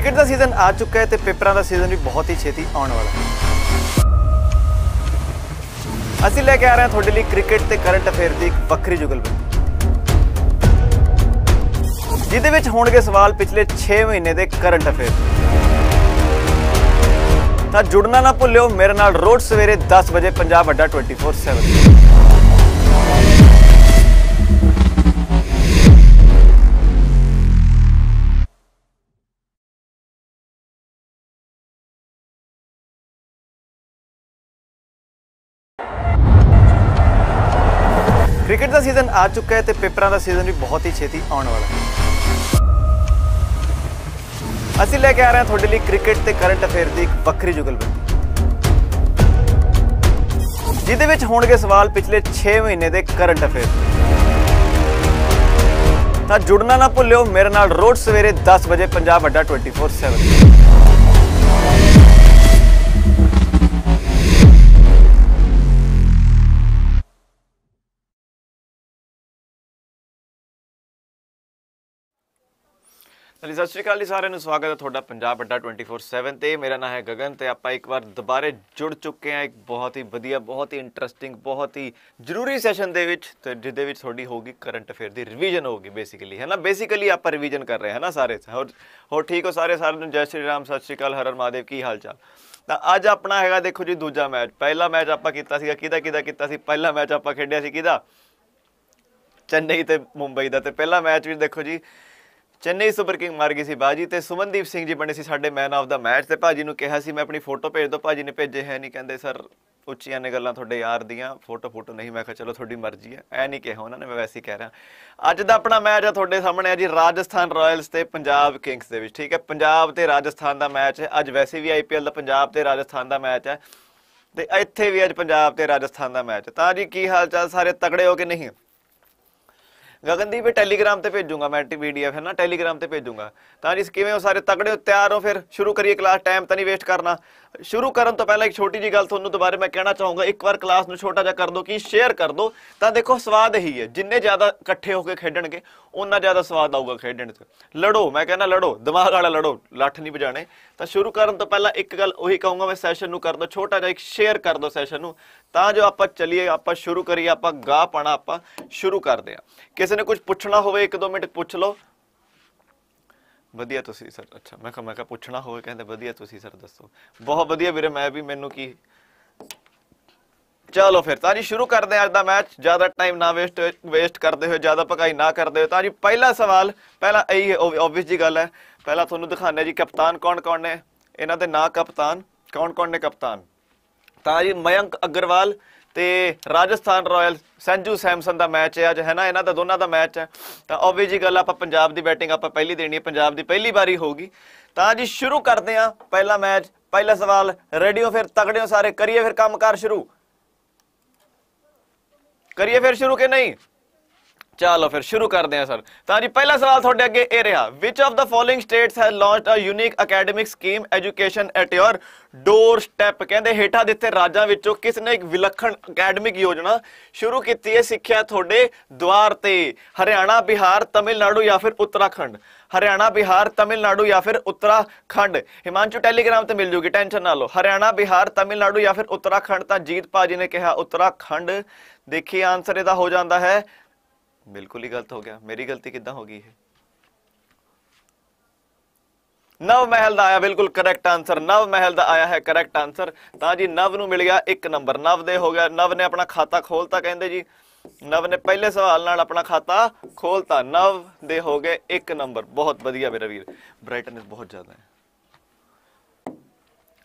cricket ਦਾ season ਆ ਚੁੱਕਾ ਹੈ ਤੇ ਪੇਪਰਾਂ ਦਾ ਸੀਜ਼ਨ ਵੀ ਬਹੁਤ ਹੀ ਛੇਤੀ ਆਉਣ ਵਾਲਾ ਹੈ ਅਸੀਂ ਲੈ ਕੇ ਆ ਰਹੇ ਹਾਂ ਤੁਹਾਡੇ ਲਈ ਕ੍ਰਿਕਟ ਤੇ ਕਰੰਟ ਅਫੇਅਰ ਦੀ ਇੱਕ ਵੱਖਰੀ ਜੁਗਲਬੰਦੀ ਜਿਹਦੇ ਵਿੱਚ ਹੋਣਗੇ ਸਵਾਲ ਪਿਛਲੇ 6 ਮਹੀਨੇ ਦੇ ਕਰੰਟ ਅਫੇਅਰ ਤਾਂ ਜੁੜਨਾ ਨਾ ਭੁੱਲਿਓ ਮੇਰੇ ਨਾਲ ਰੋਜ਼ ਸਵੇਰੇ 10 ਵਜੇ ਪੰਜਾਬ ਅੱਡਾ 24/7 ਕ੍ਰਿਕਟ ਦਾ ਸੀਜ਼ਨ ਆ ਚੁੱਕਾ ਹੈ ਤੇ ਪੇਪਰਾਂ ਦਾ ਸੀਜ਼ਨ ਵੀ ਬਹੁਤ ਹੀ ਛੇਤੀ ਆਉਣ ਵਾਲਾ ਹੈ ਅਸੀਂ ਲੈ ਕੇ ਆ ਰਹੇ ਹਾਂ ਤੁਹਾਡੇ ਲਈ ਕ੍ਰਿਕਟ ਤੇ ਕਰੰਟ ਅਫੇਅਰ ਦੀ ਇੱਕ ਵੱਖਰੀ ਜੁਗਲਬੰਦੀ ਜਿਹਦੇ ਵਿੱਚ ਹੋਣਗੇ ਸਵਾਲ ਪਿਛਲੇ 6 ਮਹੀਨੇ ਦੇ ਕਰੰਟ ਅਫੇਅਰ ਤਾਂ ਜੁੜਨਾ ਨਾ ਭੁੱਲਿਓ ਮੇਰੇ ਨਾਲ ਰੋਜ਼ ਸਵੇਰੇ 10 ਵਜੇ ਪੰਜਾਬ ਅੱਡਾ 24/7 ਹਾਂਜੀ ਸਤਿ ਸ਼੍ਰੀ ਅਕਾਲ ਜੀ ਸਾਰਿਆਂ ਨੂੰ ਸਵਾਗਤ ਹੈ ਤੁਹਾਡਾ ਪੰਜਾਬ ਅੱਡਾ 24/7 ਤੇ ਮੇਰਾ ਨਾਮ ਹੈ ਗਗਨ ਤੇ ਆਪਾਂ ਇੱਕ ਵਾਰ ਦੁਬਾਰੇ ਜੁੜ ਚੁੱਕੇ ਹਾਂ ਇੱਕ ਬਹੁਤ ਹੀ ਵਧੀਆ ਬਹੁਤ ਹੀ ਇੰਟਰਸਟਿੰਗ ਬਹੁਤ ਹੀ ਜ਼ਰੂਰੀ ਸੈਸ਼ਨ ਦੇ ਵਿੱਚ ਤੇ ਜਿਹਦੇ ਵਿੱਚ ਤੁਹਾਡੀ ਹੋਗੀ ਕਰੰਟ ਅਫੇਅਰ ਦੀ ਰਿਵੀਜ਼ਨ ਹੋਗੀ ਬੇਸਿਕਲੀ ਹੈਨਾ ਬੇਸਿਕਲੀ ਆਪਾਂ ਰਿਵੀਜ਼ਨ ਕਰ ਰਹੇ ਹਾਂ ਨਾ ਸਾਰੇ ਹੋਰ ਹੋਰ ਠੀਕ ਹੋ ਸਾਰੇ ਸਾਰਿਆਂ ਨੂੰ ਜੈ ਸ਼੍ਰੀ ਰਾਮ ਸਤਿ ਸ਼੍ਰੀ ਅਕਾਲ ਹਰਰ ਮਾਦੇਵ ਕੀ ਹਾਲ ਚਾਲ ਤਾਂ ਅੱਜ ਆਪਣਾ ਹੈਗਾ ਦੇਖੋ ਜੀ ਦੂਜਾ ਮੈਚ ਪਹਿਲਾ ਮੈਚ ਆਪਾਂ ਕੀਤਾ ਸੀਗਾ ਕਿਹਦਾ ਕਿਹਦਾ ਕੀਤਾ ਸੀ ਪਹਿਲਾ ਮੈਚ ਆਪਾਂ ਖੇਡਿਆ ਸੀ ਕਿਹਦਾ ਚੰਨਈ ਤੇ ਮੁੰਬਈ ਦਾ ਤੇ ਪਹਿਲਾ ਮੈਚ ਵੀ ਦੇਖੋ ਜੀ ਚੇਨਈ ਸੁਪਰ ਕਿੰਗ ਮਾਰ ਗਈ ਸੀ ਬਾਜੀ ਤੇ ਸੁਮਨਦੀਪ ਸਿੰਘ ਜੀ ਬਣੇ ਸੀ ਸਾਡੇ ਮੈਨ ਆਫ ਦਾ ਮੈਚ ਤੇ ਭਾਜੀ ਨੂੰ ਕਿਹਾ ਸੀ ਮੈਂ ਆਪਣੀ ਫੋਟੋ ਭੇਜ ਦੋ ਭਾਜੀ ਨੇ ਭੇਜੇ ਹੈ ਨਹੀਂ ਕਹਿੰਦੇ ਸਰ ਉੱਚੀਆਂ ਨੇ ਗੱਲਾਂ ਤੁਹਾਡੇ ਯਾਰ ਦੀਆਂ ਫੋਟੋ ਫੋਟੋ ਨਹੀਂ ਮੈਂ ਕਿਹਾ ਚਲੋ ਤੁਹਾਡੀ ਮਰਜ਼ੀ ਹੈ ਐ ਨਹੀਂ ਕਿਹਾ ਉਹਨਾਂ ਨੇ ਮੈਂ ਵੈਸੇ ਹੀ ਕਹਿ ਰਿਹਾ ਅੱਜ ਦਾ ਆਪਣਾ ਮੈਚ ਆ ਤੁਹਾਡੇ ਸਾਹਮਣੇ ਆ ਜੀ ਰਾਜਸਥਾਨ ਰਾਇਲਸ ਤੇ ਪੰਜਾਬ ਕਿੰਗਸ ਦੇ ਵਿੱਚ ਠੀਕ ਹੈ ਪੰਜਾਬ ਤੇ ਰਾਜਸਥਾਨ ਦਾ ਮੈਚ ਹੈ ਅੱਜ ਵੈਸੇ ਵੀ ਆਈਪੀਐਲ ਦਾ ਪੰਜਾਬ ਤੇ ਰਾਜਸਥਾਨ ਦਾ ਮੈਚ ਹੈ ਤੇ ਇੱਥੇ ਵੀ ਅੱਜ ਪੰਜਾਬ ਤੇ ਰਾਜਸਥਾਨ ਦਾ ਮੈਚ ਤਾਂ ਜੀ ਕੀ ਹਾਲ ਚਾਲ ਸਾਰੇ ਤਕੜੇ ਹੋ ਕੇ ਨਹੀਂ ਗਗਨਦੀਪ ਇਹ ਟੈਲੀਗ੍ਰਾਮ ਤੇ ਭੇਜੂਗਾ ਮੈਂ ਪੀਡੀਐਫ ਹੈ ਨਾ ਟੈਲੀਗ੍ਰਾਮ ਤੇ ਭੇਜੂਗਾ ਤਾਂ ਜੀ ਕਿਵੇਂ ਹੋ ਸਾਰੇ ਤਕੜੇ ਹੋ ਤਿਆਰ ਹੋ ਫਿਰ ਸ਼ੁਰੂ ਕਰੀਏ ਕਲਾਸ ਟਾਈਮ ਤਾਂ ਨਹੀਂ ਵੇਸਟ ਕਰਨਾ ਸ਼ੁਰੂ ਕਰਨ ਤੋਂ ਪਹਿਲਾਂ ਇੱਕ ਛੋਟੀ ਜੀ ਗੱਲ ਤੁਹਾਨੂੰ ਦੁਬਾਰੇ ਮੈਂ ਕਹਿਣਾ ਚਾਹੂੰਗਾ ਇੱਕ ਵਾਰ ਕਲਾਸ ਨੂੰ ਛੋਟਾ ਜਿਹਾ ਕਰ ਦੋ ਕਿ ਸ਼ੇਅਰ ਕਰ ਦੋ ਤਾਂ ਦੇਖੋ ਸਵਾਦ ਹੀ ਹੈ ਜਿੰਨੇ ਜ਼ਿਆਦਾ ਇਕੱਠੇ ਹੋ ਕੇ ਖੇਡਣਗੇ ਉਹਨਾਂ ਜ਼ਿਆਦਾ ਸਵਾਦ ਆਊਗਾ ਖੇਡਣ 'ਚ ਲੜੋ ਮੈਂ ਕਹਿੰਦਾ ਲੜੋ ਦਿਮਾਗ ਵਾਲਾ ਲੜੋ ਲੱਠ ਨਹੀਂ ਵਜਾਣੇ ਤਾਂ ਸ਼ੁਰੂ ਕਰਨ ਤੋਂ ਪਹਿਲਾਂ ਇੱਕ ਗੱਲ ਉਹੀ ਕਹੂੰਗਾ ਮੈਂ ਸੈਸ਼ਨ ਨੂੰ ਕਰ ਦੋ ਛੋਟਾ ਜਿਹਾ ਇੱਕ ਸ਼ੇਅਰ ਕਰ ਦੋ ਸੈਸ਼ਨ ਨੂੰ ਤਾਂ ਜੋ ਆਪਾਂ ਚੱਲੀਏ ਆਪਾਂ ਸ਼ੁਰੂ ਕਰੀਏ ਆਪਾਂ ਗਾ ਪਾਣਾ ਆਪਾਂ ਸ਼ੁਰੂ ਕਰਦੇ ਆ ਕਿਸੇ ਨੇ ਕੁਝ ਪੁੱਛਣਾ ਹੋਵੇ 1-2 ਮਿੰਟ ਪੁੱਛ ਲਓ ਵਧੀਆ ਤੁਸੀਂ ਸਰ ਅੱਛਾ ਮੈਂ ਕਿਹਾ ਮੈਂ ਕਿਹਾ ਪੁੱਛਣਾ ਹੋਵੇ ਕਹਿੰਦੇ ਵਧੀਆ ਤੁਸੀਂ ਸਰ ਦੱਸੋ ਬਹੁਤ ਵਧੀਆ ਵੀਰੇ ਮੈਂ ਵੀ ਮੈਨੂੰ ਕੀ ਚਲੋ ਫਿਰ ਤਾਂ ਜੀ ਸ਼ੁਰੂ ਕਰਦੇ ਹਾਂ ਅੱਜ ਦਾ ਮੈਚ ਜ਼ਿਆਦਾ ਟਾਈਮ ਨਾ ਵੇਸਟ ਵੇਸਟ ਕਰਦੇ ਹੋਏ ਜ਼ਿਆਦਾ ਭਗਾਈ ਨਾ ਕਰਦੇ ਹੋਏ ਤਾਂ ਜੀ ਪਹਿਲਾ ਸਵਾਲ ਪਹਿਲਾ ਇਹੀ ਹੈ ਆਬਵੀਅਸ ਜੀ ਗੱਲ ਹੈ ਪਹਿਲਾਂ ਤੁਹਾਨੂੰ ਦਿਖਾਣਾ ਜੀ ਕਪਤਾਨ ਕੌਣ ਕੌਣ ਨੇ ਇਹਨਾਂ ਦੇ ਨਾਂ ਕਪਤਾਨ ਕੌਣ ਕੌਣ ਨੇ ਕਪਤਾਨ ਤਾਂ ਜੀ ਮਯੰਕ ਅਗਰਵਾਲ ਤੇ ਰਾਜਸਥਾਨ ਰਾਇਲ ਸੰਜੂ ਸੈਮਸਨ ਦਾ ਮੈਚ ਹੈ ਅੱਜ ਹੈ ਨਾ ਇਹਨਾਂ ਦਾ ਦੋਨਾਂ ਦਾ ਮੈਚ ਹੈ ਤਾਂ ਜੀ ਗੱਲ ਆਪਾਂ ਪੰਜਾਬ ਦੀ ਬੈਟਿੰਗ ਆਪਾਂ ਪਹਿਲੀ ਦੇਣੀ ਹੈ ਪੰਜਾਬ ਦੀ ਪਹਿਲੀ ਵਾਰੀ ਹੋਊਗੀ ਤਾਂ ਜੀ ਸ਼ੁਰੂ ਕਰਦੇ ਆ ਪਹਿਲਾ ਮੈਚ ਪਹਿਲਾ ਸਵਾਲ ਰੇਡੀਓ ਫਿਰ ਤਗੜਿਓ ਸਾਰੇ ਕਰੀਏ ਫਿਰ ਕੰਮਕਾਰ ਸ਼ੁਰੂ ਕਰੀਏ ਫਿਰ ਸ਼ੁਰੂ ਕਿ ਨਹੀਂ ਚਲੋ ਫਿਰ ਸ਼ੁਰੂ ਕਰਦੇ ਹਾਂ ਸਰ ਤਾਂ ਜੀ ਪਹਿਲਾ ਸਵਾਲ ਤੁਹਾਡੇ ਅੱਗੇ ਇਹ ਰਿਹਾ which of the following states has launched a unique academic scheme education at your door step ਕਹਿੰਦੇ ਹੇਠਾਂ ਦਿੱਤੇ ਰਾਜਾਂ ਵਿੱਚੋਂ ਕਿਸ ਨੇ ਇੱਕ ਵਿਲੱਖਣ ਅਕੈਡੈਮਿਕ ਯੋਜਨਾ ਸ਼ੁਰੂ ਕੀਤੀ ਹੈ ਸਿੱਖਿਆ ਤੁਹਾਡੇ ਦਵਾਰ ਤੇ ਹਰਿਆਣਾ ਬਿਹਾਰ ਤਮਿਲਨਾਡੂ ਜਾਂ ਫਿਰ ਉੱਤਰਾਖੰਡ ਹਰਿਆਣਾ ਬਿਹਾਰ ਤਮਿਲਨਾਡੂ ਜਾਂ ਫਿਰ ਉੱਤਰਾਖੰਡ ਹਿਮਾਂਚੂ ਟੈਲੀਗ੍ਰਾਮ ਤੇ ਮਿਲ ਜੂਗੀ ਟੈਨਸ਼ਨ ਨਾ ਲਓ ਹਰਿਆਣਾ ਬਿਹਾਰ ਤਮਿਲਨਾਡੂ ਜਾਂ ਫਿਰ ਉੱਤਰਾਖੰਡ ਤਾਂ ਜੀਤ ਪਾਜੀ ਨੇ ਕਿਹਾ ਉੱਤਰਾਖੰਡ ਦੇਖੀ ਆਨਸਰ ਇਹਦਾ ਹੋ ਜਾਂਦਾ ਹੈ ਬਿਲਕੁਲ ਹੀ ਗਲਤ ਹੋ ਗਿਆ ਮੇਰੀ ਗਲਤੀ ਕਿੱਦਾਂ ਹੋ ਗਈ ਇਹ ਨਵ ਮਹਿਲ ਦਾ ਆਇਆ ਬਿਲਕੁਲ ਕਰੈਕਟ ਆਨਸਰ ਨਵ ਮਹਿਲ ਦਾ ਆਇਆ ਹੈ ਕਰੈਕਟ ਆਨਸਰ ਤਾਂ ਜੀ ਨਵ ਨੂੰ ਮਿਲ ਗਿਆ ਇੱਕ ਨੰਬਰ ਨਵ ਦੇ ਹੋ ਗਿਆ ਨਵ ਨੇ ਆਪਣਾ ਖਾਤਾ ਖੋਲਤਾ ਕਹਿੰਦੇ ਜੀ ਨਵ ਨੇ ਪਹਿਲੇ ਸਵਾਲ ਨਾਲ ਆਪਣਾ ਖਾਤਾ ਖੋਲਤਾ ਨਵ ਦੇ ਹੋ ਗਏ ਇੱਕ ਨੰਬਰ ਬਹੁਤ ਵਧੀਆ ਮੇਰਾ ਵੀਰ ਬ੍ਰਾਈਟਨੈਸ ਬਹੁਤ ਜ਼ਿਆਦਾ ਹੈ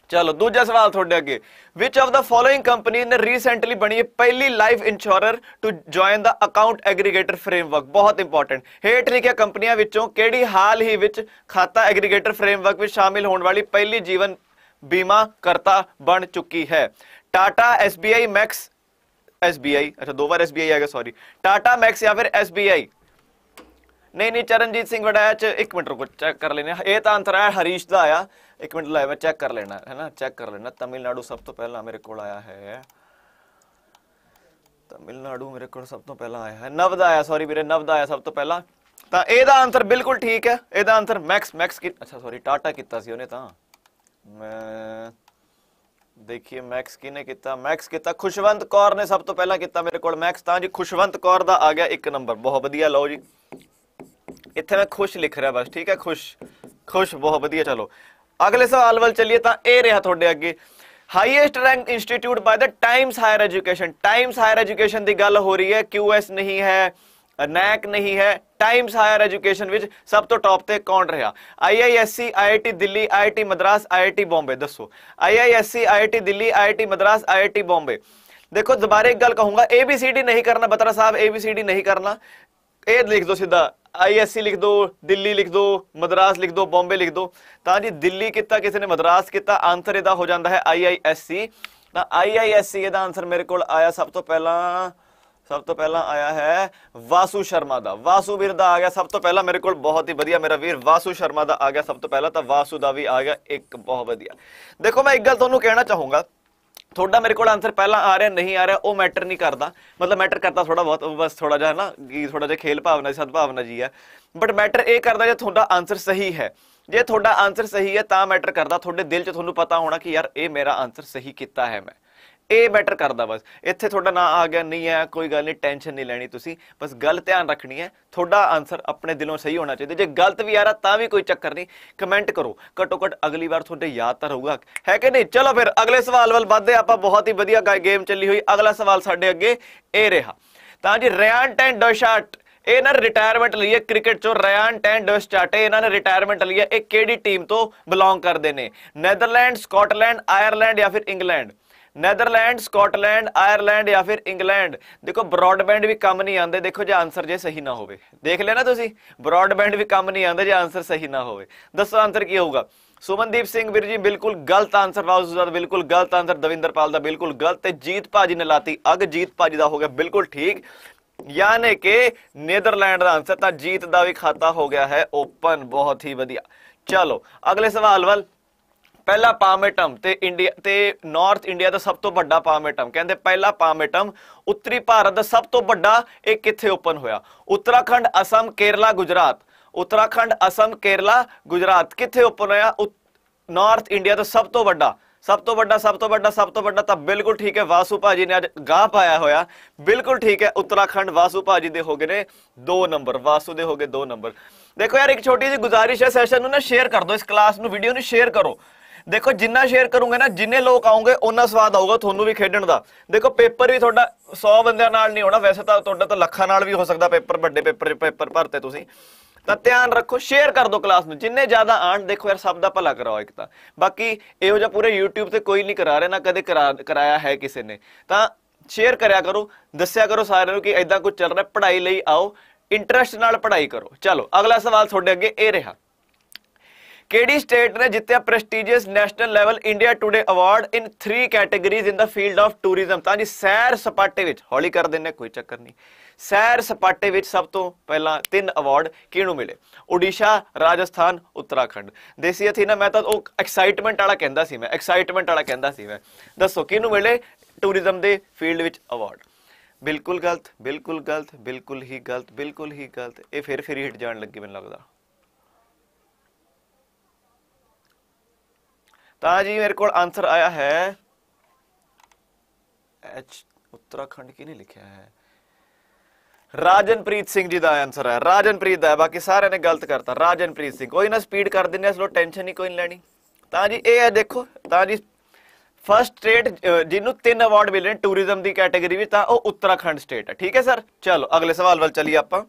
ਚਲੋ ਦੂਜਾ ਸਵਾਲ ਤੁਹਾਡੇ ਅੱਗੇ which of the following company ਨੇ ਰੀਸੈਂਟਲੀ ਬਣੀ ਹੈ ਪਹਿਲੀ life insurer to join the account aggregator framework ਬਹੁਤ ਇੰਪੋਰਟੈਂਟ ਹੇਠ ਲਿਖੀਆਂ ਕੰਪਨੀਆਂ ਵਿੱਚੋਂ ਕਿਹੜੀ ਹਾਲ ਹੀ ਵਿੱਚ ਖਾਤਾ ਐਗਰੀਗੇਟਰ ਫਰੇਮਵਰਕ ਵਿੱਚ ਸ਼ਾਮਿਲ ਹੋਣ ਵਾਲੀ ਪਹਿਲੀ ਜੀਵਨ ਬੀਮਾ ਕਰਤਾ ਬਣ ਚੁੱਕੀ ਹੈ ਟਾਟਾ SBI ਮੈਕਸ SBI ਅੱਛਾ ਦੋ ਵਾਰ SBI ਆ ਗਿਆ ਸੌਰੀ ਟਾਟਾ ਮੈਕਸ ਜਾਂ ਫਿਰ SBI ਨਹੀਂ ਨਹੀਂ ਚਰਨਜੀਤ ਸਿੰਘ ਵੜਾਇਆ ਚ 1 ਮਿੰਟ ਰੁਕੋ ਚੈੱਕ ਕਰ ਲੈਨੇ ਇਹ ਤਾਂ ਅੰਤਰ ਹੈ ਹਰੀਸ਼ ਦਾ ਆਇਆ 1 ਮਿੰਟ ਲਾਇਆ ਮੈਂ ਚੈੱਕ ਕਰ ਲੈਣਾ ਹੈ ਨਾ ਚੈੱਕ ਕਰ ਲੈਣਾ ਤਮਿਲਨਾਡੂ ਸਭ ਤੋਂ ਪਹਿਲਾਂ ਮੇਰੇ ਕੋਲ ਆਇਆ ਹੈ ਤਮਿਲਨਾਡੂ ਮੇਰੇ ਕੋਲ ਸਭ ਤੋਂ ਪਹਿਲਾਂ ਆਇਆ ਹੈ ਨਵ ਦਾ ਆਇਆ ਸੌਰੀ ਵੀਰੇ ਨਵ ਦਾ ਆਇਆ ਸਭ ਤੋਂ ਪਹਿਲਾਂ ਤਾਂ ਇਹਦਾ ਅੰਤਰ ਬਿਲਕੁਲ ਠੀਕ ਹੈ ਇਹਦਾ ਅੰਤਰ ਮੈਕਸ ਮੈਕਸ ਕੀ ਅੱਛਾ ਸੌਰੀ ਟਾਟਾ ਕੀਤਾ ਸੀ ਉਹਨੇ ਤਾਂ ਮੈਂ ਦੇਖੀਏ ਮੈਕਸ ਕਿਨੇ ਕੀਤਾ ਮੈਕਸ ਕੀਤਾ ਖੁਸ਼ਵੰਤ ਕੌਰ ਨੇ ਸਭ ਤੋਂ ਪਹਿਲਾਂ ਕੀਤਾ ਮੇਰੇ ਕੋਲ ਮੈਕਸ ਤਾਂ ਜੀ ਖੁਸ਼ਵੰਤ ਕੌਰ ਦਾ ਆ ਗਿਆ 1 ਨੰਬਰ ਬਹੁਤ ਵਧੀਆ ਲਓ ਜੀ ਇੱਥੇ ਮੈਂ ਖੁਸ਼ ਲਿਖ ਰਿਹਾ ਬਸ ਠੀਕ ਹੈ ਖੁਸ਼ ਖੁਸ਼ ਬਹੁਤ ਵਧੀਆ ਚਲੋ ਅਗਲੇ ਸਵਾਲ ਵੱਲ ਚੱਲੀਏ ਤਾਂ ਇਹ ਰਿਹਾ ਤੁਹਾਡੇ ਅੱਗੇ highest rank institute by the Times Higher Education Times Higher Education ਦੀ ਗੱਲ ਹੋ ਰਹੀ ਹੈ ਕਿਊਐਸ ਨਹੀਂ ਹੈ ਨੈਕ ਨਹੀਂ ਹੈ ਟਾਈਮਸ ਹਾਇਰ ਐਜੂਕੇਸ਼ਨ ਵਿੱਚ ਸਭ ਤੋਂ ਟੌਪ ਤੇ ਕੌਣ ਰਿਹਾ IISc IIT Delhi IIT Madras IIT Bombay ਦੱਸੋ IISc IIT Delhi IIT Madras IIT Bombay ਦੇਖੋ ਦੁਬਾਰੇ ਇੱਕ ਗੱਲ ਕਹੂੰਗਾ ਏਬੀਸੀਡੀ ਨਹੀਂ ਕਰਨਾ ਬਤਰਾ ਸਾਹਿਬ ਏਬੀਸੀਡੀ ਨਹੀਂ ਕਰਨਾ ਇਹ ਲਿਖ ਦਿਓ ਸਿੱਧਾ ਆਈਐਸਸੀ ਲਿਖ ਦੋ ਦਿੱਲੀ ਲਿਖ ਦੋ ਮਦਰਾਸ ਲਿਖ ਦੋ ਬੰਬੇ ਲਿਖ ਦੋ ਤਾਂ ਜੀ ਦਿੱਲੀ ਕੀਤਾ ਕਿਸੇ ਨੇ ਮਦਰਾਸ ਕੀਤਾ ਆਨਸਰ ਇਹਦਾ ਹੋ ਜਾਂਦਾ ਹੈ ਆਈਆਈਐਸਸੀ ਤਾਂ ਆਈਆਈਐਸਸੀ ਇਹਦਾ ਆਨਸਰ ਮੇਰੇ ਕੋਲ ਆਇਆ ਸਭ ਤੋਂ ਪਹਿਲਾਂ ਸਭ ਤੋਂ ਪਹਿਲਾਂ ਆਇਆ ਹੈ ਵਾਸੂ ਸ਼ਰਮਾ ਦਾ ਵਾਸੂ ਵੀਰ ਦਾ ਆ ਗਿਆ ਸਭ ਤੋਂ ਪਹਿਲਾਂ ਮੇਰੇ ਕੋਲ ਬਹੁਤ ਹੀ ਵਧੀਆ ਮੇਰਾ ਵੀਰ ਵਾਸੂ ਸ਼ਰਮਾ ਦਾ ਆ ਗਿਆ ਸਭ ਤੋਂ ਪਹਿਲਾਂ ਤਾਂ ਵਾਸੂ ਦਾ ਵੀ ਆ ਗਿਆ ਇੱਕ ਬਹੁਤ ਵਧੀਆ ਦੇਖੋ ਮੈਂ ਇੱਕ ਗੱਲ ਤੁਹਾਨੂੰ ਕਹਿਣਾ ਚਾਹੂੰਗਾ ਤੁਹਾਡਾ ਮੇਰੇ ਕੋਲ ਆਨਸਰ ਪਹਿਲਾਂ ਆ ਰਿਹਾ ਨਹੀਂ ਆ ਰਿਹਾ ਉਹ ਮੈਟਰ ਨਹੀਂ ਕਰਦਾ ਮਤਲਬ ਮੈਟਰ ਕਰਦਾ ਥੋੜਾ ਬਹੁਤ ਬਸ ਥੋੜਾ ਜਿਹਾ ਨਾ ਕਿ ਥੋੜਾ ਜਿਹਾ ਖੇਲ ਭਾਵਨਾ ਦੀ ਸਦਭਾਵਨਾ ਜੀ ਆ ਬਟ ਮੈਟਰ ਇਹ ਕਰਦਾ ਜੇ ਤੁਹਾਡਾ ਆਨਸਰ ਸਹੀ ਹੈ ਜੇ ਤੁਹਾਡਾ ਆਨਸਰ ਸਹੀ ਹੈ ਤਾਂ ਮੈਟਰ ਕਰਦਾ ਤੁਹਾਡੇ ਦਿਲ 'ਚ ਤੁਹਾਨੂੰ ਪਤਾ ਹੋਣਾ ਕਿ ਯਾਰ ਇਹ ਮੇਰਾ ਆਨਸਰ ਸਹੀ ਕੀਤਾ ਹੈ ਮੈਂ ਇਹ ਮੈਟਰ ਕਰਦਾ ਬਸ ਇੱਥੇ ਤੁਹਾਡਾ ਨਾਂ ਆ ਗਿਆ ਨਹੀਂ ਆ ਕੋਈ ਗੱਲ ਨਹੀਂ ਟੈਨਸ਼ਨ ਨਹੀਂ ਲੈਣੀ ਤੁਸੀਂ ਬਸ ਗੱਲ ਧਿਆਨ ਰੱਖਣੀ ਹੈ ਤੁਹਾਡਾ ਆਨਸਰ ਆਪਣੇ ਦਿਲੋਂ ਸਹੀ ਹੋਣਾ ਚਾਹੀਦਾ ਜੇ ਗਲਤ ਵੀ ਆ ਰਿਹਾ ਤਾਂ ਵੀ ਕੋਈ ਚੱਕਰ ਨਹੀਂ ਕਮੈਂਟ ਕਰੋ ਘਟੋ ਘਟ ਅਗਲੀ ਵਾਰ ਤੁਹਾਡੇ ਯਾਦ ਤਾਂ ਰਹੂਗਾ ਹੈ ਕਿ ਨਹੀਂ ਚਲੋ ਫਿਰ ਅਗਲੇ ਸਵਾਲ ਵੱਲ ਵੱਧਦੇ ਆਪਾਂ ਬਹੁਤ ਹੀ ਵਧੀਆ ਗੇਮ ਚੱਲੀ ਹੋਈ ਅਗਲਾ ਸਵਾਲ ਸਾਡੇ ਅੱਗੇ ਇਹ ਰਿਹਾ ਤਾਂ ਜੀ ਰਿਆਨ ਟੈਂਡ ਡੋਸ਼ਾਟ ਇਹ ਨਾ ਰਿਟਾਇਰਮੈਂਟ ਲਈ ਹੈ ਕ੍ਰਿਕਟ ਚੋਂ ਰਿਆਨ ਟੈਂਡ ਸਟਾਟੇ ਇਹਨਾਂ ਨੇ ਰਿਟਾਇਰਮੈਂਟ ਲਈ ਹੈ ਇਹ ਕਿਹੜੀ ਟੀਮ ਤੋਂ ਬਿਲੋਂਗ ਕਰਦੇ ਨੇ ਨੈਦਰਲੈਂਡ ਸਕਾਟਲੈਂਡ ਆਇਰਲੈਂਡ ਜਾਂ ਫਿਰ ਇੰਗਲੈਂਡ ਨੈਦਰਲੈਂਡ ਸਕਾਟਲੈਂਡ ਆਇਰਲੈਂਡ ਜਾਂ ਫਿਰ ਇੰਗਲੈਂਡ ਦੇਖੋ ਬ੍ਰਾਡਬੈਂਡ ਵੀ ਕੰਮ ਨਹੀਂ ਆਉਂਦੇ ਦੇਖੋ ਜੇ ਆਨਸਰ ਜੇ ਸਹੀ ਨਾ ਹੋਵੇ ਦੇਖ ਲਿਆ ਨਾ ਤੁਸੀਂ ਬ੍ਰਾਡਬੈਂਡ ਵੀ ਕੰਮ ਨਹੀਂ ਆਉਂਦੇ ਜੇ ਆਨਸਰ ਸਹੀ ਨਾ ਹੋਵੇ ਦੱਸੋ ਆਨਸਰ ਕੀ ਹੋਊਗਾ ਸੁਮਨਦੀਪ ਸਿੰਘ ਵੀਰ ਜੀ ਬਿਲਕੁਲ ਗਲਤ ਆਨਸਰ ਰਾਜੂ ਜੀ ਦਾ ਬਿਲਕੁਲ ਗਲਤ ਆਨਸਰ ਦਵਿੰਦਰ ਪਾਲ ਦਾ ਬਿਲਕੁਲ ਗਲਤ ਤੇ ਜੀਤ ਭਾਜੀ ਨੇ ਲਾਤੀ ਅਗ ਜੀਤ ਭਾਜੀ ਦਾ ਹੋ ਗਿਆ ਬਿਲਕੁਲ ਠੀਕ ਯਾਨੀ ਕਿ ਨੀਦਰਲੈਂਡ ਦਾ ਆਨਸਰ ਤਾਂ ਜੀਤ ਦਾ ਵੀ ਖਾਤਾ ਹੋ ਗਿਆ ਹੈ ਓਪਨ ਬਹੁਤ ਹੀ ਵਧੀਆ ਚਲੋ ਅਗਲੇ ਸਵਾਲ ਵੱਲ ਪਹਿਲਾ ਪਾਮੇਟਮ ਤੇ ਇੰਡੀਆ ਤੇ ਨਾਰਥ ਇੰਡੀਆ ਦਾ ਸਭ ਤੋਂ ਵੱਡਾ ਪਾਮੇਟਮ ਕਹਿੰਦੇ ਪਹਿਲਾ ਪਾਮੇਟਮ ਉੱਤਰੀ ਭਾਰਤ ਦਾ ਸਭ ਤੋਂ ਵੱਡਾ ਇਹ ਕਿੱਥੇ ਓਪਨ ਹੋਇਆ ਉੱਤਰਾਖੰਡ ਅਸਮ ਕੇਰਲਾ ਗੁਜਰਾਤ ਉੱਤਰਾਖੰਡ ਅਸਮ ਕੇਰਲਾ ਗੁਜਰਾਤ ਕਿੱਥੇ ਓਪਨ ਹੋਇਆ ਨਾਰਥ ਇੰਡੀਆ ਦਾ ਸਭ ਤੋਂ ਵੱਡਾ ਸਭ ਤੋਂ ਵੱਡਾ ਸਭ ਤੋਂ ਵੱਡਾ ਸਭ ਤੋਂ ਵੱਡਾ ਤਾਂ ਬਿਲਕੁਲ ਠੀਕ ਹੈ ਵਾਸੂ ਭਾਜੀ ਨੇ ਅੱਜ ਗਾਹ ਪਾਇਆ ਹੋਇਆ ਬਿਲਕੁਲ ਠੀਕ ਹੈ ਉੱਤਰਾਖੰਡ ਵਾਸੂ ਭਾਜੀ ਦੇ ਹੋ ਗਏ ਨੇ 2 ਨੰਬਰ ਵਾਸੂ ਦੇ ਹੋ ਗਏ 2 ਨੰਬਰ ਦੇਖੋ ਯਾਰ ਇੱਕ ਛੋਟੀ ਜਿਹੀ ਗੁਜ਼ਾਰਿਸ਼ ਹੈ ਸੈਸ਼ਨ ਨੂੰ ਨਾ ਸ਼ੇਅਰ ਕਰ ਦਿਓ ਇਸ ਕਲਾਸ ਨੂੰ ਵੀਡੀਓ ਨੂੰ ਸ਼ੇਅਰ ਕਰੋ ਦੇਖੋ ਜਿੰਨਾ ਸ਼ੇਅਰ ਕਰੂਗਾ ਨਾ ਜਿੰਨੇ ਲੋਕ ਆਉਂਗੇ ਉਹਨਾਂ ਸਵਾਦ ਆਊਗਾ ਤੁਹਾਨੂੰ ਵੀ ਖੇਡਣ ਦਾ ਦੇਖੋ ਪੇਪਰ ਵੀ ਤੁਹਾਡਾ 100 ਬੰਦਿਆਂ ਨਾਲ ਨਹੀਂ ਹੋਣਾ ਵੈਸੇ ਤਾਂ ਤੁਹਾਡਾ ਤਾਂ ਲੱਖਾਂ ਨਾਲ ਵੀ ਹੋ ਸਕਦਾ ਪੇਪਰ ਵੱਡੇ ਪੇਪਰ ਪੇਪਰ ਭਰਤੇ ਤੁਸੀਂ ਤਾਂ ਧਿਆਨ ਰੱਖੋ ਸ਼ੇਅਰ ਕਰ ਦਿਓ ਕਲਾਸ ਨੂੰ ਜਿੰਨੇ ਜ਼ਿਆਦਾ ਆਣ ਦੇਖੋ ਯਾਰ ਸਭ ਦਾ ਭਲਾ ਕਰਾਓ ਇੱਕ ਤਾਂ ਬਾਕੀ ਇਹੋ ਜਿਹਾ ਪੂਰੇ YouTube ਤੇ ਕੋਈ ਨਹੀਂ ਕਰਾ ਰਿਹਾ ਨਾ ਕਦੇ ਕਰਾਇਆ ਹੈ ਕਿਸੇ ਨੇ ਤਾਂ ਸ਼ੇਅਰ ਕਰਿਆ ਕਰੋ ਦੱਸਿਆ ਕਰੋ ਸਾਰਿਆਂ ਨੂੰ ਕਿ ਐਦਾਂ ਕੁਝ ਚੱਲ ਰਿਹਾ ਪੜ੍ਹਾਈ ਲਈ ਆਓ ਇੰਟਰਸਟ ਨਾਲ ਪੜ੍ਹਾਈ ਕਰੋ ਚਲੋ ਅਗਲਾ ਸਵਾਲ ਤੁਹਾਡੇ ਅੱਗੇ ਇਹ ਰਿਹਾ ਕਿਹੜੀ ਸਟੇਟ ਨੇ ਜਿੱਤਿਆ prestigious national level India Today award in 3 categories in the field of tourism ਤਾਂ ਜੀ ਸੈਰ ਸਪਾਟੇ ਵਿੱਚ ਹੌਲੀ ਕਰ ਦਿੰਨੇ ਕੋਈ ਚੱਕਰ ਨਹੀਂ ਸੈਰ ਸਪਾਟੇ ਵਿੱਚ ਸਭ ਤੋਂ ਪਹਿਲਾਂ ਤਿੰਨ ਅਵਾਰਡ ਕਿਹਨੂੰ ਮਿਲੇ ਓਡੀਸ਼ਾ ਰਾਜਸਥਾਨ ਉੱਤਰਾਖੰਡ ਦੇਸੀ ਨਾ ਮੈਂ ਤਾਂ ਉਹ ਐਕਸਾਈਟਮੈਂਟ ਵਾਲਾ ਕਹਿੰਦਾ ਸੀ ਮੈਂ ਐਕਸਾਈਟਮੈਂਟ ਵਾਲਾ ਕਹਿੰਦਾ ਸੀ ਮੈਂ ਦੱਸੋ ਕਿਹਨੂੰ ਮਿਲੇ ਟੂਰਿਜ਼ਮ ਦੇ ਫੀਲਡ ਵਿੱਚ ਅਵਾਰਡ ਬਿਲਕੁਲ ਗਲਤ ਬਿਲਕੁਲ ਗਲਤ ਬਿਲਕੁਲ ਹੀ ਗਲਤ ਬਿਲਕੁਲ ਹੀ ਗਲਤ ਇਹ ਫਿਰ ਫਿਰ ਹਿੱਟ ਹਟ ਜਾਣ ਲੱਗੀ ਮੈਨੂੰ ਲੱਗਦਾ ਤਾਂ ਜੀ ਮੇਰੇ ਕੋਲ ਆਨਸਰ ਆਇਆ ਹੈ ਐਚ ਉੱਤਰਾਖੰਡ ਕੀ ਨਹੀਂ ਲਿਖਿਆ ਹੈ ਰਾਜਨਪ੍ਰੀਤ ਸਿੰਘ ਜੀ ਦਾ ਆਨਸਰ ਹੈ ਰਾਜਨਪ੍ਰੀਤ ਦਾ ਬਾਕੀ ਸਾਰਿਆਂ ਨੇ ਗਲਤ ਕਰਤਾ ਰਾਜਨਪ੍ਰੀਤ ਸਿੰਘ ਕੋਈ ਨਾ ਸਪੀਡ ਕਰ ਦਿੰਨੇ ਸਲੋ ਟੈਨਸ਼ਨ ਨਹੀਂ ਕੋਈ ਲੈਣੀ ਤਾਂ ਜੀ ਇਹ ਹੈ ਦੇਖੋ ਤਾਂ ਜੀ ਫਰਸਟ ਸਟੇਟ ਜਿਹਨੂੰ ਤਿੰਨ ਅਵਾਰਡ ਮਿਲੇ ਨੇ ਟੂਰਿਜ਼ਮ ਦੀ ਕੈਟਾਗਰੀ ਵਿੱਚ ਤਾਂ ਉਹ ਉੱਤਰਾਖੰਡ ਸਟੇਟ ਹੈ ਠੀਕ ਹੈ ਸਰ ਚਲੋ ਅਗਲੇ ਸਵਾਲ ਵੱਲ ਚੱਲੀਏ ਆਪਾਂ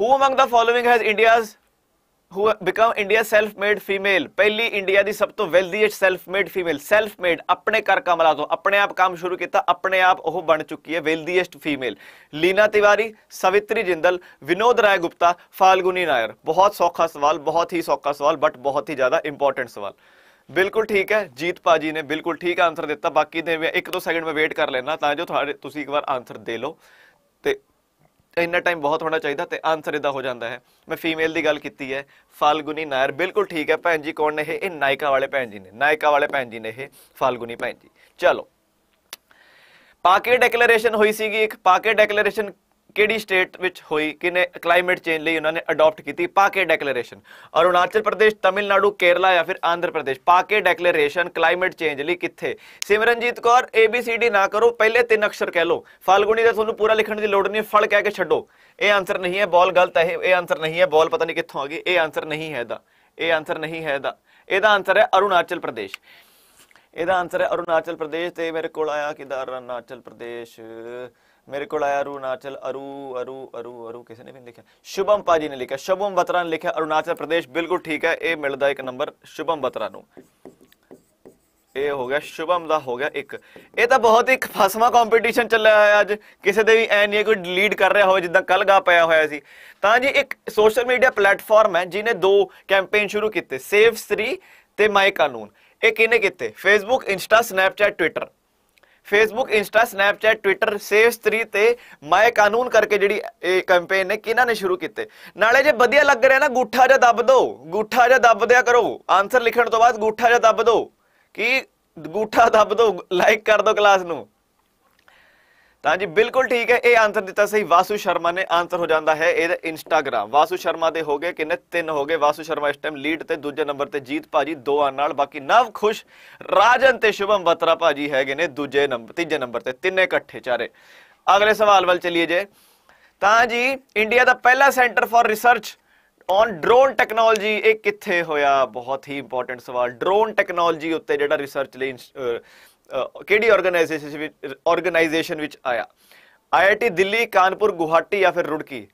who among the following has India's who become India self made female ਪਹਿਲੀ ਇੰਡੀਆ ਦੀ ਸਭ ਤੋਂ wealthiest self made female self made ਆਪਣੇ ਕਰ ਕਮਲਾ ਤੋਂ ਆਪਣੇ ਆਪ ਕੰਮ ਸ਼ੁਰੂ ਕੀਤਾ ਆਪਣੇ ਆਪ ਉਹ ਬਣ ਚੁੱਕੀ ਹੈ wealthiest ਫੀਮੇਲ ਲੀਨਾ ਤਿਵਾਰੀ ਸਵਿਤਰੀ ਜਿੰਦਲ ਵਿਨੋਦ ਰਾਏ ਗੁਪਤਾ ਫਾਲਗੁਨੀ ਨਾਇਰ ਬਹੁਤ ਸੌਖਾ ਸਵਾਲ ਬਹੁਤ ਹੀ ਸੌਖਾ ਸਵਾਲ ਬਟ ਬਹੁਤ ਹੀ ਜ਼ਿਆਦਾ ਇੰਪੋਰਟੈਂਟ ਸਵਾਲ ਬਿਲਕੁਲ ਠੀਕ ਹੈ ਜੀਤ ਪਾਜੀ ਨੇ ਬਿਲਕੁਲ ਠੀਕ ਆਨਸਰ ਦਿੱਤਾ ਬਾਕੀ ਦੇ ਇੱਕ ਦੋ ਸੈਕਿੰਡ ਮੈਂ ਵੇਟ ਕਰ ਲੈਣਾ ਤਾਂ ਜੋ ਤੁਹਾਡੇ ਤੁਸੀਂ ਇੱਕ ਵਾਰ ਆਨਸਰ ਦੇ ਲਓ ਤੇ ਇੰਨਾ ਟਾਈਮ ਬਹੁਤ ਹੋਣਾ ਚਾਹੀਦਾ ਤੇ ਆਨਸਰ ਇਹਦਾ ਹੋ ਜਾਂਦਾ ਹੈ ਮੈਂ ਫੀਮੇਲ ਦੀ ਗੱਲ ਕੀਤੀ ਹੈ ਫਾਲਗੁਨੀ ਨਾਇਰ ਬਿਲਕੁਲ ਠੀਕ ਹੈ ਭੈਣ ਜੀ ਕੌਣ ਨੇ ਇਹ ਇਹ ਨਾਇਕਾ ਵਾਲੇ ਭੈਣ ਜੀ ਨੇ ਨਾਇਕਾ ਵਾਲੇ ਭੈਣ ਜੀ ਨੇ ਇਹ ਫਾਲਗੁਨੀ ਭੈਣ ਜੀ ਚਲੋ ਪਾਕੇ ਡੈਕਲੇਰੇਸ਼ਨ ਹੋਈ ਸੀਗੀ ਇੱਕ ਪਾਕੇ ਡੈਕਲੇਰੇਸ਼ਨ ਕਿਹੜੀ ਸਟੇਟ ਵਿੱਚ ਹੋਈ ਕਿਨੇ ਕਲਾਈਮੇਟ ਚੇਂਜ ਲਈ ਉਹਨਾਂ ਨੇ ਅਡਾਪਟ ਕੀਤੀ ਪਾਕੇ ਡੈਕਲੇਰੇਸ਼ਨ ਅਰੁਣਾਚਲ ਪ੍ਰਦੇਸ਼ ਤਾਮਿਲਨਾਡੂ ਕੇਰਲਾ ਜਾਂ ਫਿਰ ਆਂਧਰਾ ਪ੍ਰਦੇਸ਼ ਪਾਕੇ ਡੈਕਲੇਰੇਸ਼ਨ ਕਲਾਈਮੇਟ ਚੇਂਜ ਲਈ ਕਿੱਥੇ ਸਿਮਰਨਜੀਤ ਕੌਰ ਡੀ ਨਾ ਕਰੋ ਪਹਿਲੇ ਤਿੰਨ ਅਕਸ਼ਰ ਕਹਿ ਲਓ ਫਾਲਗੁਣੀ ਦਾ ਤੁਹਾਨੂੰ ਪੂਰਾ ਲਿਖਣ ਦੀ ਲੋੜ ਨਹੀਂ ਫਲ ਕਹਿ ਕੇ ਛੱਡੋ ਇਹ ਆਨਸਰ ਨਹੀਂ ਹੈ ਬਾਲ ਗਲਤ ਹੈ ਇਹ ਆਨਸਰ ਨਹੀਂ ਹੈ ਬਾਲ ਪਤਾ ਨਹੀਂ ਕਿੱਥੋਂ ਆ ਗਈ ਇਹ ਆਨਸਰ ਨਹੀਂ ਹੈ ਦਾ ਇਹ ਆਨਸਰ ਨਹੀਂ ਹੈ ਦਾ ਇਹਦਾ ਆਨਸਰ ਹੈ ਅਰੁਣਾਚਲ ਪ੍ਰਦੇਸ਼ ਇਹਦਾ ਆਨਸਰ ਹੈ ਅਰੁਣਾਚਲ ਪ੍ਰਦੇਸ਼ ਤੇ ਮੇਰੇ ਕੋਲ ਆਇਆ ਕਿਦਾਰ ਅਰੁਣਾਚਲ ਪ੍ਰਦੇਸ਼ ਮੇਰੇ ਕੋਲ ਆਇਆ ਅਰੁਣਾਚਲ ਅਰੂ ਅਰੂ ਅਰੂ ਅਰੂ ਕਿਸੇ ਨੇ ਵੀ ਨਹੀਂ ਲਿਖਿਆ ਸ਼ੁਭਮ ਪਾਜੀ ਨੇ ਲਿਖਿਆ ਸ਼ੁਭਮ ਬਤਰਾ ਨੇ ਲਿਖਿਆ ਅਰੁਣਾਚਲ ਪ੍ਰਦੇਸ਼ ਬਿਲਕੁਲ ਠੀਕ ਹੈ ਇਹ ਮਿਲਦਾ ਇੱਕ ਨੰਬਰ ਸ਼ੁਭਮ ਬਤਰਾ ਨੂੰ ਇਹ ਹੋ ਗਿਆ ਸ਼ੁਭਮ ਦਾ ਹੋ ਗਿਆ ਇੱਕ ਇਹ ਤਾਂ ਬਹੁਤ ਇੱਕ ਫਸਵਾ ਕੰਪੀਟੀਸ਼ਨ ਚੱਲਿਆ ਹੋਇਆ ਅੱਜ ਕਿਸੇ ਦੇ ਵੀ ਐ ਨਹੀਂ ਕੋਈ ਡਿਲੀਟ ਕਰ ਰਿਹਾ ਹੋਵੇ ਜਿੱਦਾਂ ਕੱਲ ਗਾ ਪਿਆ ਹੋਇਆ ਸੀ ਤਾਂ ਜੀ ਇੱਕ ਸੋਸ਼ਲ ਮੀਡੀਆ ਪਲੇਟਫਾਰਮ ਹੈ ਜਿਨੇ ਦੋ ਕੈਂਪੇਨ ਸ਼ੁਰੂ ਕੀਤੇ ਸੇਫ ਸ੍ਰੀ ਤੇ ਮਾਈ ਕਾਨੂੰਨ ਇਹ ਕਿਨੇ ਕੀਤੇ Facebook Insta Snapchat Twitter Facebook Insta Snapchat Twitter save ਸਤਰੀ ਤੇ ਮੈਂ ਕਾਨੂੰਨ ਕਰਕੇ ਜਿਹੜੀ ਇਹ ਕੈਂਪੇਨ ਨੇ ਕਿਹਨਾਂ ਨੇ ਸ਼ੁਰੂ ਕੀਤੇ ਨਾਲੇ ਜੇ ਵਧੀਆ ਲੱਗ ਰਿਹਾ ਨਾ ਗੁੱਠਾ ਜਾਂ ਦੱਬ ਦੋ ਗੁੱਠਾ ਜਾਂ ਦੱਬ ਦਿਆ ਕਰੋ ਆਨਸਰ ਲਿਖਣ ਤੋਂ ਬਾਅਦ ਗੁੱਠਾ ਜਾਂ ਦੱਬ ਦੋ ਕਿ ਗੁੱਠਾ ਦੱਬ ਦੋ ਲਾਈਕ ਕਰ ਦਿਓ ਕਲਾਸ ਨੂੰ ਤਾਂ ਜੀ ਬਿਲਕੁਲ ਠੀਕ ਹੈ ਇਹ ਆਨਸਰ ਦਿੱਤਾ ਸਹੀ ਵਾਸੂ ਸ਼ਰਮਾ ਨੇ ਆਨਸਰ ਹੋ ਜਾਂਦਾ ਹੈ ਇਹਦਾ ਇੰਸਟਾਗ੍ਰam ਵਾਸੂ ਸ਼ਰਮਾ ਦੇ ਹੋ ਗਏ ਕਿੰਨੇ ਤਿੰਨ ਹੋ ਗਏ ਵਾਸੂ ਸ਼ਰਮਾ ਇਸ ਟਾਈਮ ਲੀਡ ਤੇ ਦੂਜੇ ਨੰਬਰ ਤੇ ਜੀਤ ਭਾਜੀ ਦੋ ਆਨ ਨਾਲ ਬਾਕੀ ਨਵ ਖੁਸ਼ ਰਾਜਨ ਤੇ ਸ਼ੁਭਮ ਬਤਰਾ ਭਾਜੀ ਹੈਗੇ ਨੇ ਦੂਜੇ ਨੰਬਰ ਤੀਜੇ ਨੰਬਰ ਤੇ ਤਿੰਨੇ ਇਕੱਠੇ ਚਾਰੇ ਅਗਲੇ ਸਵਾਲ ਵੱਲ ਚਲੀਏ ਜੇ ਤਾਂ ਜੀ ਇੰਡੀਆ ਦਾ ਪਹਿਲਾ centre for research on drone technology ਇਹ ਕਿੱਥੇ ਹੋਇਆ ਬਹੁਤ ਹੀ ਇੰਪੋਰਟੈਂਟ ਸਵਾਲ ਡਰੋਨ ਟੈਕਨੋਲੋਜੀ ਉੱਤੇ ਜਿਹੜਾ ਰਿਸਰਚ ਲਈ ਕਿਹੜੀ ਆਰਗੇਨਾਈਜੇਸ਼ਨ ਵਿੱਚ ਆਰਗੇਨਾਈਜੇਸ਼ਨ ਵਿੱਚ ਆਇਆ ਆਈਆਈਟੀ ਦਿੱਲੀ ਕਾਨਪੁਰ ਗੁਹਾਟੀ ਜਾਂ ਫਿਰ ਰੁੜਕੀ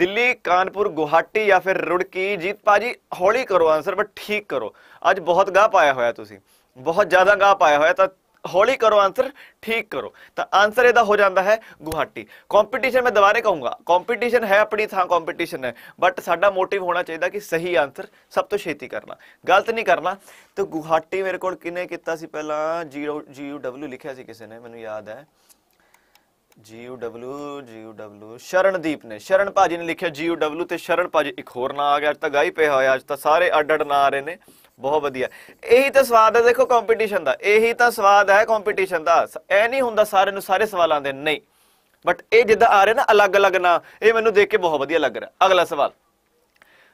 ਦਿੱਲੀ ਕਾਨਪੁਰ ਗੁਹਾਟੀ ਜਾਂ ਫਿਰ ਰੁੜਕੀ ਜੀਤ ਪਾਜੀ ਹੌਲੀ ਕਰੋ ਆਨਸਰ ਬਟ ਠੀਕ ਕਰੋ ਅੱਜ ਬਹੁਤ ਗਾਹ ਪਾਇਆ ਹੋਇਆ ਤੁਸੀਂ ਬਹੁਤ ਜ਼ਿਆਦਾ ਗਾਹ ਪਾਇਆ ਹੋਇਆ ਤਾਂ ਹੌਲੀ ਕਰੋ ਆਨਸਰ ਠੀਕ ਕਰੋ ਤਾਂ ਆਨਸਰ ਇਹਦਾ ਹੋ ਜਾਂਦਾ ਹੈ ਗੁਹਾਟੀ ਕੰਪੀਟੀਸ਼ਨ ਮੈਂ ਦੁਬਾਰੇ ਕਹੂੰਗਾ ਕੰਪੀਟੀਸ਼ਨ ਹੈ ਆਪਣੀ ਥਾਂ ਕੰਪੀਟੀਸ਼ਨ ਹੈ ਬਟ ਸਾਡਾ ਮੋਟਿਵ ਹੋਣਾ ਚਾਹੀਦਾ ਕਿ ਸਹੀ ਆਨਸਰ ਸਭ ਤੋਂ ਛੇਤੀ ਕਰਨਾ ਗਲਤ ਨਹੀਂ ਕਰਨਾ ਤੇ ਗੁਹਾਟੀ ਮੇਰੇ ਕੋਲ ਕਿਨੇ ਕੀਤਾ ਸੀ ਪਹਿਲਾਂ ਜੀ ਡਬਲਯੂ ਲਿਖਿਆ ਸੀ ਕਿਸੇ ਨੇ ਮੈਨੂੰ ਯਾਦ ਹੈ GUW GUW ਸ਼ਰਨਦੀਪ ਨੇ ਸ਼ਰਨ ਭਾਜੀ ਨੇ ਲਿਖਿਆ GUW ਤੇ ਸ਼ਰਨ ਭਾਜੀ ਇੱਕ ਹੋਰ ਨਾਂ ਆ ਗਿਆ ਅੱਜ ਤਾਂ ਗਾਈ ਪਿਆ ਹੋਇਆ ਅੱਜ ਤਾਂ ਸਾਰੇ ਅੱਡ ਅੱਡ ਨਾਂ ਆ ਰਹੇ ਨੇ ਬਹੁਤ ਵਧੀਆ ਇਹੀ ਤਾਂ ਸਵਾਦ ਹੈ ਦੇਖੋ ਕੰਪੀਟੀਸ਼ਨ ਦਾ ਇਹੀ ਤਾਂ ਸਵਾਦ ਹੈ ਕੰਪੀਟੀਸ਼ਨ ਦਾ ਐ ਨਹੀਂ ਹੁੰਦਾ ਸਾਰੇ ਨੂੰ ਸਾਰੇ ਸਵਾਲਾਂ ਦੇ ਨਹੀਂ ਬਟ ਇਹ ਜਿੱਦਾਂ ਆ ਰਿਹਾ ਨਾ ਅਲੱਗ-ਅਲੱਗ ਨਾ ਇਹ ਮੈਨੂੰ ਦੇਖ ਕੇ ਬਹੁਤ ਵਧੀਆ ਲੱਗ ਰਿਹਾ ਅਗਲਾ ਸਵਾਲ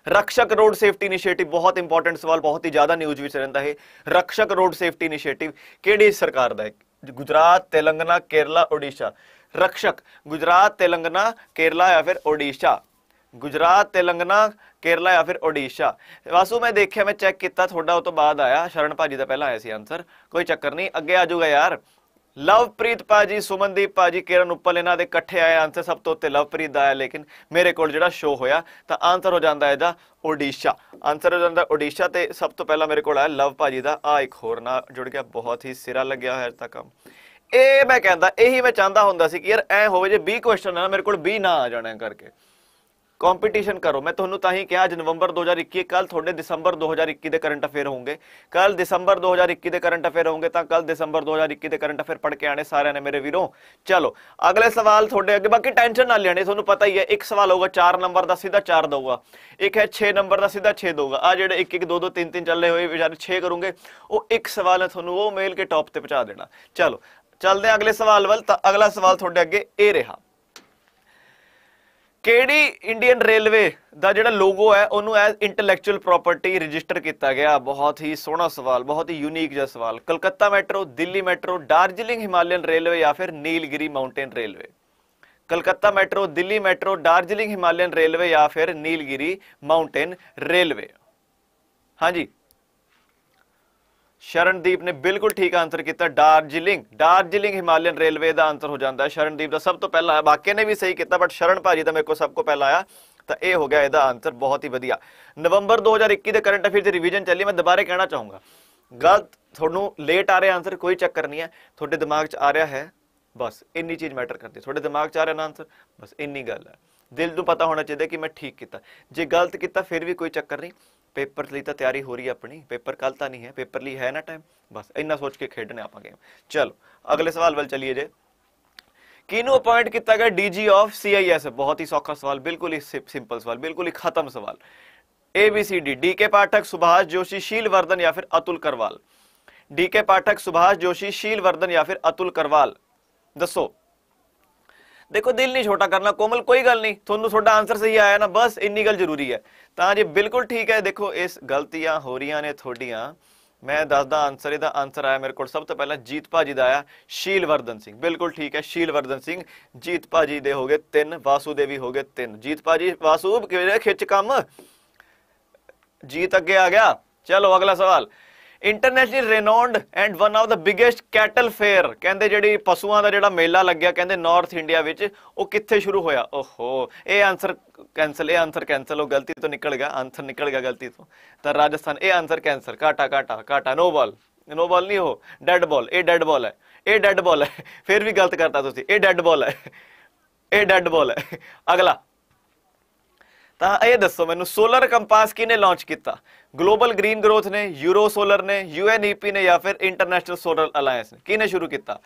ਰਕਸ਼ਕ ਰੋਡ ਸੇਫਟੀ ਇਨੀਸ਼ੀਏਟਿਵ ਬਹੁਤ ਇੰਪੋਰਟੈਂਟ ਸਵਾਲ ਬਹੁਤ ਹੀ ਜ਼ਿਆਦਾ ਨਿਊਜ਼ ਵਿੱਚ ਰਹਿੰਦਾ ਹੈ ਰਕਸ਼ਕ ਰੋਡ ਸੇਫਟੀ ਇਨੀਸ਼ੀਏਟਿਵ ਕਿਹੜੀ ਸਰਕਾਰ ਦਾ ਹੈ ਗੁਜਰਾਤ ਤੇਲੰਗਾਨਾ ਕੇਰਲਾ ਓਡੀਸ਼ਾ ਰਕਸ਼ਕ ਗੁਜਰਾਤ ਤੇਲੰਗਾਨਾ ਕੇਰਲਾ ਜਾਂ ਫਿਰ ਓਡੀਸ਼ਾ ਗੁਜਰਾਤ ਤੇਲੰਗਨਾ ਕੇਰਲਾ ਜਾਂ ਫਿਰ ਓਡੀਸ਼ਾ ਵਾਸੂ ਮੈਂ ਦੇਖਿਆ ਮੈਂ ਚੈੱਕ ਕੀਤਾ ਤੁਹਾਡਾ ਉਹ ਤੋਂ ਬਾਅਦ ਆਇਆ ਸ਼ਰਨ ਭਾਜੀ ਦਾ ਪਹਿਲਾਂ ਆਇਆ ਸੀ ਆਨਸਰ ਕੋਈ ਚੱਕਰ ਨਹੀਂ ਅੱਗੇ ਆ ਜਾਊਗਾ ਯਾਰ ਲਵਪ੍ਰੀਤ ਭਾਜੀ ਸੁਮਨਦੀਪ ਭਾਜੀ ਕਿਰਨ ਉੱਪਲ ਇਹਨਾਂ ਦੇ ਇਕੱਠੇ ਆਏ ਆਨਸਰ ਸਭ ਤੋਂ ਉੱਤੇ ਲਵਪ੍ਰੀਤ ਦਾ ਆਇਆ ਲੇਕਿਨ ਮੇਰੇ ਕੋਲ ਜਿਹੜਾ ਸ਼ੋ ਹੋਇਆ ਤਾਂ ਆਨਸਰ ਹੋ ਜਾਂਦਾ ਇਹਦਾ ਓਡੀਸ਼ਾ ਆਨਸਰ ਹੋ ਜਾਂਦਾ ਓਡੀਸ਼ਾ ਤੇ ਸਭ ਤੋਂ ਪਹਿਲਾਂ ਮੇਰੇ ਕੋਲ ਆਇਆ ਲਵ ਭਾਜੀ ਦਾ ਆ ਇੱਕ ਹੋਰ ਨਾਲ ਜੁੜ ਗਿਆ ਬਹੁਤ ਹੀ ਸਿਰਾ ਲੱਗਿਆ ਹੋਇਆ ਤਾਂ ਕੰਮ ਇਹ ਮੈਂ ਕਹਿੰਦਾ ਇਹੀ ਮੈਂ ਚਾਹੁੰਦਾ ਹੁੰਦਾ ਸੀ ਕਿ ਯਾਰ ਐ ਹੋਵੇ ਜੇ 20 ਕੁਐਸਚਨ ਨਾ ਮੇਰੇ ਕੋਲ 20 ਨਾ ਆ ਜਾਣਾ ਕਰਕੇ ਕੰਪੀਟੀਸ਼ਨ ਕਰੋ ਮੈਂ ਤੁਹਾਨੂੰ ਤਾਂ ਹੀ ਕਿਹਾ ਅੱਜ ਨਵੰਬਰ 2021 ਕੱਲ ਤੁਹਾਡੇ ਦਸੰਬਰ 2021 ਦੇ ਕਰੰਟ ਅਫੇਅਰ ਹੋਣਗੇ ਕੱਲ ਦਸੰਬਰ 2021 ਦੇ ਕਰੰਟ ਅਫੇਅਰ ਹੋਣਗੇ ਤਾਂ ਕੱਲ ਦਸੰਬਰ 2021 ਦੇ ਕਰੰਟ ਅਫੇਅਰ ਪੜ ਕੇ ਆਣੇ ਸਾਰਿਆਂ ਨੇ ਮੇਰੇ ਵੀਰੋ ਚਲੋ ਅਗਲੇ ਸਵਾਲ ਤੁਹਾਡੇ ਅੱਗੇ ਬਾਕੀ ਟੈਨਸ਼ਨ ਨਾ ਲੈਣੇ ਤੁਹਾਨੂੰ ਪਤਾ ਹੀ ਹੈ ਇੱਕ ਸਵਾਲ ਹੋਊਗਾ 4 ਨੰਬਰ ਦਾ ਸਿੱਧਾ 4 ਦਊਗਾ ਇੱਕ ਹੈ 6 ਨੰਬਰ ਦਾ ਸਿੱਧਾ 6 ਦਊਗਾ ਆ ਜਿਹੜੇ 1 1 2 2 3 3 ਚੱਲੇ ਹੋਏ ਵਿਚਾਰੇ 6 ਕਰੋਗੇ ਉਹ ਇੱਕ ਸਵਾਲ ਹੈ ਤੁਹਾਨੂੰ ਉਹ ਮੇਲ ਕੇ ਟੌਪ ਤੇ ਪਹੁੰਚਾ ਦੇਣਾ ਚਲੋ ਚੱਲਦੇ ਅਗਲੇ ਸਵਾਲ ਵੱਲ ਤਾਂ ਅਗਲਾ ਸਵਾਲ ਤੁਹਾਡੇ ਅੱਗੇ ਇਹ ਰਿਹਾ ਕਿਹੜੀ ਇੰਡੀਅਨ ਰੇਲਵੇ ਦਾ ਜਿਹੜਾ ਲੋਗੋ ਹੈ ਉਹਨੂੰ ਐਜ਼ ਇੰਟੈਲੈਕਚੁਅਲ ਪ੍ਰਾਪਰਟੀ ਰਜਿਸਟਰ ਕੀਤਾ ਗਿਆ ਬਹੁਤ ਹੀ ਸੋਹਣਾ ਸਵਾਲ ਬਹੁਤ ਹੀ ਯੂਨੀਕ ਜਿਹਾ ਸਵਾਲ Calcutta metro Delhi metro Darjeeling Himalayan railway ਜਾਂ ਫਿਰ Nilgiri mountain railway Calcutta metro Delhi metro Darjeeling Himalayan railway ਜਾਂ ਫਿਰ ਨੀਲਗਿਰੀ ਮਾਊਂਟੇਨ ਰੇਲਵੇ ਹਾਂਜੀ ਸ਼ਰਨਦੀਪ ਨੇ ਬਿਲਕੁਲ ਠੀਕ ਆਨਸਰ ਕੀਤਾ ਡਾਰਜੀਲਿੰਗ ਡਾਰਜੀਲਿੰਗ ਹਿਮਾਲਿਅਨ ਰੇਲਵੇ ਦਾ ਆਨਸਰ ਹੋ ਜਾਂਦਾ ਸ਼ਰਨਦੀਪ ਦਾ ਸਭ ਤੋਂ ਪਹਿਲਾਂ ਵਾਕਿਆ ਨੇ ਵੀ ਸਹੀ ਕੀਤਾ ਬਟ ਸ਼ਰਨ ਭਾਜੀ ਦਾ ਮੇਰੇ ਕੋਲ ਸਭ ਤੋਂ ਪਹਿਲਾਂ ਆਇਆ ਤਾਂ ਇਹ ਹੋ ਗਿਆ ਇਹਦਾ ਆਨਸਰ ਬਹੁਤ ਹੀ ਵਧੀਆ ਨਵੰਬਰ 2021 ਦੇ ਕਰੰਟ ਅਫੇਅਰ ਦੀ ਰਿਵੀਜ਼ਨ ਚੱਲੀ ਮੈਂ ਦੁਬਾਰੇ ਕਹਿਣਾ ਚਾਹੂੰਗਾ ਗਲਤ ਤੁਹਾਨੂੰ ਲੇਟ ਆ ਰਿਹਾ ਆਨਸਰ ਕੋਈ ਚੱਕਰ ਨਹੀਂ ਹੈ ਤੁਹਾਡੇ ਦਿਮਾਗ 'ਚ ਆ ਰਿਹਾ ਹੈ ਬਸ ਇੰਨੀ ਚੀਜ਼ ਮੈਟਰ ਕਰਦੀ ਤੁਹਾਡੇ ਦਿਮਾਗ 'ਚ ਆ ਰਿਹਾ ਨਾ ਆਨਸਰ ਬਸ ਇੰਨੀ ਗੱਲ ਹੈ ਦਿਲ ਨੂੰ ਪਤਾ ਹੋਣਾ ਚਾਹੀਦਾ ਕਿ ਮੈਂ ਠੀਕ ਕੀਤਾ ਜੇ ਗਲਤ ਕੀਤਾ ਫਿਰ ਵੀ ਕੋਈ ਚੱਕਰ ਨਹੀਂ पेपर लिए तो तैयारी हो रही है अपनी पेपर कल तो नहीं है पेपर लिए है ना टाइम बस इन्ना सोच के खेडने आप गेम चलो अगले सवाल वाल ਚਲਿਏ जे किनू अपॉइंट किया गया DG of C I S बहुत ही सौखा सवाल बिल्कुल ही सिंपल सवाल बिल्कुल ही खत्म सवाल ए बी डी डी के पाठक सुभाष जोशी शील वर्धन या फिर अतुल करवाल डी के पाठक सुभाष जोशी शील वर्धन या फिर अतुल करवाल दसो ਦੇਖੋ ਦਿਲ ਨਹੀਂ ਛੋਟਾ ਕਰਨਾ ਕੋਮਲ ਕੋਈ ਗੱਲ ਨਹੀਂ ਤੁਹਾਨੂੰ ਤੁਹਾਡਾ ਆਨਸਰ ਸਹੀ ਆਇਆ ਨਾ ਬਸ ਇੰਨੀ ਗੱਲ ਜ਼ਰੂਰੀ ਹੈ ਤਾਂ ਜੇ ਬਿਲਕੁਲ ਠੀਕ ਹੈ ਦੇਖੋ ਇਸ ਗਲਤੀਆਂ ਹੋ ਰਹੀਆਂ ਨੇ ਤੁਹਾਡੀਆਂ ਮੈਂ ਦੱਸਦਾ ਆਨਸਰ ਇਹਦਾ ਆਨਸਰ ਆਇਆ ਮੇਰੇ ਕੋਲ ਸਭ ਤੋਂ ਪਹਿਲਾਂ ਜੀਤ ਭਾਜੀ ਦਾ ਆਇਆ ਸ਼ੀਲ ਵਰਦਨ ਸਿੰਘ ਬਿਲਕੁਲ ਠੀਕ ਹੈ ਸ਼ੀਲ ਵਰਦਨ ਸਿੰਘ ਜੀਤ ਭਾਜੀ ਦੇ ਹੋਗੇ 3 ਵਾਸੂ ਦੇ ਵੀ ਹੋਗੇ 3 ਜੀਤ ਭਾਜੀ ਵਾਸੂ ਕਿਹੜੇ ਖਿੱਚ ਕੰਮ ਜੀਤ ਅੱਗੇ ਆ ਗਿਆ ਚਲੋ ਅਗਲਾ ਸਵਾਲ international renowned and one of the biggest cattle fair ਕਹਿੰਦੇ ਜਿਹੜੀ ਪਸ਼ੂਆਂ ਦਾ ਜਿਹੜਾ ਮੇਲਾ ਲੱਗਿਆ ਕਹਿੰਦੇ ਨਾਰਥ ਇੰਡੀਆ ਵਿੱਚ ਉਹ ਕਿੱਥੇ ਸ਼ੁਰੂ ਹੋਇਆ ਓਹੋ ਇਹ ਆਨਸਰ ਕੈਨਸਲ ਇਹ ਆਨਸਰ ਕੈਨਸਲ ਉਹ ਗਲਤੀ ਤੋਂ ਨਿਕਲ ਗਿਆ ਆਨਸਰ ਨਿਕਲ ਗਿਆ ਗਲਤੀ ਤੋਂ ਤਾਂ ਰਾਜਸਥਾਨ ਇਹ ਆਨਸਰ ਕੈਨਸਲ ਕਾਟਾ ਕਾਟਾ ਕਾਟਾ ਨੋ ਬਾਲ ਨੋ ਬਾਲ ਨਹੀਂ ਹੋ ਡੈਡ ਬਾਲ ਇਹ ਡੈਡ ਬਾਲ ਹੈ ਇਹ ਡੈਡ ਬਾਲ ਹੈ ਫਿਰ ਵੀ ਗਲਤ ਕਰਤਾ ਤੁਸੀਂ ਇਹ ਡੈਡ ਬਾਲ ਹੈ ਇਹ ਡੈਡ ਬਾਲ ਹੈ ਅਗਲਾ ਤਾਂ ਇਹ ਦੱਸੋ ਮੈਨੂੰ ਸੋਲਰ ਕੰਪਾਸ ਕਿਨੇ ਲਾਂਚ ਕੀਤਾ ਗਲੋਬਲ ਗ੍ਰੀਨ ਗਰੋਥ ਨੇ ਯੂਰੋ ਸੋਲਰ ਨੇ ਯੂਐਨਈਪੀ ਨੇ ਜਾਂ ਫਿਰ ਇੰਟਰਨੈਸ਼ਨਲ ਸੋਲਰ ਅਲਾਈਅੰਸ ਨੇ ਕਿਨੇ ਸ਼ੁਰੂ ਕੀਤਾ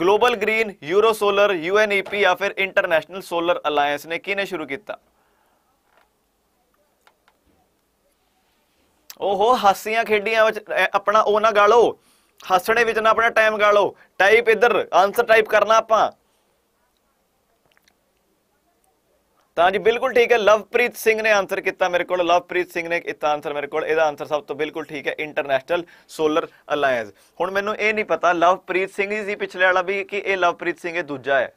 global green euro solar UNEP ਜਾਂ ਫਿਰ ਇੰਟਰਨੈਸ਼ਨਲ ਸੋਲਰ ਅਲਾਈਅੰਸ ਨੇ ਕਿਨੇ ਸ਼ੁਰੂ ਕੀਤਾ ਓਹੋ ਹਾਸੀਆਂ ਖੇਡੀਆਂ ਵਿੱਚ ਆਪਣਾ ਉਹ ਨਾ ਗਾਲੋ ਹੱਸਣੇ ਵਿੱਚ ਨਾ ਆਪਣਾ ਟਾਈਮ ਗਾਲੋ ਟਾਈਪ ਇੱਧਰ ਆਨਸਰ ਟਾਈਪ ਕਰਨਾ ਆਪਾਂ ਤਾਂ ਜੀ ਬਿਲਕੁਲ ਠੀਕ ਹੈ ਲਵਪ੍ਰੀਤ ਸਿੰਘ ਨੇ ਆਨਸਰ ਕੀਤਾ ਮੇਰੇ ਕੋਲ ਲਵਪ੍ਰੀਤ ਸਿੰਘ ਨੇ ਇਹ ਆਨਸਰ ਮੇਰੇ ਕੋਲ ਇਹਦਾ ਆਨਸਰ ਸਭ ਤੋਂ ਬਿਲਕੁਲ ਠੀਕ ਹੈ ਇੰਟਰਨੈਸ਼ਨਲ ਸੋਲਰ ਅਲਾਈਅੰਸ ਹੁਣ ਮੈਨੂੰ ਇਹ ਨਹੀਂ ਪਤਾ ਲਵਪ੍ਰੀਤ ਸਿੰਘ ਹੀ ਸੀ ਪਿਛਲੇ ਵਾਲਾ ਵੀ ਕਿ ਇਹ ਲਵਪ੍ਰੀਤ ਸਿੰਘ ਇਹ ਦੂਜਾ ਹੈ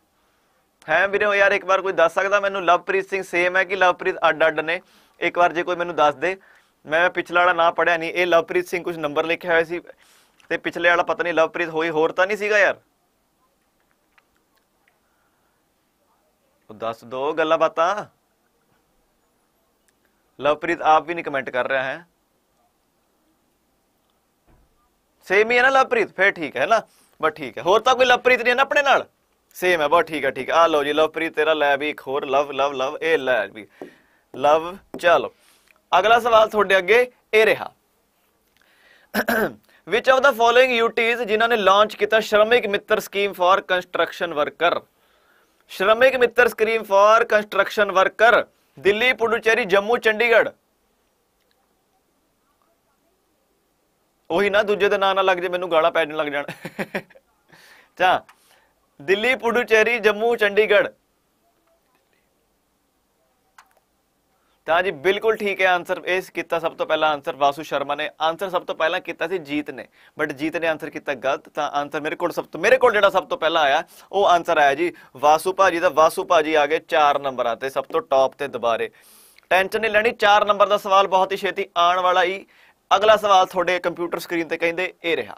ਹੈ ਵੀਰੋ ਯਾਰ ਇੱਕ ਵਾਰ ਕੋਈ ਦੱਸ ਸਕਦਾ ਮੈਨੂੰ ਲਵਪ੍ਰੀਤ ਸਿੰਘ ਸੇਮ ਹੈ ਕਿ ਲਵਪ੍ਰੀਤ ਅੱਡ ਅੱਡ ਨੇ ਇੱਕ ਵਾਰ ਜੇ ਕੋਈ ਮੈਨੂੰ ਦੱਸ ਦੇ ਮੈਂ ਪਿਛਲਾ ਵਾਲਾ ਨਾ ਪੜਿਆ ਨਹੀਂ ਇਹ ਲਵਪ੍ਰੀਤ ਸਿੰਘ ਕੁਝ ਨੰਬਰ ਲਿਖਿਆ ਹੋਇਆ ਸੀ ਤੇ ਪਿਛਲੇ ਵਾਲਾ ਪਤਾ ਨਹੀਂ ਲਵਪ੍ਰੀਤ ਹੋਈ ਹੋਰ ਤਾਂ ਨਹੀਂ ਸੀਗਾ ਯਾਰ दस दो ਦੋ बात लवप्रीत आप भी नहीं कमेंट कर रहा है सेम ही है ना लवप्रीत फिर ठीक है ना बहुत ठीक है होर तो कोई लवप्रीत नहीं है ना अपने नाल सेम है बहुत ठीक है ठीक है आ लो जी लवप्रीत तेरा लै भी एक होर लव लव लव ए लै भी लव चलो अगला सवाल थोड़े अगे ए रहा which of the following UTs जिन्होंने लॉन्च किया Shramik Mitra scheme for construction worker Shramik Mitra scheme for construction worker Delhi Puducherry Jammu Chandigarh ਉਹੀ ਨਾ ਦੂਜੇ ਦੇ ਨਾਂ ਨਾ ਲੱਗ ਜੇ ਮੈਨੂੰ ਗਾਲਾਂ ਪੈਣ ਲੱਗ ਜਾਣ ਚਾ ਦਿੱਲੀ ਪੁਡੂਚੇਰੀ ਜੰਮੂ ਚੰਡੀਗੜ੍ਹ ਤਾਂ ਜੀ ਬਿਲਕੁਲ ਠੀਕ ਹੈ ਆਨਸਰ ਇਸ ਕੀਤਾ ਸਭ ਤੋਂ ਪਹਿਲਾਂ ਆਨਸਰ ਵਾਸੂ ਸ਼ਰਮਾ ਨੇ ਆਨਸਰ ਸਭ ਤੋਂ ਪਹਿਲਾਂ ਕੀਤਾ ਸੀ ਜੀਤ ਨੇ ਬਟ ਜੀਤ ਨੇ ਆਨਸਰ ਕੀਤਾ ਗਲਤ ਤਾਂ ਆਨਸਰ ਮੇਰੇ ਕੋਲ ਸਭ ਤੋਂ ਮੇਰੇ ਕੋਲ ਜਿਹੜਾ ਸਭ ਤੋਂ ਪਹਿਲਾਂ ਆਇਆ ਉਹ ਆਨਸਰ ਆਇਆ ਜੀ ਵਾਸੂ ਭਾਜੀ ਦਾ ਵਾਸੂ ਭਾਜੀ ਆ ਗਏ 4 ਨੰਬਰਾਂ ਤੇ ਸਭ ਤੋਂ ਟੌਪ ਤੇ ਦੁਬਾਰੇ ਟੈਨਸ਼ਨ ਨਹੀਂ ਲੈਣੀ 4 ਨੰਬਰ ਦਾ ਸਵਾਲ ਬਹੁਤ ਹੀ ਛੇਤੀ ਆਉਣ ਵਾਲਾ ਹੀ ਅਗਲਾ ਸਵਾਲ ਤੁਹਾਡੇ ਕੰਪਿਊਟਰ ਸਕਰੀਨ ਤੇ ਕਹਿੰਦੇ ਇਹ ਰਿਹਾ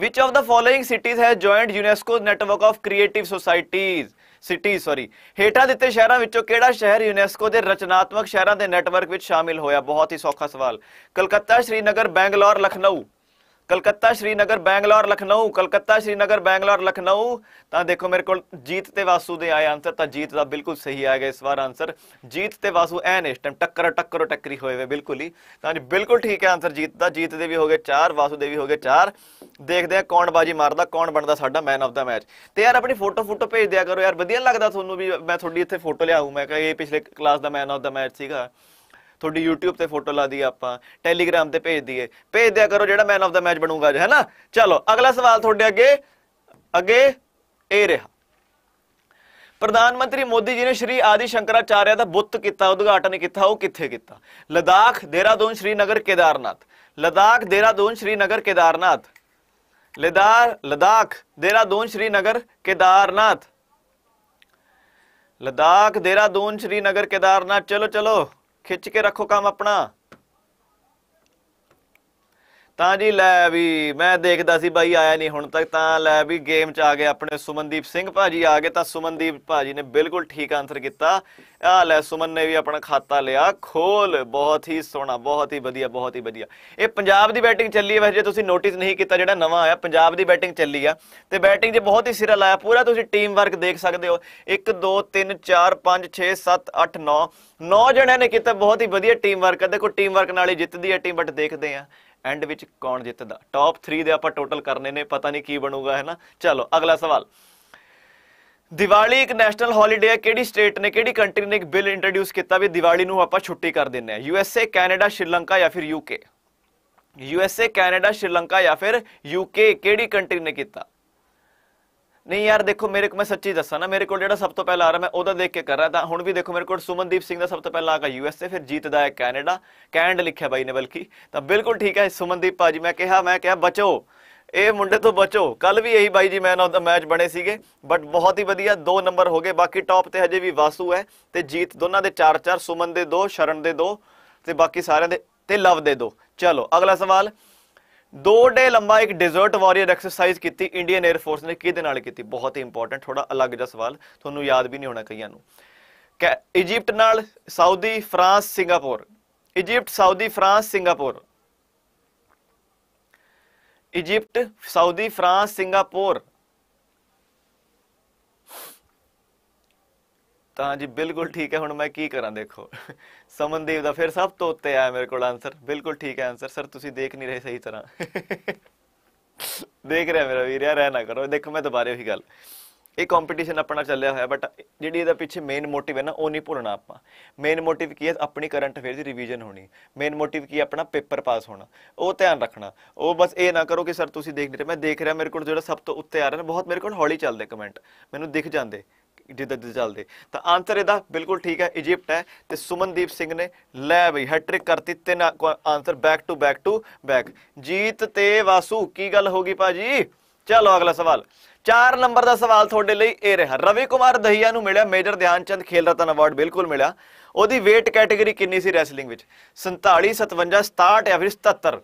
which of the following cities has joined UNESCO network of creative societies city sorry ਹੇਠਾਂ ਦਿੱਤੇ ਸ਼ਹਿਰਾਂ ਵਿੱਚੋਂ ਕਿਹੜਾ ਸ਼ਹਿਰ ਯੂਨੈਸਕੋ ਦੇ ਰਚਨਾਤਮਕ ਸ਼ਹਿਰਾਂ ਦੇ ਨੈਟਵਰਕ ਵਿੱਚ ਸ਼ਾਮਿਲ ਹੋਇਆ ਬਹੁਤ ਹੀ ਸੌਖਾ ਸਵਾਲ ਕਲਕੱਤਾ ਸ਼੍ਰੀਨਗਰ ਬੈਂਗਲੌਰ ਲਖਨਊ ਕਲਕੱਤਾ ਸ਼੍ਰੀਨਗਰ ਬੈਂਗਲੌਰ ਲਖਨਊ ਕਲਕੱਤਾ ਸ਼੍ਰੀਨਗਰ ਬੈਂਗਲੌਰ ਲਖਨਊ ਤਾਂ ਦੇਖੋ ਮੇਰੇ ਕੋਲ ਜੀਤ ਤੇ ਵਾਸੂ ਦੇ ਆਏ ਆਨਸਰ ਤਾਂ ਜੀਤ ਦਾ ਬਿਲਕੁਲ ਸਹੀ ਆ ਗਿਆ ਇਸ ਵਾਰ ਆਨਸਰ ਜੀਤ ਤੇ ਵਾਸੂ ਐਨ ਇਸ ਟਾਈਮ ਟੱਕਰ ਟੱਕਰ ਟੱਕਰੀ ਹੋਏ ਵੇ ਬਿਲਕੁਲ ਹੀ ਤਾਂ ਜੀ ਬਿਲਕੁਲ ਠੀਕ ਹੈ ਆਨਸਰ ਜੀਤ ਦਾ ਜੀਤ ਦੇ ਵੀ ਹੋ ਗਏ 4 ਵਾਸੂ ਦੇ ਵੀ ਹੋ ਗਏ 4 ਦੇਖਦੇ ਆ ਕੌਣ ਬਾਜੀ ਮਾਰਦਾ ਕੌਣ ਬਣਦਾ ਸਾਡਾ ਮੈਨ ਆਫ ਦਾ ਮੈਚ ਤੇ ਯਾਰ ਆਪਣੀ ਫੋਟੋ ਫੋਟੋ ਭੇਜ ਦਿਆ ਕਰੋ ਯਾਰ ਵਧੀਆ ਲੱਗਦਾ ਤੁਹਾਨੂੰ ਵੀ ਮੈਂ ਤੁਹਾਡੀ ਇੱਥੇ ਫੋਟੋ ਲਿਆਉਂ ਮੈਂ ਕਿਹਾ ਇਹ ਪਿਛਲੇ ਕਲਾਸ ਦਾ ਮੈਨ ਆਫ ਦਾ ਮੈਚ ਸੀਗਾ ਤੁਹਾਡੀ YouTube ਤੇ ਫੋਟੋ ਲਾ ਦਈਏ ਆਪਾਂ Telegram ਤੇ ਭੇਜ ਦਈਏ ਭੇਜ ਦਿਆ ਕਰੋ ਜਿਹੜਾ ਮੈਨ ਆਫ ਦਾ ਮੈਚ ਬਣੂਗਾ ਹੈ ਨਾ ਚਲੋ ਅਗਲਾ ਸਵਾਲ ਤੁਹਾਡੇ ਅੱਗੇ ਅੱਗੇ ਇਹ ਰਿਹਾ ਪ੍ਰਧਾਨ ਮੰਤਰੀ ਮੋਦੀ ਜੀ ਨੇ ਸ਼੍ਰੀ ਆਦਿ ਸ਼ੰਕਰਾਚਾਰਿਆ ਦਾ ਬੁੱਤ ਕੀਤਾ ਉਦਘਾਟਨ ਕੀਤਾ ਉਹ ਕਿੱਥੇ ਕੀਤਾ ਲਦਾਖ ਦੇਹਰਾਦੂਨ ਸ਼੍ਰੀਨਗਰ ਕੇਦਾਰਨਾਥ ਲਦਾਖ ਦੇਹਰਾਦੂਨ ਸ਼੍ਰੀਨਗਰ ਕੇਦਾਰਨਾਥ ਲਦਾਰ ਲਦਾਖ ਦੇਹਰਾਦੂਨ ਸ਼੍ਰੀਨਗਰ ਕੇਦਾਰਨਾਥ ਲਦਾਖ ਦੇਹਰਾਦੂਨ ਸ਼੍ਰੀਨਗਰ ਕੇਦਾਰਨਾਥ ਚਲੋ ਚਲੋ ਖਿੱਚ ਕੇ ਰੱਖੋ ਕੰਮ ਆਪਣਾ ਤਾਂ ਜੀ ਲੈ ਵੀ ਮੈਂ ਦੇਖਦਾ ਸੀ ਬਾਈ ਆਇਆ ਨਹੀਂ ਹੁਣ ਤੱਕ ਤਾਂ ਲੈ ਵੀ ਗੇਮ 'ਚ ਆ ਗਏ ਆਪਣੇ ਸੁਮਨਦੀਪ ਸਿੰਘ ਭਾਜੀ ਆ ਗਏ ਤਾਂ ਸੁਮਨਦੀਪ ਭਾਜੀ ਨੇ ਬਿਲਕੁਲ ਠੀਕ ਆਨਸਰ ਕੀਤਾ ਆ ਲੈ ਸੁਮਨ ਨੇ ਵੀ ਆਪਣਾ ਖਾਤਾ ਲਿਆ ਖੋਲ ਬਹੁਤ ਹੀ ਸੋਹਣਾ ਬਹੁਤ ਹੀ ਵਧੀਆ ਬਹੁਤ ਹੀ ਵਧੀਆ ਇਹ ਪੰਜਾਬ ਦੀ ਬੈਟਿੰਗ ਚੱਲੀ ਹੈ ਵੈਸੇ ਜੇ ਤੁਸੀਂ ਨੋਟਿਸ ਨਹੀਂ ਕੀਤਾ ਜਿਹੜਾ ਨਵਾਂ ਆਇਆ ਪੰਜਾਬ ਦੀ ਬੈਟਿੰਗ ਚੱਲੀ ਆ ਤੇ ਬੈਟਿੰਗ 'ਚ ਬਹੁਤ ਹੀ ਸਿਰਾ ਲਾਇਆ ਪੂਰਾ ਤੁਸੀਂ ਟੀਮ ਵਰਕ ਦੇਖ ਸਕਦੇ ਹੋ 1 2 3 4 5 6 7 8 9 9 ਜਣਿਆਂ ਨੇ ਕੀਤਾ ਬਹੁਤ ਹੀ ਵਧੀਆ ਟੀਮ ਵਰਕ ਹੈ ਦੇਖੋ ਟੀਮ ਵਰਕ ਨਾਲ ਹੀ ਜਿੱਤਦੀ ਹੈ ਟੀਮ ਬਟ ਦੇਖਦੇ ਆ ਐਂਡ ਵਿੱਚ ਕੌਣ ਜਿੱਤਦਾ ਟਾਪ 3 ਦੇ ਆਪਾਂ ਟੋਟਲ ਕਰਨੇ ਨੇ ਪਤਾ ਨਹੀਂ ਕੀ ਬਣੂਗਾ ਹੈ ਨਾ ਚਲੋ ਅਗਲਾ ਸਵਾਲ ਦੀਵਾਲੀ ਇੱਕ ਨੈਸ਼ਨਲ ਹੌਲੀਡੇ ਹੈ ਕਿਹੜੀ ਸਟੇਟ ਨੇ ਕਿਹੜੀ ਕੰਟਰੀ ਨੇ ਇੱਕ ਬਿੱਲ ਇੰਟਰੋਡਿਊਸ ਕੀਤਾ ਵੀ ਦੀਵਾਲੀ ਨੂੰ ਆਪਾਂ ਛੁੱਟੀ ਕਰ ਦਿੰਨੇ ਆ U S A Canada Sri Lanka ਜਾਂ ਫਿਰ U K U S A Canada Sri Lanka ਜਾਂ ਫਿਰ ਯੂ ਕੇ ਕਿਹੜੀ ਕੰਟਰੀ ਨੇ ਕੀਤਾ ਨਹੀਂ ਯਾਰ ਦੇਖੋ ਮੇਰੇ ਕੋਲ ਮੈਂ ਸੱਚੀ ਦੱਸਾਂ ਨਾ ਮੇਰੇ ਕੋਲ ਜਿਹੜਾ ਸਭ ਤੋਂ ਪਹਿਲਾਂ ਆ ਰਿਹਾ ਮੈਂ ਉਹਦਾ ਦੇਖ ਕੇ ਕਰ ਰਿਹਾ ਤਾਂ ਹੁਣ ਵੀ ਦੇਖੋ ਮੇਰੇ ਕੋਲ ਸੁਮਨਦੀਪ ਸਿੰਘ ਦਾ ਸਭ ਤੋਂ ਪਹਿਲਾਂ ਆ ਗਿਆ ਯੂਐਸਏ ਫਿਰ ਜੀਤਦਾ ਹੈ ਕੈਨੇਡਾ ਕੈਨਡ ਲਿਖਿਆ ਬਾਈ ਨੇ ਬਲਕਿ ਤਾਂ ਬਿਲਕੁਲ ਠੀਕ ਹੈ ਸੁਮਨਦੀਪ ਭਾਜੀ ਮੈਂ ਕਿਹਾ ਮੈਂ ਕਿਹਾ ਬਚੋ ਇਹ ਮੁੰਡੇ ਤੋਂ ਬਚੋ ਕੱਲ ਵੀ ਇਹੀ ਬਾਈ ਜੀ ਮੈਨ ਆਫ ਦਾ ਮੈਚ ਬਣੇ ਸੀਗੇ ਬਟ ਬਹੁਤ ਹੀ ਵਧੀਆ 2 ਨੰਬਰ ਹੋ ਗਏ ਬਾਕੀ ਟਾਪ ਤੇ ਹਜੇ ਵੀ ਵਾਸੂ ਹੈ ਤੇ ਜੀਤ ਦੋਨਾਂ ਦੇ 4-4 ਸੁਮਨ ਦੇ 2 ਸ਼ਰਨ ਦੇ 2 ਤੇ ਬਾਕੀ ਸਾਰਿਆਂ ਦੇ ਤੇ ਲਵ ਦੇ 2 ਚਲੋ ਅਗਲਾ ਸਵਾਲ ਦੋ ਡੇ ਲੰਮਾ ਇੱਕ ਡੇਜ਼ਰਟ ਵਾਰੀਅਰ ਐਕਸਰਸਾਈਜ਼ ਕੀਤੀ ਇੰਡੀਅਨ 에ਅਰ ਫੋਰਸ ਨੇ ਕਿਹਦੇ ਨਾਲ ਕੀਤੀ ਬਹੁਤ ਹੀ ਇੰਪੋਰਟੈਂਟ ਥੋੜਾ ਅਲੱਗ ਜਿਹਾ ਸਵਾਲ ਤੁਹਾਨੂੰ ਯਾਦ ਵੀ ਨਹੀਂ ਹੋਣਾ ਕਈਆਂ ਨੂੰ ਇਜੀਪਟ ਨਾਲ Saudi France Singapore Egypt Saudi France Singapore Egypt Saudi France Singapore ਤਾਂ ਜੀ ਬਿਲਕੁਲ ਠੀਕ ਹੈ ਹੁਣ ਮੈਂ ਕੀ ਕਰਾਂ ਦੇਖੋ ਸਮਨਦੀਪ ਦਾ ਫਿਰ ਸਭ ਤੋਂ ਉੱਤੇ ਆਇਆ ਮੇਰੇ ਕੋਲ ਆਨਸਰ ਬਿਲਕੁਲ ਠੀਕ ਹੈ ਆਨਸਰ ਸਰ ਤੁਸੀਂ ਦੇਖ ਨਹੀਂ ਰਹੇ ਸਹੀ ਤਰ੍ਹਾਂ ਦੇਖ ਰਿਹਾ ਮੇਰਾ ਵੀਰ ਯਾਰ ਐ ਨਾ ਕਰੋ ਦੇਖੋ ਮੈਂ ਦੁਬਾਰੇ ਉਹੀ ਗੱਲ ਇਹ ਕੰਪੀਟੀਸ਼ਨ ਆਪਣਾ ਚੱਲਿਆ ਹੋਇਆ ਬਟ ਜਿਹੜੀ ਇਹਦਾ ਪਿੱਛੇ ਮੇਨ ਮੋਟਿਵ ਹੈ ਨਾ ਉਹ ਨਹੀਂ ਭੁੱਲਣਾ ਆਪਾਂ ਮੇਨ ਮੋਟਿਵ ਕੀ ਹੈ ਆਪਣੀ ਕਰੰਟ ਅਫੇਅਰ ਦੀ ਰਿਵੀਜ਼ਨ ਹੋਣੀ ਮੇਨ ਮੋਟਿਵ ਕੀ ਆਪਣਾ ਪੇਪਰ ਪਾਸ ਹੋਣਾ ਉਹ ਧਿਆਨ ਰੱਖਣਾ ਉਹ ਬਸ ਇਹ ਨਾ ਕਰੋ ਕਿ ਸਰ ਤੁਸੀਂ ਦੇਖ ਨਹੀਂ ਰਹੇ ਮੈਂ ਦੇਖ ਰਿਹਾ ਮੇਰੇ ਕੋਲ ਜਿਹੜਾ ਸਭ ਤੋਂ ਉੱਤੇ ਆ ਰਿਹਾ ਨਾ ਬਹੁਤ ਮੇਰੇ ਕੋਲ ਹੌਲੀ ਚੱਲਦੇ ਕਮੈਂਟ ਮੈਨੂੰ ਦਿਖ ਜਾਂਦੇ ਜਿੱਦ ਦੇ ਚੱਲਦੇ ਤਾਂ ਆਨਸਰ ਇਹਦਾ ਬਿਲਕੁਲ ਠੀਕ ਹੈ ਇਜੀਪਟ ਹੈ ਤੇ ਸੁਮਨਦੀਪ ਸਿੰਘ ਨੇ ਲੈ ਬਈ ਹੈਟ੍ਰਿਕ ਕਰਤੀ ਤਿੰਨ answer back to back to back Jeet ਤੇ ਵਾਸੂ ਕੀ ਗੱਲ ਹੋ ਗਈ ਭਾਜੀ ਚਲੋ ਅਗਲਾ ਸਵਾਲ 4 ਨੰਬਰ ਦਾ ਸਵਾਲ ਤੁਹਾਡੇ ਲਈ ਇਹ ਰਿਹਾ ਰਵੀ ਕੁਮਾਰ ਦਹੀਆ ਨੂੰ ਮਿਲਿਆ ਮੇਜਰ ਧਿਆਨ ਚੰਦ ਖੇਲ ਰਤਨ ਅਵਾਰਡ ਬਿਲਕੁਲ ਮਿਲਿਆ ਉਹਦੀ weight ਕੈਟਾਗਰੀ ਕਿੰਨੀ ਸੀ ਰੈਸਲਿੰਗ ਵਿੱਚ 47 57 67 ਜਾਂ ਫਿਰ 77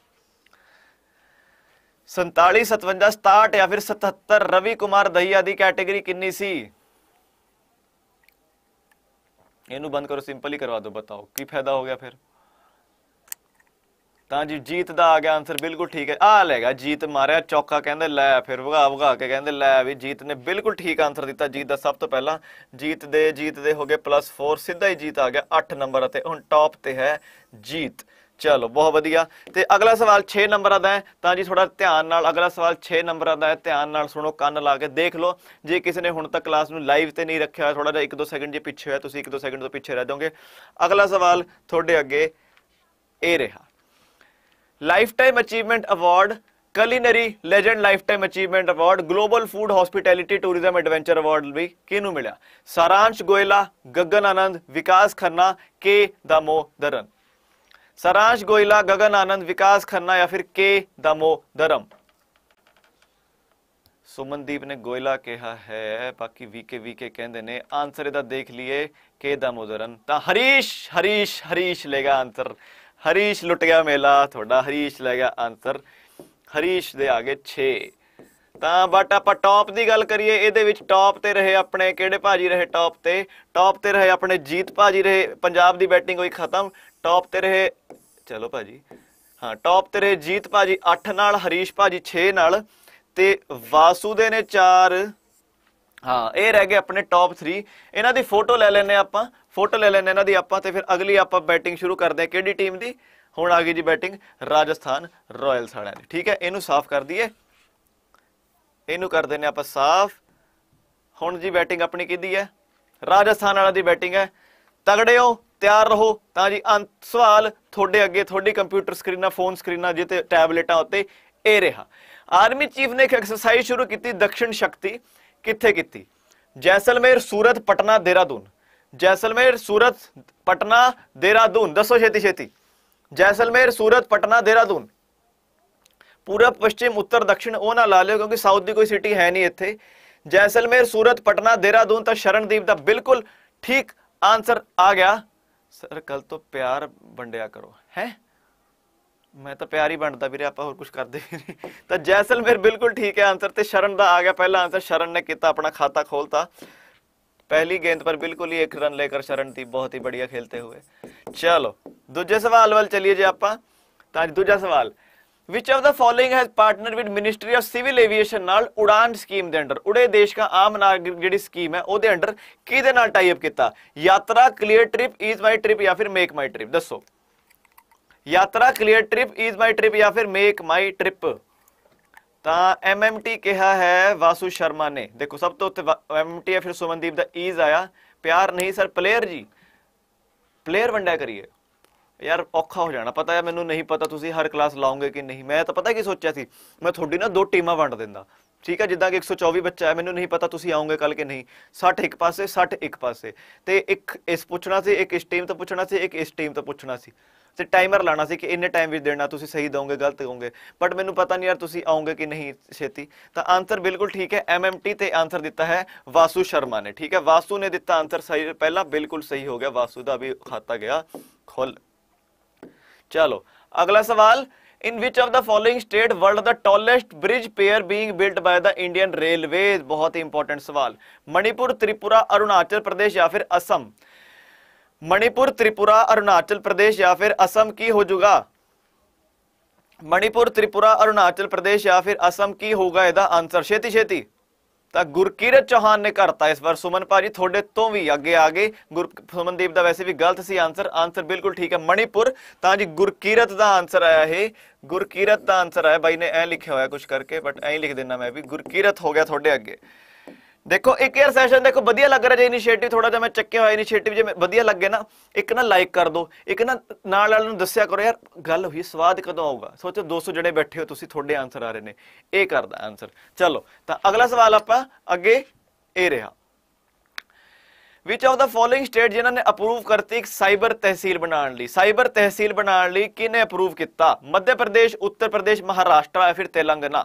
47 57 67 ਜਾਂ ਫਿਰ 77 ਰਵੀ ਕੁਮਾਰ ਦਹੀਆ ਦੀ ਕੈਟਾਗਰੀ ਕਿੰਨੀ ਸੀ ਇਹਨੂੰ ਬੰਦ ਕਰੋ ਸਿੰਪਲ ਹੀ ਕਰਵਾ ਦਿਓ ਬਤਾਓ ਕੀ ਫਾਇਦਾ ਹੋ ਗਿਆ ਫਿਰ ਤਾਂ ਜੀ ਜੀਤ ਦਾ ਆ ਗਿਆ ਆਨਸਰ ਬਿਲਕੁਲ ਠੀਕ ਹੈ ਆ ਲੈਗਾ ਜੀਤ ਮਾਰਿਆ ਚੌਕਾ ਕਹਿੰਦੇ ਲੈ ਫਿਰ ਵਗਾ ਵਗਾ ਕੇ ਕਹਿੰਦੇ ਲੈ ਵੀ ਜੀਤ ਨੇ ਬਿਲਕੁਲ ਠੀਕ ਆਨਸਰ ਦਿੱਤਾ ਜੀਤ ਦਾ ਸਭ ਤੋਂ ਪਹਿਲਾਂ ਜੀਤ ਦੇ ਜੀਤ ਦੇ ਹੋ ਗਏ +4 ਸਿੱਧਾ ਹੀ ਜੀਤ ਆ ਗਿਆ 8 ਨੰਬਰ ਅਤੇ ਹੁਣ ਟੌਪ ਤੇ ਹੈ ਜੀਤ ਚਲੋ ਬਹੁਤ ਵਧੀਆ ਤੇ ਅਗਲਾ ਸਵਾਲ 6 ਨੰਬਰ ਦਾ ਹੈ ਤਾਂ ਜੀ ਥੋੜਾ ਧਿਆਨ ਨਾਲ ਅਗਲਾ ਸਵਾਲ 6 ਨੰਬਰ ਦਾ ਹੈ ਧਿਆਨ ਨਾਲ ਸੁਣੋ ਕੰਨ ਲਾ ਕੇ ਦੇਖ ਲਓ ਜੇ ਕਿਸੇ ਨੇ ਹੁਣ ਤੱਕ ਕਲਾਸ ਨੂੰ ਲਾਈਵ ਤੇ ਨਹੀਂ ਰੱਖਿਆ ਥੋੜਾ ਜਿਹਾ 1-2 ਸੈਕਿੰਡ ਜੇ ਪਿੱਛੇ ਹੋਇਆ ਤੁਸੀਂ 1-2 ਸੈਕਿੰਡ ਤੋਂ ਪਿੱਛੇ ਰਹਿ ਜਾਓਗੇ ਅਗਲਾ ਸਵਾਲ ਤੁਹਾਡੇ ਅੱਗੇ ਇਹ ਰਿਹਾ lifetime achievement award culinary legend lifetime achievement award global food hospitality tourism adventure award ਵੀ ਕਿਹਨੂੰ ਮਿਲਿਆ ਸਾਰਾਂਸ਼ ਗੋਇਲਾ ਗੱਗਨ ਆਨੰਦ ਵਿਕਾਸ ਖੰਨਾ ਕੇ ਦਮੋਦਰਨ ਸਰਾਂਸ਼ ਗੋਇਲਾ ਗगन ਆਨੰਦ ਵਿਕਾਸ ਖੰਨਾ ਜਾਂ ਫਿਰ ਕੇ ਦਮੋ ਦਮੋਦਰਮ ਸੁਮਨਦੀਪ ਨੇ ਗੋਇਲਾ ਕਿਹਾ ਹੈ ਬਾਕੀ ਵੀਕੇ ਵੀਕੇ ਕਹਿੰਦੇ ਨੇ ਆਨਸਰ ਇਹਦਾ ਦੇਖ ਲਈਏ ਕੇ ਦਮੋ ਦਮੋਦਰਮ ਤਾਂ ਹਰੀਸ਼ ਹਰੀਸ਼ ਹਰੀਸ਼ ਲੇਗਾ ਆਨਸਰ ਹਰੀਸ਼ ਲੁੱਟ ਗਿਆ ਮੇਲਾ ਤੁਹਾਡਾ ਹਰੀਸ਼ ਲੇਗਾ ਆਨਸਰ ਹਰੀਸ਼ ਦੇ ਆਗੇ 6 ਤਾਂ ਬਟ ਆਪਾਂ ਟੌਪ ਦੀ ਗੱਲ ਕਰੀਏ ਇਹਦੇ ਵਿੱਚ ਟੌਪ ਤੇ ਰਹੇ ਆਪਣੇ ਕਿਹੜੇ ਭਾਜੀ ਰਹੇ ਟੌਪ ਤੇ ਟੌਪ ਤੇ ਰਹੇ ਆਪਣੇ ਜੀਤ ਭਾਜੀ ਰਹੇ ਪੰਜਾਬ ਦੀ ਬੈਟਿੰਗ ਹੋਈ ਖਤਮ ਟੌਪ ਤੇ ਰਹੇ ਚਲੋ ਭਾਜੀ ਹਾਂ ਟੌਪ ਤੇ ਰਹੇ ਜੀਤ ਭਾਜੀ 8 ਨਾਲ ਹਰੀਸ਼ ਭਾਜੀ 6 ਨਾਲ ਤੇ ਵਾਸੂ ਦੇ ਨੇ 4 ਹਾਂ ਇਹ ਰਹਿ ਗਏ ਆਪਣੇ ਟੌਪ 3 ਇਹਨਾਂ ਦੀ ਫੋਟੋ ਲੈ ਲੈਨੇ ਆਪਾਂ ਫੋਟੋ ਲੈ ਲੈਨੇ ਇਹਨਾਂ ਦੀ ਆਪਾਂ ਤੇ ਫਿਰ ਅਗਲੀ ਆਪਾਂ ਬੈਟਿੰਗ ਸ਼ੁਰੂ ਕਰਦੇ ਹਾਂ ਕਿਹੜੀ ਟੀਮ ਦੀ ਹੁਣ ਆ ਗਈ ਜੀ ਬੈਟਿੰਗ ਰਾਜਸਥਾਨ ਰਾਇਲਸ ਵਾਲਿਆਂ ਦੀ ਠੀਕ ਹੈ ਇਹਨੂੰ ਸਾਫ਼ ਕਰ ਦਈਏ ਇਹਨੂੰ ਕਰ ਦਿੰਨੇ ਆਪਾਂ ਸਾਫ਼ ਹੁਣ ਜੀ ਬੈਟਿੰਗ ਆਪਣੀ ਕਿਹਦੀ ਹੈ ਰਾਜਸਥਾਨ ਵਾਲਾ ਦੀ ਬੈਟਿੰਗ ਹੈ ਤਗੜੇ ਹੋ ਤਿਆਰ ਰਹੋ ਤਾਂ ਜੀ ਅੰਤ ਸਵਾਲ ਤੁਹਾਡੇ ਅੱਗੇ ਤੁਹਾਡੀ ਕੰਪਿਊਟਰ ਸਕਰੀਨਾਂ ਫੋਨ ਸਕਰੀਨਾਂ ਤੇ ਟੈਬਲੇਟਾਂ ਉੱਤੇ ਇਹ ਰਿਹਾ ਆਰਮੀ ਚੀਫ ਨੇ ਇੱਕ ਐਕਸਰਸਾਈਜ਼ ਸ਼ੁਰੂ ਕੀਤੀ ਦਕਸ਼ਣ ਸ਼ਕਤੀ ਕਿੱਥੇ ਕੀਤੀ ਜੈਸਲਮੇਰ ਸੂਰਤ ਪਟਨਾ ਦੇਹਰਾਦੂਨ ਜੈਸਲਮੇਰ ਸੂਰਤ ਪਟਨਾ ਦੇਹਰਾਦੂਨ ਦੱਸੋ ਛੇਤੀ ਛੇਤੀ ਜੈਸਲਮੇਰ ਸੂਰਤ ਪਟਨਾ ਦੇਹਰਾਦੂਨ ਪੂਰਬ ਪਸ਼ਚਿਮ ਉੱਤਰ ਦਕਸ਼ਣ ਉਹ ਨਾ ਲਾ ਲਿਓ ਕਿਉਂਕਿ ਸਾਊਥ ਦੀ ਕੋਈ ਸਿਟੀ ਹੈ ਨਹੀਂ ਇੱਥੇ ਜੈਸਲਮੇਰ ਸੂਰਤ ਪਟਨਾ ਦੇਹਰਾਦੂਨ ਤਾਂ ਸ਼ਰਨਦੀਪ ਦਾ ਬਿਲਕੁਲ ਠੀਕ ਆਨਸਰ ਆ ਗਿਆ ਸਰ ਕੱਲ ਤੋਂ ਪਿਆਰ ਵੰਡਿਆ ਕਰੋ ਹੈ ਮੈਂ ਤਾਂ ਪਿਆਰ ਹੀ ਵੰਡਦਾ ਵੀਰੇ ਆਪਾਂ ਹੋਰ ਕੁਝ ਕਰਦੇ ਤਾਂ ਜੈਸਲਮੇਰ ਬਿਲਕੁਲ ਠੀਕ ਹੈ ਆਨਸਰ ਤੇ ਸ਼ਰਨ ਦਾ ਆ ਗਿਆ ਪਹਿਲਾ ਆਨਸਰ ਸ਼ਰਨ ਨੇ ਕੀਤਾ अपना खाता खोलता पहली गेंद पर बिल्कुल ही एक रन लेकर शरण थी बहुत ही बढ़िया खेलते हुए चलो दूजे सवाल वाल चलिए जी आप दूजा सवाल which of the following has partner with ministry of civil aviation ਨਾਲ ਉਡਾਨ ਸਕੀਮ ਦੇ ਅੰਡਰ ਉੜੇ ਦੇਸ਼ ਦਾ ਆਮ ਨਾਗਰਿਕ ਜਿਹੜੀ ਸਕੀਮ ਹੈ ਉਹਦੇ ਅੰਡਰ ਕਿਹਦੇ ਨਾਲ ਟਾਈ ਅਪ ਕੀਤਾ Yatra Cleartrip EaseMyTrip ਜਾਂ ਫਿਰ ਮੇਕ ਮਾਈ ਟ੍ਰਿਪ ਦੱਸੋ Yatra Cleartrip EaseMyTrip ਜਾਂ ਫਿਰ ਮੇਕ ਮਾਈ ਟ੍ਰਿਪ ਤਾਂ ਐਮਐਮਟੀ ਕਿਹਾ ਹੈ ਵਾਸੂ ਸ਼ਰਮਾ ਨੇ ਦੇਖੋ ਸਭ ਤੋਂ ਉੱਤੇ ਐਮਟੀ ਹੈ ਫਿਰ ਸੁਮਨਦੀਪ ਦਾ ਈਜ਼ ਆਇਆ ਪਿਆਰ ਨਹੀਂ ਸਰ ਪਲੇਅਰ ਜੀ ਪਲੇਅਰ ਵੰਡਿਆ ਕਰੀਏ ਯਾਰ ਔਖਾ ਹੋ ਜਾਣਾ ਪਤਾ ਹੈ ਮੈਨੂੰ ਨਹੀਂ ਪਤਾ ਤੁਸੀਂ ਹਰ ਕਲਾਸ ਲਾਉਂਗੇ ਕਿ ਨਹੀਂ ਮੈਂ ਤਾਂ ਪਤਾ ਕੀ ਸੋਚਿਆ ਸੀ ਮੈਂ ਤੁਹਾਡੀ ਨਾ ਦੋ ਟੀਮਾਂ ਵੰਡ ਦਿੰਦਾ ਠੀਕ ਹੈ ਜਿੱਦਾਂ ਕਿ 124 ਬੱਚਾ ਹੈ ਮੈਨੂੰ ਨਹੀਂ ਪਤਾ ਤੁਸੀਂ ਆਉਂਗੇ ਕੱਲ ਕਿ ਨਹੀਂ 60 ਇੱਕ ਪਾਸੇ 60 ਇੱਕ ਪਾਸੇ ਤੇ ਇੱਕ ਇਸ ਪੁੱਛਣਾ ਸੀ ਇੱਕ ਇਸ ਟੀਮ ਤੋਂ ਪੁੱਛਣਾ ਸੀ ਇੱਕ ਇਸ ਟੀਮ ਤੋਂ ਪੁੱਛਣਾ ਸੀ ਤੇ ਟਾਈਮਰ ਲਾਣਾ ਸੀ ਕਿ ਇੰਨੇ ਟਾਈਮ ਵਿੱਚ ਦੇਣਾ ਤੁਸੀਂ ਸਹੀ ਦੋਗੇ ਗਲਤ ਦੋਗੇ ਬਟ ਮੈਨੂੰ ਪਤਾ ਨਹੀਂ ਯਾਰ ਤੁਸੀਂ ਆਉਂਗੇ ਕਿ ਨਹੀਂ ਛੇਤੀ ਤਾਂ ਆਨਸਰ ਬਿਲਕੁਲ ਠੀਕ ਹੈ ਐਮਐਮਟੀ ਤੇ ਆਨਸਰ ਦਿੱਤਾ ਹੈ ਵਾਸੂ ਸ਼ਰਮਾ ਨੇ ਠੀਕ ਹੈ ਵਾਸੂ ਨੇ ਦਿੱਤਾ ਆਨਸਰ ਸਹੀ ਪਹਿਲਾਂ ਬਿਲਕੁਲ ਸਹੀ ਹੋ ਗਿਆ ਵਾਸੂ ਦਾ ਵੀ ਖਾਤਾ ਗਿਆ ਖੁੱਲ चलो अगला सवाल in which of the following state world the tallest bridge pier being built by the Indian railway बहुत ही इंपॉर्टेंट सवाल मणिपुर त्रिपुरा अरुणाचल प्रदेश या फिर असम मणिपुर त्रिपुरा अरुणाचल प्रदेश या फिर असम की हो जुगा मणिपुर त्रिपुरा अरुणाचल प्रदेश या फिर असम की होगा द आंसर छेती शेती ਤਾਂ ਗੁਰਕੀਰਤ ਚੌਹਾਨ ਨੇ ਕਰਤਾ ਇਸ ਵਾਰ ਸੁਮਨ ਭਾਜੀ ਤੁਹਾਡੇ ਤੋਂ ਵੀ ਅੱਗੇ ਆ ਗਏ ਗੁਰ ਸੁਮਨਦੀਪ ਦਾ ਵੈਸੇ ਵੀ ਗਲਤ ਸੀ ਆਨਸਰ ਆਨਸਰ ਬਿਲਕੁਲ ਠੀਕ ਹੈ ਮਣੀਪੁਰ ਤਾਂ ਜੀ ਗੁਰਕੀਰਤ ਦਾ ਆਨਸਰ ਆਇਆ ਹੈ ਗੁਰਕੀਰਤ ਦਾ ਆਨਸਰ ਆਇਆ ਬਾਈ ਨੇ ਐ ਲਿਖਿਆ ਹੋਇਆ ਕੁਝ ਕਰਕੇ ਬਟ ਐਂ ਲਿਖ ਦਿੰਨਾ ਮੈਂ ਵੀ ਗੁਰਕੀਰਤ ਹੋ ਗਿਆ ਤੁਹਾਡੇ ਅੱਗੇ ਦੇਖੋ ਇੱਕ ਯਾਰ ਸੈਸ਼ਨ ਦੇਖੋ ਵਧੀਆ ਲੱਗ ਰਿਹਾ ਜੇ ਇਨੀਸ਼ੀਏਟਿਵ ਥੋੜਾ ਜਿਹਾ ਮੈਂ ਚੱਕਿਆ ਹੋਇਆ ਇਨੀਸ਼ੀਏਟਿਵ ਜੇ ਵਧੀਆ ਲੱਗੇ ਨਾ ਇੱਕ ਨਾ ਲਾਈਕ ਕਰ ਦਿਓ ਇੱਕ ਨਾ ਨਾਲ ਵਾਲ ਨੂੰ ਦੱਸਿਆ ਕਰੋ ਯਾਰ ਗੱਲ ਹੋਈ ਸਵਾਦ ਕਦੋਂ ਆਊਗਾ ਸੋਚੋ 200 ਜਣੇ ਬੈਠੇ ਹੋ ਤੁਸੀਂ ਤੁਹਾਡੇ ਆਨਸਰ ਆ ਰਹੇ ਨੇ ਇਹ ਕਰਦਾ ਆਨਸਰ ਚਲੋ ਤਾਂ ਅਗਲਾ ਸਵਾਲ ਆਪਾਂ ਅੱਗੇ ਇਹ ਰਿਹਾ which of the following state ਜਿਨ੍ਹਾਂ ਨੇ ਅਪਰੂਵ ਕਰਤੀ ਇੱਕ ਸਾਈਬਰ ਤਹਿਸੀਲ ਬਣਾਉਣ ਲਈ ਸਾਈਬਰ ਤਹਿਸੀਲ ਬਣਾਉਣ ਲਈ ਕਿਹਨੇ ਅਪਰੂਵ ਕੀਤਾ ਮੱਧ ਪ੍ਰਦੇਸ਼ ਉੱਤਰ ਪ੍ਰਦੇਸ਼ ਮਹਾਰਾਸ਼ਟਰ ਜਾਂ ਫਿਰ ਤੇਲੰਗਾਨਾ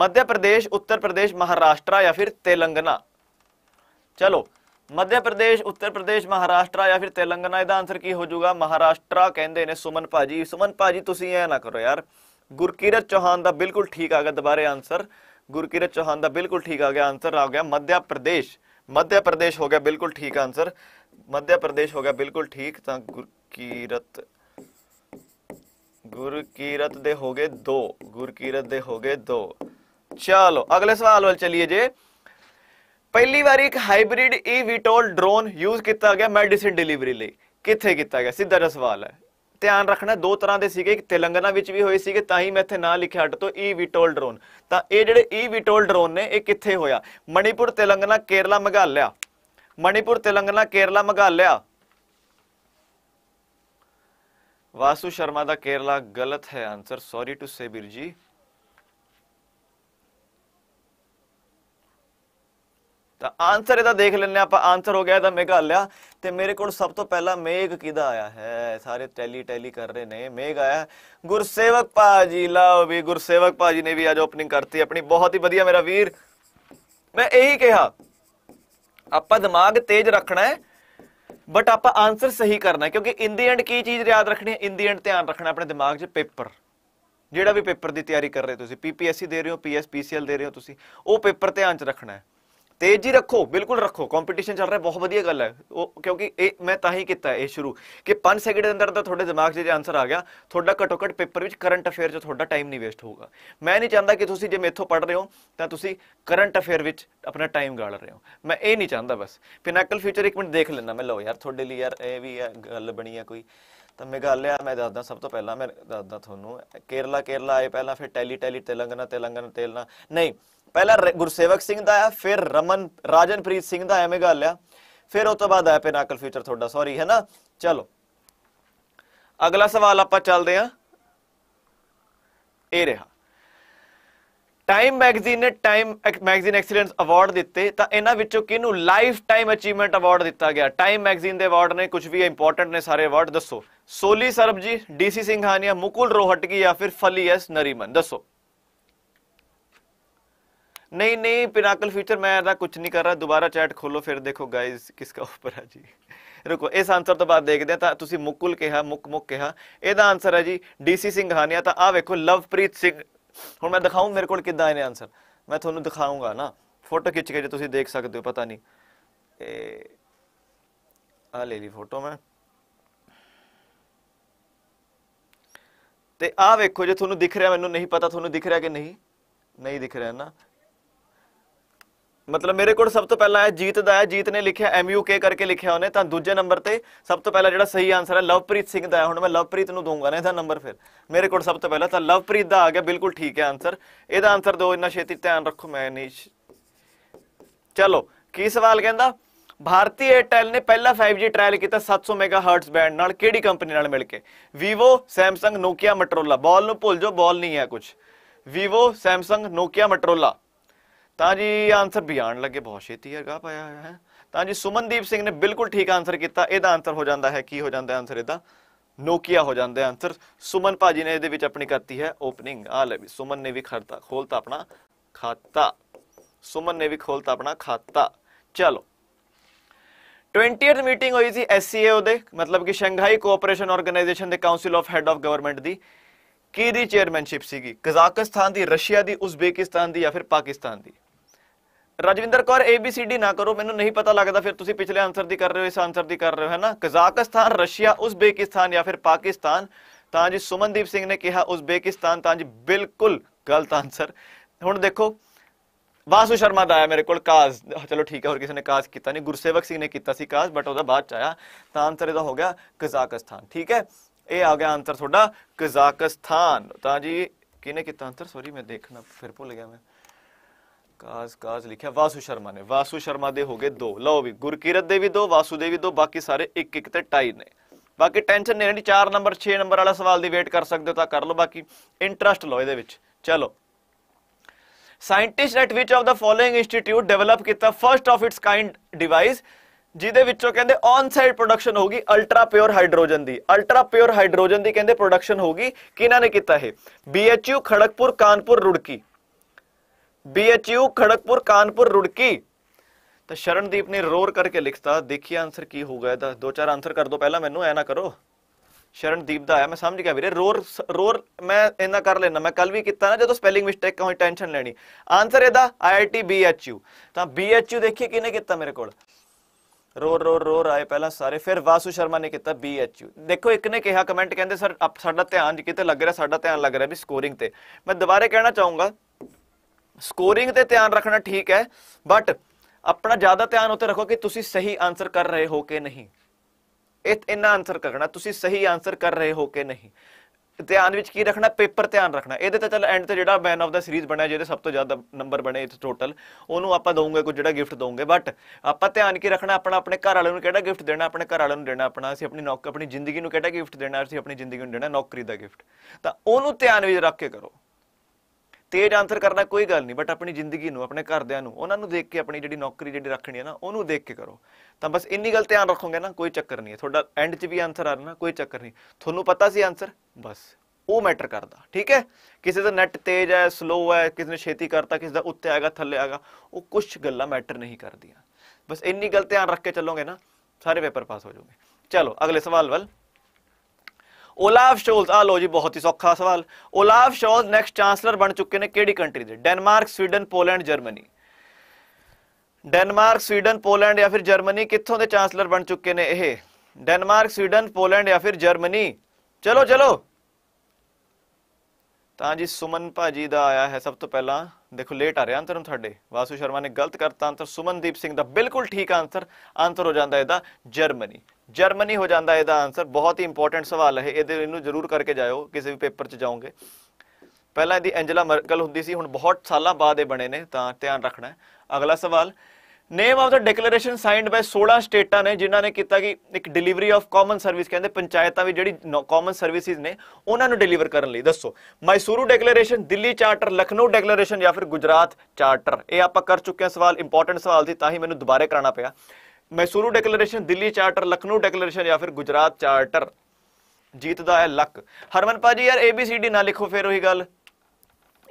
मध्य प्रदेश उत्तर प्रदेश महाराष्ट्र या फिर तेलंगाना चलो मध्य प्रदेश उत्तर प्रदेश महाराष्ट्र या फिर तेलंगाना ਇਹਦਾ ਆਨਸਰ ਕੀ ਹੋ महाराष्ट्र ਮਹਾਰਾਸ਼ਟਰ ਕਹਿੰਦੇ ਨੇ ਸੁਮਨ ਭਾਜੀ ਸੁਮਨ ਭਾਜੀ ਤੁਸੀਂ ਇਹ ਨਾ ਕਰੋ ਯਾਰ ਗੁਰਕੀਰਤ ਚੌਹਾਨ ਦਾ ਬਿਲਕੁਲ ਠੀਕ ਆ ਗਿਆ ਦੁਬਾਰੇ ਆਨਸਰ ਗੁਰਕੀਰਤ ਚੌਹਾਨ ਦਾ ਬਿਲਕੁਲ ਠੀਕ ਆ ਗਿਆ ਆਨਸਰ ਆ ਗਿਆ मध्य प्रदेश हो गया बिल्कुल ठीक आंसर मध्य प्रदेश हो गया बिल्कुल ठीक तो गुरकीरत गुरकीरत दे हो गए दो गुरकीरत दे हो गए दो ਚਲੋ ਅਗਲੇ ਸਵਾਲ ਵੱਲ ਚਲੀਏ ਜੇ ਪਹਿਲੀ ਵਾਰ ਇੱਕ hybrid E VTOL drone use ਕੀਤਾ ਗਿਆ ਮੈਡੀਸਿਨ ਡਿਲੀਵਰੀ ਲਈ ਕਿੱਥੇ ਕੀਤਾ ਗਿਆ ਸਿੱਧਾ ਜਿਹਾ ਸਵਾਲ ਹੈ ਧਿਆਨ ਰੱਖਣਾ ਦੋ ਤਰ੍ਹਾਂ ਦੇ ਸੀਗੇ ਇੱਕ ਤੇਲੰਗਾਨਾ ਵਿੱਚ ਵੀ ਹੋਏ ਸੀਗੇ ਤਾਂ ਹੀ ਮੈਂ ਇੱਥੇ ਨਾਂ ਲਿਖਿਆ ਹਟ ਤੋਂ ਈ ਵਿਟੋਲ ਡਰੋਨ ਤਾਂ ਇਹ ਜਿਹੜੇ ਈ ਵਿਟੋਲ ਡਰੋਨ ਨੇ ਇਹ ਕਿੱਥੇ ਹੋਇਆ ਮਣੀਪੁਰ ਤੇਲੰਗਾਨਾ ਕੇਰਲਾ ਮਗਾਲਿਆ ਮਣੀਪੁਰ ਤੇਲੰਗਾਨਾ ਕੇਰਲਾ ਮਗਾਲਿਆ ਵਾਸੂ ਸ਼ਰਮਾ ਦਾ ਕੇਰਲਾ ਗਲਤ ਹੈ answer sorry to say Birji ji ਤਾਂ ਆਨਸਰ ਇਹਦਾ ਦੇਖ ਲੈਣੇ ਆਪਾਂ ਆਨਸਰ ਹੋ ਗਿਆ ਇਹਦਾ ਮੇਘਾਲਿਆ ਤੇ ਮੇਰੇ ਕੋਲ ਸਭ ਤੋਂ ਪਹਿਲਾਂ ਮੇਘ ਕਿਦਾ ਆਇਆ ਹੈ ਸਾਰੇ ਟੈਲੀ ਟੈਲੀ ਕਰ ਰਹੇ ਨੇ ਮੇਘ ਆਇਆ ਗੁਰਸੇਵਕ ਪਾਜੀ ਲਾਓ ਵੀ ਗੁਰਸੇਵਕ ਪਾਜੀ ਨੇ ਵੀ ਅੱਜ ਓਪਨਿੰਗ ਕਰਤੀ ਆਪਣੀ ਬਹੁਤ ਹੀ ਵਧੀਆ ਮੇਰਾ ਵੀਰ ਮੈਂ ਇਹੀ ਕਿਹਾ ਆਪਾਂ ਦਿਮਾਗ ਤੇਜ਼ ਰੱਖਣਾ ਹੈ ਬਟ ਆਪਾਂ ਆਨਸਰ ਸਹੀ ਕਰਨਾ ਕਿਉਂਕਿ ਇਨ ਦੀ ਐਂਡ ਕੀ ਚੀਜ਼ ਯਾਦ ਰੱਖਣੀ ਹੈ ਇਨ ਦੀ ਐਂਡ ਧਿਆਨ ਰੱਖਣਾ ਆਪਣੇ ਦਿਮਾਗ 'ਚ ਪੇਪਰ ਜਿਹੜਾ ਵੀ ਪੇਪਰ ਦੀ ਤਿਆਰੀ ਕਰ ਰਹੇ ਤੁਸੀਂ ਪੀਪੀਐਸਸੀ ਦੇ ਰਹੇ ਹੋ ਪੀਐਸ ਪੀਸੀਐਲ ਦੇ ਰਹੇ ਹੋ ਤੁਸੀਂ ਉਹ ਪੇਪਰ ਧਿਆਨ 'ਚ ਰੱਖਣਾ ਹੈ ਤੇਜ਼ੀ ਰੱਖੋ ਬਿਲਕੁਲ ਰੱਖੋ ਕੰਪੀਟੀਸ਼ਨ ਚੱਲ ਰਿਹਾ ਬਹੁਤ ਵਧੀਆ ਗੱਲ ਹੈ ਉਹ ਕਿਉਂਕਿ ਇਹ ਮੈਂ ਤਾਂ ਹੀ ਕੀਤਾ ਇਹ ਸ਼ੁਰੂ ਕਿ 5 ਸੈਕਿੰਡ ਦੇ ਅੰਦਰ ਤਾਂ ਤੁਹਾਡੇ ਦਿਮਾਗ 'ਚ ਜੇ ਆਨਸਰ ਆ ਗਿਆ ਤੁਹਾਡਾ ਘਟੋ ਘਟ ਪੇਪਰ ਵਿੱਚ ਕਰੰਟ ਅਫੇਅਰ 'ਚ ਤੁਹਾਡਾ ਟਾਈਮ ਨਹੀਂ ਵੇਸਟ ਹੋਊਗਾ ਮੈਂ ਨਹੀਂ ਚਾਹੁੰਦਾ ਕਿ ਤੁਸੀਂ ਜੇ ਮੇਥੋਂ ਪੜ ਰਹੇ ਹੋ ਤਾਂ ਤੁਸੀਂ ਕਰੰਟ ਅਫੇਅਰ ਵਿੱਚ ਆਪਣਾ ਟਾਈਮ ਗਾਲ ਰਹੇ ਹੋ ਮੈਂ ਇਹ ਨਹੀਂ ਚਾਹੁੰਦਾ ਬਸ ਪਿਨਾਕਲ ਫਿਊਚਰ ਇੱਕ ਮਿੰਟ ਦੇਖ ਲੈਣਾ ਮੈਂ ਲਓ ਯਾਰ ਤੁਹਾਡੇ ਲਈ ਯਾਰ ਇਹ ਵੀ ਗੱਲ ਬਣੀ ਆ ਕੋਈ ਤਾਂ ਮੈਂ ਗੱਲ ਆ ਮੈਂ ਦੱਸਦਾ ਸਭ ਤੋਂ ਪਹਿਲਾਂ ਮੈਂ ਦੱਸਦਾ ਤੁਹਾਨੂੰ ਕੇਰਲਾ ਕੇਰਲਾ ਆਏ ਪਹਿਲਾਂ ਫਿਰ ਟੈਲੀ ਟੈਲੀ ਤੇਲੰਗਨਾ ਤੇਲੰਗਨਾ ਤੇਲਨਾ ਨਹੀਂ ਪਹਿਲਾ ਗੁਰਸੇਵਕ ਸਿੰਘ ਦਾ ਆ ਫਿਰ ਰਮਨ ਰਾਜਨਪ੍ਰੀਤ ਸਿੰਘ ਦਾ ਗੱਲ ਆ ਫਿਰ ਉਹ ਤੋਂ ਬਾਅਦ ਆਇਆ ਪਿਨਾਕਲ ਫਿਊਚਰ ਤੁਹਾਡਾ ਸੌਰੀ ਹੈ ਨਾ ਚਲੋ ਅਗਲਾ ਸਵਾਲ ਆਪਾਂ ਚੱਲਦੇ ਆ ਇਹ ਰਿਹਾ ਟਾਈਮ ਮੈਗਜ਼ੀਨ ਨੇ ਟਾਈਮ ਮੈਗਜ਼ੀਨ ਐਕਸੀਲੈਂਸ ਅਵਾਰਡ ਦਿੱਤੇ ਤਾਂ ਇਹਨਾਂ ਵਿੱਚੋਂ ਕਿਹਨੂੰ ਲਾਈਫ ਟਾਈਮ ਅਚੀਵਮੈਂਟ ਅਵਾਰਡ ਦਿੱਤਾ ਗਿਆ ਟਾਈਮ ਮੈਗਜ਼ੀਨ ਦੇ ਅਵਾਰਡ ਨੇ ਕੁਝ ਵੀ ਇੰਪੋਰਟੈਂਟ ਨੇ ਸਾਰੇ ਅਵਾਰਡ ਦੱਸੋ ਸੋਲੀ ਸਰਬ ਜੀ ਡੀਸੀ ਸਿੰਘਾਨੀਆ ਮੁਕੁਲ ਰੋਹਟਗੀ ਜਾਂ ਫਿਰ ਫਲੀ ਐਸ ਨਰੀਮਨ ਦੱਸੋ ਨਹੀਂ ਨਹੀਂ ਪਿਨਾਕਲ ਫਿਊਚਰ ਮੈਂ ਇਹਦਾ ਕੁਝ ਨਹੀਂ ਕਰ ਰਹਾ ਦੁਬਾਰਾ ਚੈਟ ਖੋਲੋ ਫਿਰ ਦੇਖੋ ਗਾਇਜ਼ ਦਾ ਉੱਪਰ ਹੈ ਜੀ ਰੁਕੋ ਇਸ ਆਨਸਰ ਤੋਂ ਬਾਅਦ ਦੇਖਦੇ ਆ ਤਾਂ ਤੁਸੀਂ ਮੁਕਲ ਕਿਹਾ ਮੁਕ ਮੁਕ ਕਿਹਾ ਇਹਦਾ ਆਨਸਰ ਹੈ ਜੀ ਡੀਸੀ ਸਿੰਘ ਹਾਨੀਆ ਤਾਂ ਆ ਵੇਖੋ ਲਵਪ੍ਰੀਤ ਸਿੰਘ ਹੁਣ ਮੈਂ ਦਿਖਾਉਂ ਮੇਰੇ ਕੋਲ ਕਿੱਦਾਂ ਇਹਨੇ ਆਨਸਰ ਮੈਂ ਤੁਹਾਨੂੰ ਦਿਖਾਉਂਗਾ ਨਾ ਫੋਟੋ ਖਿੱਚ ਕੇ ਜੇ ਤੁਸੀਂ ਦੇਖ ਸਕਦੇ ਹੋ ਪਤਾ ਨਹੀਂ ਇਹ ਆ ਲੈ ਲਈ ਫੋਟੋ ਮੈਂ ਤੇ ਆ ਵੇਖੋ ਜੇ ਤੁਹਾਨੂੰ ਦਿਖ ਰਿਹਾ ਮੈਨੂੰ ਨਹੀਂ ਪਤਾ ਤੁਹਾਨੂੰ ਦਿਖ ਰਿਹਾ ਕਿ ਨਹੀਂ ਨਹੀਂ ਦਿਖ ਰਿਹਾ ਨਾ ਮਤਲਬ ਮੇਰੇ ਕੋਲ ਸਭ ਤੋਂ ਪਹਿਲਾਂ ਹੈ ਜੀਤ ਦਾ ਹੈ ਜੀਤ ਨੇ ਲਿਖਿਆ ਐਮ ਯੂ ਕੇ ਕਰਕੇ ਲਿਖਿਆ ਉਹਨੇ ਤਾਂ ਦੂਜੇ ਨੰਬਰ ਤੇ ਸਭ ਤੋਂ ਪਹਿਲਾਂ ਜਿਹੜਾ ਸਹੀ ਆਨਸਰ ਹੈ ਲਵਪ੍ਰੀਤ ਸਿੰਘ ਦਾ ਹੈ ਹੁਣ ਮੈਂ ਲਵਪ੍ਰੀਤ ਨੂੰ ਦੂੰਗਾ ਨਾ ਇਹਦਾ ਨੰਬਰ ਫਿਰ ਮੇਰੇ ਕੋਲ ਸਭ ਤੋਂ ਪਹਿਲਾਂ ਤਾਂ ਲਵਪ੍ਰੀਤ ਦਾ ਆ ਗਿਆ ਬਿਲਕੁਲ ਠੀਕ ਹੈ ਆਨਸਰ ਇਹਦਾ ਆਨਸਰ ਦੋ ਇੰਨਾ ਛੇਤੀ ਧਿਆਨ ਰੱਖੋ ਮੈਂ ਨਹੀਂ ਚਲੋ ਕੀ ਸਵਾਲ ਕਹਿੰਦਾ ਭਾਰਤੀ ਏਅਰਟੈਲ ਨੇ ਪਹਿਲਾ 5G ਟ੍ਰਾਇਲ ਕੀਤਾ 700 ਮੈਗਾਹਰਟਜ਼ ਬੈਂਡ ਨਾਲ ਕਿਹੜੀ ਕੰਪਨੀ ਨਾਲ ਮਿਲ ਕੇ Vivo Samsung Nokia Motorola ਬਾਲ ਨੂੰ ਭੁੱਲ ਜਾਓ ਬਾਲ ਨਹੀਂ ਹੈ ਕੁਝ Vivo Samsung Nokia Motorola ਤਾਂ ਜੀ ਆਨਸਰ ਬਿਆਨ ਲੱਗੇ ਬਹੁਤ ਛੇਤੀ ਹੈਗਾ ਪਾਇਆ ਹੋਇਆ ਹੈ ਤਾਂ ਜੀ ਸੁਮਨਦੀਪ ਸਿੰਘ ਨੇ ਬਿਲਕੁਲ ਠੀਕ ਆਨਸਰ ਕੀਤਾ ਇਹਦਾ ਆਨਸਰ ਹੋ ਜਾਂਦਾ ਹੈ ਕੀ ਹੋ ਜਾਂਦਾ ਆਨਸਰ ਇਹਦਾ ਨੋਕੀਆ ਹੋ ਜਾਂਦਾ ਆਨਸਰ ਸੁਮਨ ਭਾਜੀ ਨੇ ਇਹਦੇ ਵਿੱਚ ਆਪਣੀ ਕਰਤੀ ਹੈ ਓਪਨਿੰਗ ਆ ਲੈ ਵੀ ਸੁਮਨ ਨੇ ਵੀ ਖਰਤਾ ਖੋਲਤਾ ਆਪਣਾ ਖਾਤਾ ਸੁਮਨ ਨੇ ਵੀ ਖੋਲਤਾ ਆਪਣਾ ਖਾਤਾ ਚਲੋ 20th ਮੀਟਿੰਗ ਹੋਈ ਸੀ SCAO ਦੇ ਮਤਲਬ ਕਿ ਸ਼ੰਘਾਈ ਕੋਆਪਰੇਸ਼ਨ ਆਰਗੇਨਾਈਜੇਸ਼ਨ ਦੇ council of head of government ਦੀ ਕੀ ਦੀ ਚੇਅਰਮੈਨਸ਼ਿਪ ਸੀਗੀ ਕਜ਼ਾਕਿਸਤਾਨ ਦੀ ਰਸ਼ੀਆ ਦੀ ਉਜ਼ਬੇਕਿਸਤਾਨ ਦੀ ਜਾਂ ਫਿਰ ਪਾਕਿਸਤਾਨ ਦੀ ਰਜਵਿੰਦਰ ਕੌਰ ABCD ਨਾ ਕਰੋ ਮੈਨੂੰ ਨਹੀਂ ਪਤਾ ਲੱਗਦਾ ਫਿਰ ਤੁਸੀਂ ਪਿਛਲੇ ਆਨਸਰ ਦੀ ਕਰ ਰਹੇ ਹੋ ਇਸ ਆਨਸਰ ਦੀ ਕਰ ਰਹੇ ਹੋ ਹੈ ਨਾ ਕਜ਼ਾਕਿਸਤਾਨ ਰਸ਼ੀਆ ਉਜ਼ਬੇਕਿਸਤਾਨ ਜਾਂ ਫਿਰ ਪਾਕਿਸਤਾਨ ਤਾਂ ਜੀ ਸੁਮਨਦੀਪ ਸਿੰਘ ਨੇ ਕਿਹਾ ਉਜ਼ਬੇਕਿਸਤਾਨ ਤਾਂ ਜੀ ਬਿਲਕੁਲ ਗਲਤ ਆਨਸਰ ਹੁਣ ਦੇਖੋ ਵਾਸੂ ਸ਼ਰਮਾ ਦਾ ਆਇਆ ਮੇਰੇ ਕੋਲ ਕਾਜ਼ ਚਲੋ ਠੀਕ ਹੈ ਹੋਰ ਕਿਸੇ ਨੇ ਕਾਜ਼ ਕੀਤਾ ਨਹੀਂ ਗੁਰਸੇਵਕ ਸਿੰਘ ਨੇ ਕੀਤਾ ਸੀ ਕਾਜ਼ ਬਟ ਉਹਦਾ ਬਾਅਦ ਚ ਆਇਆ ਤਾਂ ਆਨਸਰ ਇਹਦਾ ਹੋ ਗਿਆ ਕਜ਼ਾਕਿਸਤਾਨ ਠੀਕ ਹੈ ਇਹ ਆ ਗਿਆ ਆਨਸਰ ਤੁਹਾਡਾ ਕਜ਼ਾਕਿਸਤਾਨ ਤਾਂ ਜੀ ਕਿਹਨੇ ਕੀਤਾ ਆਨਸਰ ਸੌਰੀ ਮੈਂ ਦੇਖਣਾ ਫਿਰ ਭੁੱਲ ਗਿਆ ਮੈਂ ਕਾਜ਼ ਕਾਜ਼ ਲਿਖਿਆ ਵਾਸੂ ਸ਼ਰਮਾ ਨੇ ਵਾਸੂ ਸ਼ਰਮਾ ਦੇ ਹੋ ਗਏ 2 ਲਓ ਵੀ ਗੁਰਕੀਰਤ ਦੇ ਵੀ 2 ਵਾਸੂ ਦੇ ਵੀ 2 ਬਾਕੀ ਸਾਰੇ 1 1 ਤੇ ਟਾਈ ਨੇ ਬਾਕੀ ਟੈਨਸ਼ਨ ਨਹੀਂ ਰਹਿਣੀ 4 ਨੰਬਰ 6 ਨੰਬਰ ਵਾਲਾ ਸਵਾਲ ਦੀ ਵੇਟ ਕਰ ਸਕਦੇ ਹੋ ਤਾਂ ਕਰ ਲਓ ਬਾਕੀ ਇੰਟਰਸਟ ਲਓ ਇਹਦੇ ਵਿੱਚ ਚਲੋ scientist at which of the following institute develop ਕੀਤਾ first of its kind device ਜਿਹਦੇ ਵਿੱਚੋਂ ਕਹਿੰਦੇ ਔਨ ਸਾਈਡ ਪ੍ਰੋਡਕਸ਼ਨ ਹੋਗੀ ਅਲਟਰਾ ਪਿਓਰ ਹਾਈਡਰੋਜਨ ਦੀ ਅਲਟਰਾ ਪਿਓਰ ਹਾਈਡਰੋਜਨ ਦੀ ਕਹਿੰਦੇ ਪ੍ਰੋਡਕਸ਼ਨ ਹੋਗੀ ਕਿਹਨਾਂ ਨੇ ਕੀਤਾ ਇਹ BHU ਖੜਕਪੁਰ ਕਾਨਪੁਰ ਰੁੜਕੀ बीएचयू ਖੜਕਪੁਰ ਕਾਨਪੁਰ ਰੁੜਕੀ ਤਾਂ ਸ਼ਰਨਦੀਪ ਨੇ ਰੋਰ ਕਰਕੇ ਲਿਖਤਾ ਦੇਖੀ ਆਨਸਰ ਕੀ ਹੋਊਗਾ ਇਹਦਾ ਦੋ ਚਾਰ ਆਨਸਰ ਕਰ ਦੋ ਪਹਿਲਾਂ ਮੈਨੂੰ ਐ ਨਾ ਕਰੋ ਸ਼ਰਨਦੀਪ ਦਾ ਆਇਆ ਮੈਂ ਸਮਝ ਗਿਆ ਵੀਰੇ ਰੋਰ ਰੋਰ ਮੈਂ ਇਹਨਾਂ ਕਰ ਲੈਣਾ ਮੈਂ ਕੱਲ ਵੀ ਕੀਤਾ ਨਾ ਜਦੋਂ ਸਪੈਲਿੰਗ ਮਿਸਟੇਕ ਹੋਈ ਟੈਨਸ਼ਨ ਲੈਣੀ ਆਨਸਰ ਇਹਦਾ ਆਈਆਈਟੀ ਬੀਐਚਯੂ ਤਾਂ ਬੀਐਚਯੂ ਦੇਖੀ ਕਿਨੇ ਕੀਤਾ ਮੇਰੇ ਕੋਲ ਰੋਰ ਰੋਰ ਰੋਰ ਆਏ ਪਹਿਲਾਂ ਸਾਰੇ ਫਿਰ ਵਾਸੂ ਸ਼ਰਮਾ ਨੇ ਕੀਤਾ ਬੀਐਚਯੂ ਦੇਖੋ ਇੱਕ ਨੇ ਕਿਹਾ ਕਮੈਂਟ ਕਹਿੰਦੇ ਸਰ ਸਾਡਾ ਧਿਆਨ ਕਿਤੇ ਲੱਗ ਰਿਹਾ ਸਾਡਾ ਧਿਆਨ ਲੱਗ ਰਿਹਾ ਵੀ ਸਕੋਰਿੰਗ ਤੇ ਮੈਂ ਦੁਬਾਰੇ ਕਹਿਣਾ ਚਾਹੂੰਗਾ ਸਕੋਰਿੰਗ ਤੇ ਧਿਆਨ ਰੱਖਣਾ ਠੀਕ ਹੈ ਬਟ ਆਪਣਾ ਜ਼ਿਆਦਾ ਧਿਆਨ ਉੱਤੇ ਰੱਖੋ ਕਿ ਤੁਸੀਂ ਸਹੀ ਆਨਸਰ ਕਰ ਰਹੇ ਹੋ ਕਿ ਨਹੀਂ ਇਹ ਇੰਨਾ ਆਨਸਰ ਕਰਨਾ ਤੁਸੀਂ ਸਹੀ ਆਨਸਰ ਕਰ ਰਹੇ ਹੋ ਕਿ ਨਹੀਂ ਧਿਆਨ ਵਿੱਚ ਕੀ ਰੱਖਣਾ ਪੇਪਰ ਧਿਆਨ ਰੱਖਣਾ ਇਹਦੇ ਤੇ ਚਲ ਐਂਡ ਤੇ ਜਿਹੜਾ ਮੈਨ ਆਫ ਦਾ ਸੀਰੀਜ਼ ਬਣਿਆ ਜਿਹਦੇ ਸਭ ਤੋਂ ਜ਼ਿਆਦਾ ਨੰਬਰ ਬਣੇ ਇਥੇ ਟੋਟਲ ਉਹਨੂੰ ਆਪਾਂ ਦਵਾਂਗੇ ਕੋਈ ਜਿਹੜਾ ਗਿਫਟ ਦਵਾਂਗੇ ਬਟ ਆਪਾਂ ਧਿਆਨ ਕੀ ਰੱਖਣਾ ਆਪਣਾ ਆਪਣੇ ਘਰ ਵਾਲਿਆਂ ਨੂੰ ਕਿਹੜਾ ਗਿਫਟ ਦੇਣਾ ਆਪਣੇ ਘਰ ਵਾਲਿਆਂ ਨੂੰ ਦੇਣਾ ਆਪਣਾ ਅਸੀਂ ਆਪਣੀ ਨੌਕਰੀ ਆਪਣੀ ਜ਼ਿੰਦਗੀ ਨੂੰ ਕਿਹੜਾ ਗਿਫਟ ਦੇਣਾ ਅਸੀਂ ਆਪਣੀ ਜ਼ਿੰਦਗੀ ਨੂੰ ਦੇਣਾ ਨੌਕਰੀ ਦਾ ਗਿਫਟ ਤਾਂ ਉਹਨੂੰ ਧਿਆਨ ਵਿੱਚ ਰੱਖ ਕੇ ਕਰੋ ਤੇਜ਼ ਆਨਸਰ ਕਰਨਾ ਕੋਈ ਗੱਲ ਨਹੀਂ ਬਟ ਆਪਣੀ ਜ਼ਿੰਦਗੀ ਨੂੰ ਆਪਣੇ ਘਰਦਿਆਂ ਨੂੰ ਉਹਨਾਂ ਨੂੰ ਦੇਖ ਕੇ ਆਪਣੀ ਜਿਹੜੀ ਨੌਕਰੀ ਜਿਹੜੀ ਰੱਖਣੀ ਹੈ ਨਾ ਉਹਨੂੰ ਦੇਖ ਕੇ ਕਰੋ ਤਾਂ ਬਸ ਇੰਨੀ ਗੱਲ ਧਿਆਨ ਰੱਖੋਗੇ ਨਾ ਕੋਈ ਚੱਕਰ ਨਹੀਂ ਹੈ ਤੁਹਾਡਾ ਐਂਡ 'ਚ ਵੀ ਆਨਸਰ ਆ ਰਿਹਾ ਕੋਈ ਚੱਕਰ ਨਹੀਂ ਤੁਹਾਨੂੰ ਪਤਾ ਸੀ ਆਨਸਰ ਬਸ ਉਹ ਮੈਟਰ ਕਰਦਾ ਠੀਕ ਹੈ ਕਿਸੇ ਦਾ ਨੈਟ ਤੇਜ਼ ਹੈ ਸਲੋ ਹੈ ਕਿਸੇ ਨੇ ਛੇਤੀ ਕਰਤਾ ਕਿਸੇ ਦਾ ਉੱਤੇ ਆਏਗਾ ਥੱਲੇ ਆਏਗਾ ਉਹ ਕੁਝ ਗੱਲਾਂ ਮੈਟਰ ਨਹੀਂ ਕਰਦੀਆਂ ਬਸ ਇੰਨੀ ਗੱਲ ਧਿਆਨ ਰੱਖ ਕੇ ਚੱਲੋਗੇ ਨਾ ਸਾਰੇ ਪੇਪਰ ਪਾਸ ਹੋ ਜਾਓਗੇ ਚਲੋ ਅਗਲੇ ਸਵਾਲ ਵੱਲ ਓਲਾਫ ਸ਼ੋਲਜ਼ ਆ ਲੋ ਜੀ ਬਹੁਤ ਹੀ ਸੌਖਾ ਸਵਾਲ ਓਲਾਫ ਸ਼ੋਲਜ਼ ਨੈਕਸਟ ਚਾਂਸਲਰ ਬਣ ਚੁੱਕੇ ਨੇ ਕਿਹੜੀ ਕੰਟਰੀ ਦੇ Denmark Sweden Poland Germany Denmark Sweden Poland ਜਾਂ ਫਿਰ ਜਰਮਨੀ ਕਿੱਥੋਂ ਦੇ ਚਾਂਸਲਰ ਬਣ ਚੁੱਕੇ ਨੇ ਇਹ ਡੈਨਮਾਰਕ ਸਵੀਡਨ ਪੋਲੈਂਡ ਜਾਂ ਫਿਰ ਜਰਮਨੀ ਚਲੋ ਚਲੋ ਤਾਂ ਜੀ ਸੁਮਨ ਭਾਜੀ ਦਾ ਆਇਆ ਹੈ ਸਭ ਤੋਂ ਪਹਿਲਾਂ ਦੇਖੋ ਲੇਟ ਆ ਰਿਹਾ ਅੰਤਰ ਨੂੰ ਤੁਹਾਡੇ ਵਾਸੂ ਸ਼ਰਮਾ ਨੇ ਗਲਤ ਕਰਤਾ ਅੰਤਰ ਸੁਮਨਦੀਪ ਸਿੰਘ ਦਾ ਬਿਲਕੁਲ ਠੀਕ ਆਨਸਰ ਆਨਸਰ ਹੋ ਜਾਂਦਾ ਇਹਦਾ ਜਰਮਨੀ ਜਰਮਨੀ ਹੋ ਜਾਂਦਾ ਇਹਦਾ ਆਨਸਰ ਬਹੁਤ ਹੀ ਇੰਪੋਰਟੈਂਟ ਸਵਾਲ ਹੈ ਇਹਦੇ ਇਹਨੂੰ ਜ਼ਰੂਰ ਕਰਕੇ ਜਾਇਓ ਕਿਸੇ ਵੀ ਪੇਪਰ 'ਚ ਜਾਓਗੇ ਪਹਿਲਾਂ ਇਹਦੀ ਐਂਜਲਾ ਮਰਕਲ ਹੁੰਦੀ ਸੀ ਹੁਣ ਬਹੁਤ ਸਾਲਾਂ ਬਾਅਦ ਇਹ ਬਣੇ ਨੇ ਤਾਂ ਧਿਆਨ ਰੱਖਣਾ ਹੈ ਅਗਲਾ ਸਵਾਲ name of the declaration signed by 16 ਸਟੇਟਾਂ ਨੇ ਜਿਨ੍ਹਾਂ ਨੇ ਕੀਤਾ ਕਿ ਇੱਕ ਡਿਲੀਵਰੀ ਆਫ ਕਾਮਨ ਸਰਵਿਸ ਕਹਿੰਦੇ ਪੰਚਾਇਤਾਂ ਵੀ ਜਿਹੜੀ ਕਾਮਨ ਸਰਵਿਸਿਜ਼ ਨੇ ਉਹਨਾਂ ਨੂੰ ਡਿਲੀਵਰ ਕਰਨ ਲਈ ਦੱਸੋ Mysuru declaration Delhi charter Lucknow declaration ਜਾਂ ਫਿਰ ਗੁਜਰਾਤ ਚਾਰਟਰ ਇਹ ਆਪਾਂ ਕਰ ਚੁੱਕੇ ਹਾਂ ਸਵਾਲ ਇੰਪੋਰਟੈਂਟ ਸਵਾਲ ਸੀ ਤਾਂ ਹੀ ਮੈਨੂੰ ਦੁਬਾਰੇ ਕਰਾਣਾ ਪਿਆ Mysuru declaration Delhi charter Lucknow declaration ਜਾਂ ਫਿਰ ਗੁਜਰਾਤ ਚਾਰਟਰ ਜੀਤਦਾ ਹੈ ਲੱਕ ਹਰਮਨ ਪਾਜੀ ਯਾਰ ABCD ਨਾ ਲਿਖੋ ਫਿਰ ਉਹੀ ਗੱਲ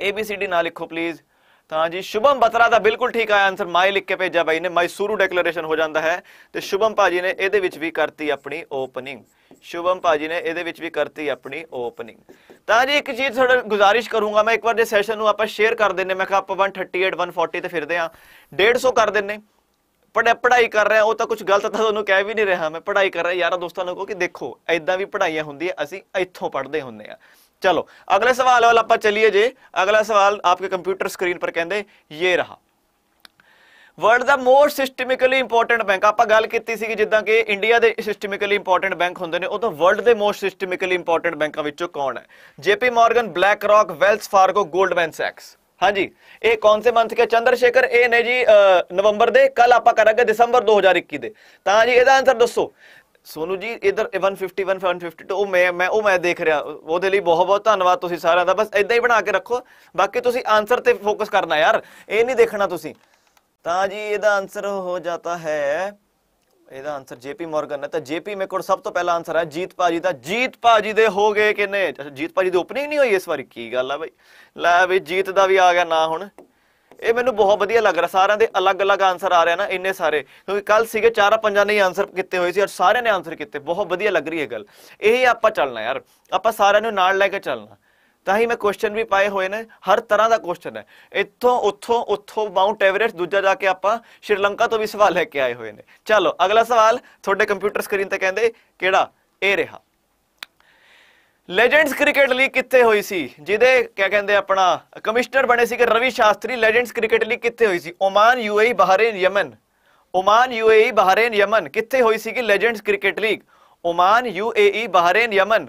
ABCD ਨਾ ਲਿਖੋ ਪਲੀਜ਼ ਤਾਂ ਜੀ ਸ਼ੁਭਮ ਬਤਰਾ ਦਾ ਬਿਲਕੁਲ ਠੀਕ ਆਇਆ ਆਨਸਰ ਮਾਈ ਲਿਖ ਕੇ ਭੇਜਿਆ ਬਾਈ ਨੇ ਮੈਸੂਰੂ ਡੈਕਲੇਰੇਸ਼ਨ ਹੋ ਜਾਂਦਾ ਹੈ ਤੇ ਸ਼ੁਭਮ ਪਾਜੀ ਨੇ ਇਹਦੇ ਵਿੱਚ ਵੀ ਕਰਤੀ ਆਪਣੀ ਓਪਨਿੰਗ ਸ਼ੁਭਮ ਪਾਜੀ ਨੇ ਇਹਦੇ ਵਿੱਚ ਵੀ ਕਰਤੀ ਆਪਣੀ ਓਪਨਿੰਗ ਤਾਂ ਜੀ ਇੱਕ ਚੀਜ਼ ਤੁਹਾਡਾ ਗੁਜ਼ਾਰਿਸ਼ ਕਰੂੰਗਾ ਮੈਂ ਇੱਕ ਵਾਰ ਦੇ ਸੈਸ਼ਨ ਨੂੰ ਆਪਾਂ ਸ਼ੇਅਰ ਕਰ ਦਿੰਨੇ ਮੈਂ ਕਿਹਾ ਆਪਾਂ 138 140 ਤੇ ਫਿਰਦੇ ਆ 150 ਕਰ ਦਿੰਨੇ ਪੜਾ ਪੜ੍ਹਾਈ ਕਰ ਰਿਹਾ ਉਹ ਤਾਂ ਕੁਝ ਗਲਤ ਤਾਂ ਤੁਹਾਨੂੰ ਕਹਿ ਵੀ ਨਹੀਂ ਰਿਹਾ ਮੈਂ ਪੜ੍ਹਾਈ ਕਰ ਰਿਹਾ ਯਾਰਾ ਦੋਸਤਾਂ ਨੂੰ ਕਹੋ ਕਿ ਦੇਖੋ ਐਦਾਂ ਵੀ ਪੜ੍ਹਾਈਆਂ ਹੁੰਦੀਆਂ ਅਸੀਂ ਇੱਥੋਂ ਪੜ੍ਹਦੇ ਹੁੰਦੇ ਆ ਚਲੋ ਅਗਲੇ ਸਵਾਲ ਵੱਲ ਆਪਾਂ ਚੱਲੀਏ ਜੇ ਅਗਲਾ ਸਵਾਲ ਆਪਕੇ ਕੰਪਿਊਟਰ ਸਕਰੀਨ ਪਰ ਕਹਿੰਦੇ ਇਹ ਰਹਾ ਵਰਲਡ ਦਾ ਮੋਸਟ ਸਿਸਟਮਿਕਲੀ ਇੰਪੋਰਟੈਂਟ ਬੈਂਕ ਆਪਾਂ ਗੱਲ ਕੀਤੀ ਸੀ ਕਿ ਜਿੱਦਾਂ ਕਿ ਇੰਡੀਆ ਦੇ ਸਿਸਟਮਿਕਲੀ ਇੰਪੋਰਟੈਂਟ ਬੈਂਕ ਹੁੰਦੇ ਨੇ ਉਹ ਤਾਂ ਵਰਲਡ ਦੇ ਮੋਸਟ ਸਿਸਟਮਿਕਲੀ ਇੰਪੋਰਟੈਂਟ ਬੈਂਕਾਂ ਵਿੱਚੋਂ ਕੌਣ ਹੈ JP Morgan BlackRock Wells Fargo Goldman ਸੈਕਸ ਹਾਂਜੀ ਇਹ ਕੌਣ ਸੇ ਮੰਥ ਕੇ ਚੰਦਰ ਸ਼ੇਖਰ ਇਹ ਨੇ ਜੀ ਨਵੰਬਰ ਦੇ ਕੱਲ ਆਪਾਂ ਕਰਾਂਗੇ ਦਸੰਬਰ 2021 ਦੇ ਤਾਂ ਜੀ ਇਹਦਾ ਆਨਸਰ ਦੱਸੋ ਸੋਨੂ ਜੀ ਇਧਰ 150 152 ਉਹ ਮੈਂ ਮੈਂ ਉਹ ਮੈਂ ਦੇਖ ਰਿਹਾ ਉਹਦੇ ਲਈ ਬਹੁਤ ਬਹੁਤ ਧੰਨਵਾਦ ਤੁਸੀਂ ਸਾਰਿਆਂ ਦਾ ਬਸ ਇਦਾਂ ਹੀ ਬਣਾ ਕੇ ਰੱਖੋ ਬਾਕੀ ਤੁਸੀਂ ਆਨਸਰ ਤੇ ਫੋਕਸ ਕਰਨਾ ਯਾਰ ਇਹ ਨਹੀਂ ਦੇਖਣਾ ਤੁਸੀਂ ਤਾਂ ਜੀ ਇਹਦਾ ਆਨਸਰ ਹੋ ਜਾਂਦਾ ਹੈ ਇਹਦਾ ਆਨਸਰ ਜੇਪੀ ਮਾਰਗਨ ਹੈ ਤਾਂ ਜੇਪੀ ਮੇ ਕੋਲ ਸਭ ਤੋਂ ਪਹਿਲਾ ਆਨਸਰ ਹੈ ਜੀਤ ਪਾਜੀ ਦਾ ਜੀਤ ਪਾਜੀ ਦੇ ਹੋ ਗਏ ਕਿੰਨੇ ਜੀਤ ਪਾਜੀ ਦੀ ਓਪਨਿੰਗ ਨਹੀਂ ਹੋਈ ਇਸ ਵਾਰ ਕੀ ਗੱਲ ਆ ਬਈ ਲੈ ਵੀ ਜੀਤ ਦਾ ਵੀ ਆ ਗਿਆ ਨਾ ਹੁਣ ਇਹ ਮੈਨੂੰ ਬਹੁਤ ਵਧੀਆ ਲੱਗ ਰਿਹਾ ਸਾਰਿਆਂ ਦੇ ਅਲੱਗ-ਅਲੱਗ ਆਨਸਰ ਆ ਰਹੇ ਨਾ ਇੰਨੇ ਸਾਰੇ ਕਿਉਂਕਿ ਕੱਲ ਸੀਗੇ ਚਾਰਾ ਪੰਜਾਂ ਨੇ ਆਨਸਰ ਕੀਤੇ ਹੋਏ ਸੀ ਔਰ ਸਾਰਿਆਂ ਨੇ ਆਨਸਰ ਕੀਤੇ ਬਹੁਤ ਵਧੀਆ ਲੱਗ ਰਹੀ ਹੈ ਗੱਲ ਇਹ ਆਪਾਂ ਚੱਲਣਾ ਯਾਰ ਆਪਾਂ ਸਾਰਿਆਂ ਨੂੰ ਨਾਲ ਲੈ ਕੇ ਚੱਲਣਾ ਤਾਂ ਹੀ ਮੈਂ ਕੁਐਸਚਨ ਵੀ ਪਾਏ ਹੋਏ ਨੇ ਹਰ ਤਰ੍ਹਾਂ ਦਾ ਕੁਐਸਚਨ ਹੈ ਇੱਥੋਂ ਉੱਥੋਂ ਉੱਥੋਂ ਮਾਉਂਟ ਐਵਰੇਸਟ ਦੂਜਾ ਜਾ ਕੇ ਆਪਾਂ ਸ਼੍ਰੀਲੰਕਾ ਤੋਂ ਵੀ ਸਵਾਲ ਲੈ ਕੇ ਆਏ ਹੋਏ ਨੇ ਚਲੋ ਅਗਲਾ ਸਵਾਲ ਤੁਹਾਡੇ ਕੰਪਿਊਟਰ ਸਕਰੀਨ ਤੇ ਕਹਿੰਦੇ ਕਿਹੜਾ ਇਹ ਰਿਹਾ ਲੈਜੈਂਡਸ ਕ੍ਰਿਕਟ ਲੀਗ ਕਿੱਥੇ ਹੋਈ ਸੀ ਜਿਹਦੇ ਕਿਆ ਕਹਿੰਦੇ ਆਪਣਾ ਕਮਿਸ਼ਨਰ ਬਣੇ ਸੀ ਕਿ Ravi Shastri legends cricket league ਕਿੱਥੇ ਹੋਈ ਸੀ Oman UAE Bahrain Yemen Oman UAE Bahrain Yemen ਕਿੱਥੇ ਹੋਈ ਸੀ ਕਿ legends cricket league Oman UAE Bahrain Yemen